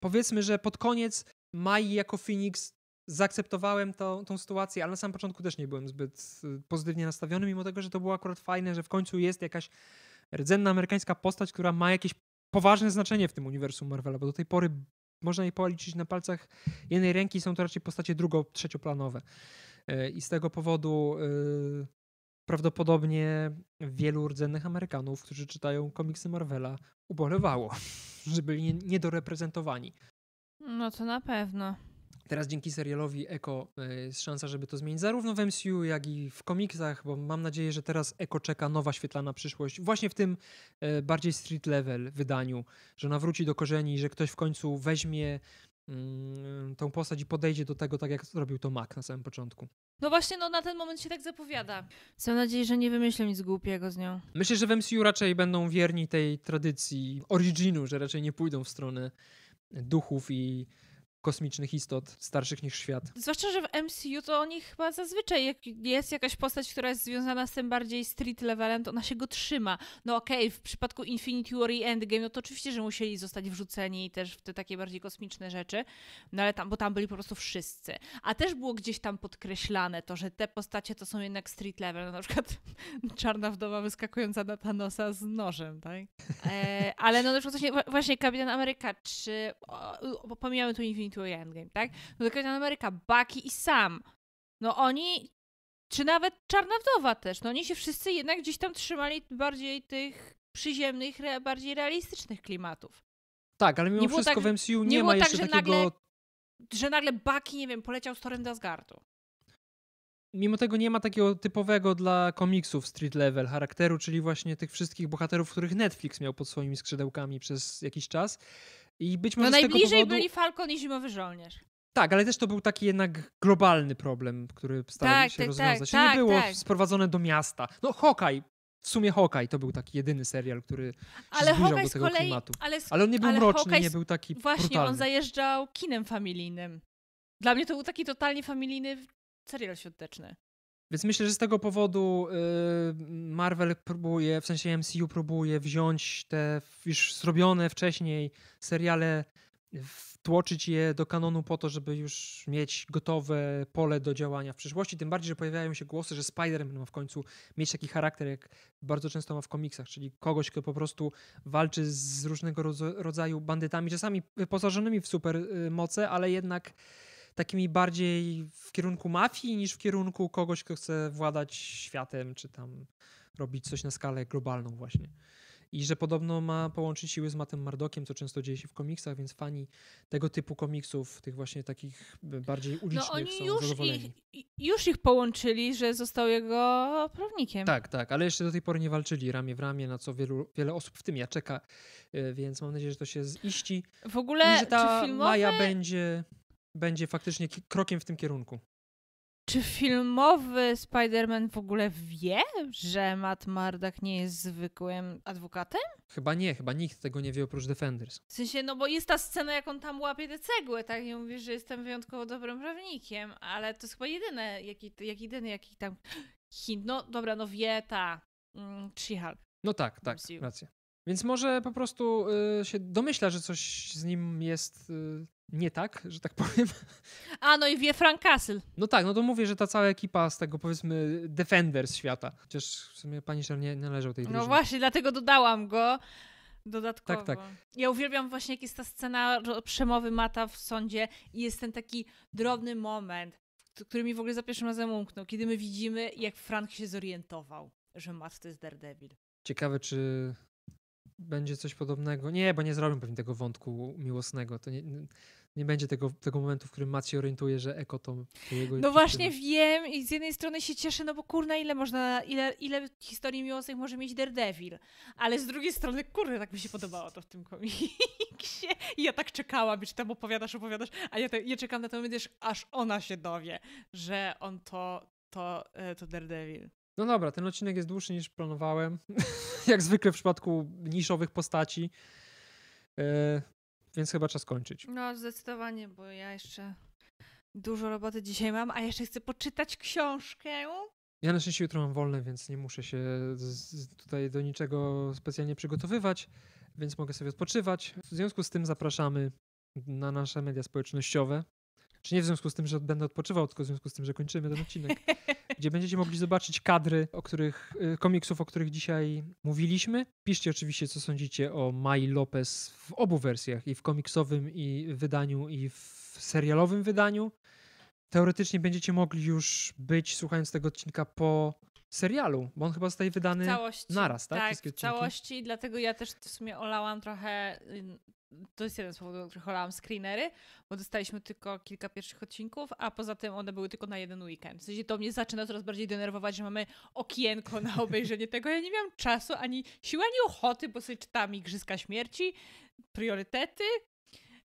Speaker 1: powiedzmy, że pod koniec Mai jako Phoenix zaakceptowałem to, tą sytuację, ale na samym początku też nie byłem zbyt y, pozytywnie nastawiony, mimo tego, że to było akurat fajne, że w końcu jest jakaś rdzenna amerykańska postać, która ma jakieś poważne znaczenie w tym uniwersum Marvela, bo do tej pory można je policzyć na palcach jednej ręki, są to raczej postacie drugo-, trzecioplanowe. Y, I z tego powodu yy, prawdopodobnie wielu rdzennych Amerykanów, którzy czytają komiksy Marvela, ubolewało, że byli niedoreprezentowani.
Speaker 2: No to na pewno.
Speaker 1: Teraz dzięki serialowi Eko e, jest szansa, żeby to zmienić zarówno w MCU, jak i w komiksach, bo mam nadzieję, że teraz Eko czeka nowa świetlana przyszłość właśnie w tym e, bardziej street level wydaniu, że ona wróci do korzeni, że ktoś w końcu weźmie mm, tą postać i podejdzie do tego tak, jak zrobił to Mac na samym początku.
Speaker 2: No właśnie, no na ten moment się tak zapowiada. Mam nadzieję, że nie wymyślę nic głupiego z nią.
Speaker 1: Myślę, że w MCU raczej będą wierni tej tradycji originu, że raczej nie pójdą w stronę duchów i kosmicznych istot starszych niż świat.
Speaker 2: Zwłaszcza, że w MCU to oni chyba zazwyczaj jak jest jakaś postać, która jest związana z tym bardziej street levelem, to ona się go trzyma. No okej, okay, w przypadku Infinity War i Endgame, no to oczywiście, że musieli zostać wrzuceni też w te takie bardziej kosmiczne rzeczy, no ale tam, bo tam byli po prostu wszyscy. A też było gdzieś tam podkreślane to, że te postacie to są jednak street level, no, na przykład czarna wdowa wyskakująca na Thanosa z nożem, tak? E, ale no na przykład właśnie, właśnie Kapitan Ameryka, czy o, pomijamy tu Infinity Infinity Endgame, tak? No to Kapitan Ameryka, Bucky i Sam. No oni, czy nawet Czarna Wdowa też, no oni się wszyscy jednak gdzieś tam trzymali bardziej tych przyziemnych, bardziej realistycznych klimatów.
Speaker 1: Tak, ale mimo nie wszystko tak, w MCU nie, nie ma tak, jeszcze tak, że takiego... Nagle,
Speaker 2: że nagle Bucky, nie wiem, poleciał z torem do Asgardu.
Speaker 1: Mimo tego nie ma takiego typowego dla komiksów street level charakteru, czyli właśnie tych wszystkich bohaterów, których Netflix miał pod swoimi skrzydełkami przez jakiś czas. I być no może no najbliżej powodu... byli
Speaker 2: Falcon i Zimowy Żołnierz.
Speaker 1: Tak, ale też to był taki jednak globalny problem, który starali tak, się tak, rozwiązać. Tak, nie tak, było tak. sprowadzone do miasta. No Hokaj, w sumie Hokaj to był taki jedyny serial, który ale zbliżał do tego kolei, klimatu. Ale, ale, on nie był mroczny, nie był taki Właśnie, brutalny. on
Speaker 2: zajeżdżał kinem familijnym. Dla mnie to był taki totalnie familijny serial świąteczny.
Speaker 1: Więc myślę, że z tego powodu y, Marvel próbuje, w sensie MCU próbuje wziąć te już zrobione wcześniej seriale, wtłoczyć je do kanonu po to, żeby już mieć gotowe pole do działania w przyszłości. Tym bardziej, że pojawiają się głosy, że Spider-Man ma w końcu mieć taki charakter, jak bardzo często ma w komiksach, czyli kogoś, kto po prostu walczy z różnego rodzaju bandytami, czasami wyposażonymi w supermoce, ale jednak takimi bardziej w kierunku mafii niż w kierunku kogoś, kto chce władać światem, czy tam robić coś na skalę globalną właśnie. I że podobno ma połączyć siły z Mattem Mardokiem, co często dzieje się w komiksach, więc fani tego typu komiksów, tych właśnie takich bardziej no ulicznych no oni są już zadowoleni.
Speaker 2: Ich, już ich
Speaker 1: połączyli, że
Speaker 2: został jego prawnikiem. Tak,
Speaker 1: tak, ale jeszcze do tej pory nie walczyli ramię w ramię, na co wielu, wiele osób, w tym ja, czeka. E, więc mam nadzieję, że to się ziści. W
Speaker 2: ogóle, I że ta filmowy... Maja
Speaker 1: będzie będzie faktycznie krokiem w tym kierunku.
Speaker 2: Czy filmowy Spider-Man w ogóle wie, że Matt Murdock nie jest zwykłym adwokatem?
Speaker 1: Chyba nie, chyba nikt tego nie wie oprócz Defenders. W
Speaker 2: sensie, no bo jest ta scena, jak on tam łapie te cegły, tak? I mówi, że jestem wyjątkowo dobrym prawnikiem, ale to jest chyba jedyne, jaki, jak jedyny, jaki tam hint. No dobra, no wie ta mm,
Speaker 1: No tak, tak, rację. Więc może po prostu y, się domyśla, że coś z nim jest y, nie tak, że tak powiem. A, no i wie Frank Castle. No tak, no to mówię, że ta cała ekipa z tego powiedzmy Defenders świata. Chociaż w sumie Punisher nie należał tej no drużynie. No właśnie,
Speaker 2: dlatego dodałam go dodatkowo. Tak, tak. Ja uwielbiam właśnie, jak jest ta scena przemowy Mata w sądzie i jest ten taki drobny moment, który mi w ogóle za pierwszym razem umknął, kiedy my widzimy, jak Frank się zorientował, że Matt to jest Daredevil.
Speaker 1: Ciekawe, czy będzie coś podobnego. Nie, bo nie zrobią pewnie tego wątku miłosnego. To nie nie będzie tego, tego momentu, w którym Matt się orientuje, że Eko to jego... No właśnie
Speaker 2: wiem i z jednej strony się cieszę, no bo kurna ile można, ile, ile historii miłosnych może mieć Daredevil, ale z drugiej strony kurde, tak mi się podobało to w tym komiksie i ja tak czekałam, czy tam opowiadasz, opowiadasz, a ja, te, ja czekam na to moment, aż ona się dowie, że on to, to, e, to Daredevil.
Speaker 1: No dobra, ten odcinek jest dłuższy niż planowałem. Jak zwykle w przypadku niszowych postaci. E, więc chyba czas kończyć.
Speaker 2: No, zdecydowanie, bo ja jeszcze dużo roboty dzisiaj mam, a jeszcze chcę poczytać książkę.
Speaker 1: Ja na szczęście jutro mam wolne, więc nie muszę się tutaj do niczego specjalnie przygotowywać, więc mogę sobie odpoczywać. W związku z tym zapraszamy na nasze media społecznościowe, czy nie w związku z tym, że będę odpoczywał, tylko w związku z tym, że kończymy ten odcinek, gdzie będziecie mogli zobaczyć kadry, o których, y, komiksów, o których dzisiaj mówiliśmy. Piszcie oczywiście, co sądzicie o Mai Lopez w obu wersjach, i w komiksowym i wydaniu, i w serialowym wydaniu. Teoretycznie będziecie mogli już być, słuchając tego odcinka, po serialu, bo on chyba zostaje wydany całości. naraz, tak? Tak, w całości,
Speaker 2: dlatego ja też w sumie olałam trochę y, to jest jeden z powodów, których olałam screenery, bo dostaliśmy tylko kilka pierwszych odcinków, a poza tym one były tylko na jeden weekend. W sensie to mnie zaczyna coraz bardziej denerwować, że mamy okienko na obejrzenie tego. Ja nie miałam czasu, ani siły, ani ochoty, bo sobie czytam Igrzyska Śmierci, priorytety,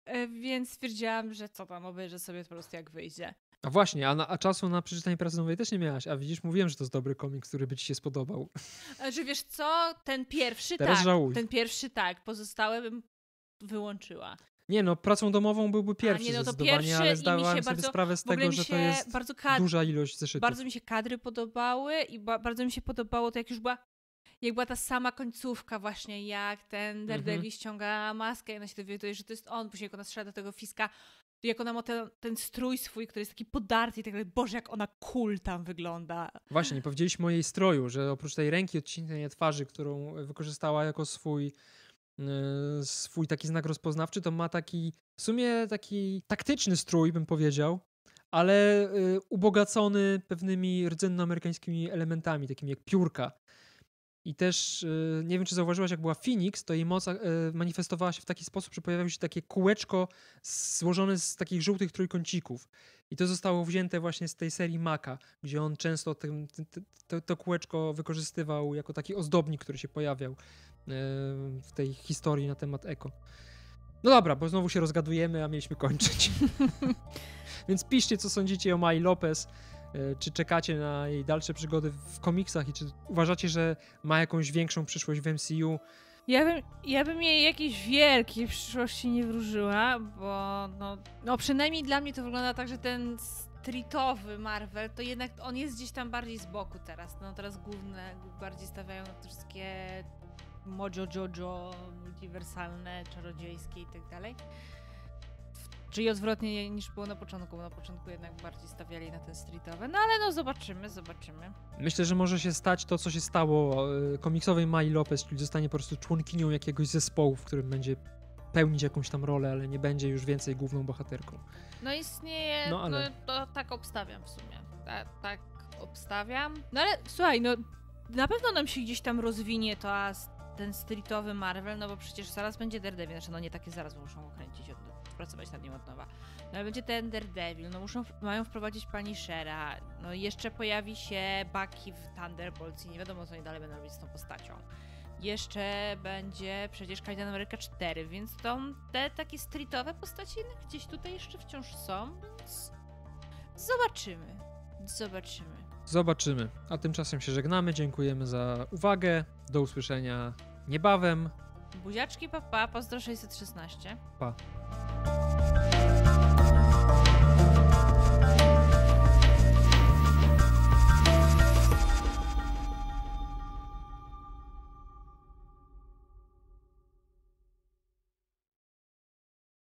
Speaker 2: e, więc stwierdziłam, że co tam, obejrzę sobie po prostu jak wyjdzie.
Speaker 1: A właśnie, a, na, a czasu na przeczytanie pracy nowej też nie miałaś, a widzisz, mówiłem, że to jest dobry komiks, który by ci się spodobał.
Speaker 2: E, że wiesz co, ten pierwszy Teraz tak, żałuj. ten pierwszy tak, pozostałe bym wyłączyła.
Speaker 1: Nie no, pracą domową byłby pierwszy A, nie, no to pierwszy ale zdawałem sobie bardzo, sprawę z tego, że to jest kadr, duża ilość zeszytów. Bardzo mi
Speaker 2: się kadry podobały i ba bardzo mi się podobało to, jak już była jak była ta sama końcówka właśnie, jak ten mhm. Daredevil mhm. ściąga maskę i ona się dowiaduje, że to jest on, później jak ona strzela do tego Fiska, jak ona ma ten, ten strój swój, który jest taki podarty i tak dalej, Boże, jak ona cool tam wygląda.
Speaker 1: Właśnie, nie powiedzieliśmy o jej stroju, że oprócz tej ręki odciętej twarzy, którą wykorzystała jako swój Y, swój taki znak rozpoznawczy, to ma taki w sumie taki taktyczny strój, bym powiedział, ale y, ubogacony pewnymi rdzennoamerykańskimi elementami, takimi jak piórka. I też y, nie wiem, czy zauważyłaś, jak była Phoenix, to jej moc manifestowała się w taki sposób, że pojawiało się takie kółeczko złożone z takich żółtych trójkącików. I to zostało wzięte właśnie z tej serii Maka, gdzie on często to, to kółeczko wykorzystywał jako taki ozdobnik, który się pojawiał E, w tej historii na temat eko. No dobra, bo znowu się rozgadujemy, a mieliśmy kończyć. Więc piszcie, co sądzicie o Mai Lopez. E, czy czekacie na jej dalsze przygody w komiksach i czy uważacie, że ma jakąś większą przyszłość w MCU?
Speaker 2: Ja bym, ja bym jej jakiejś wielkiej przyszłości nie wróżyła, bo no, no przynajmniej dla mnie to wygląda tak, że ten streetowy Marvel, to jednak on jest gdzieś tam bardziej z boku teraz. No teraz główne, bardziej stawiają na te wszystkie mojo jojo, uniwersalne, czarodziejskie i tak dalej. Czyli odwrotnie niż było na początku, bo na początku jednak bardziej stawiali na ten streetowe. No ale no zobaczymy, zobaczymy.
Speaker 1: Myślę, że może się stać to, co się stało y, komiksowej Mai Lopez, czyli zostanie po prostu członkinią jakiegoś zespołu, w którym będzie pełnić jakąś tam rolę, ale nie będzie już więcej główną bohaterką.
Speaker 2: No istnieje, no, ale... No, to tak obstawiam w sumie. Ta, tak obstawiam. No ale słuchaj, no na pewno nam się gdzieś tam rozwinie ta ten streetowy Marvel, no bo przecież zaraz będzie Daredevil, znaczy no nie takie zaraz, bo muszą kręcić, od, pracować nad nim od nowa. No ale będzie ten Daredevil, no muszą, mają wprowadzić Punishera, no jeszcze pojawi się Bucky w Thunderbolts i nie wiadomo co oni dalej będą robić z tą postacią. Jeszcze będzie przecież Kapitan Ameryka 4, więc to te takie streetowe postaci no, gdzieś tutaj jeszcze wciąż są, więc zobaczymy. Zobaczymy.
Speaker 1: Zobaczymy. A tymczasem się żegnamy. Dziękujemy za uwagę. Do usłyszenia niebawem.
Speaker 2: Buziaczki, papa, pa, pozdro 616.
Speaker 1: Pa.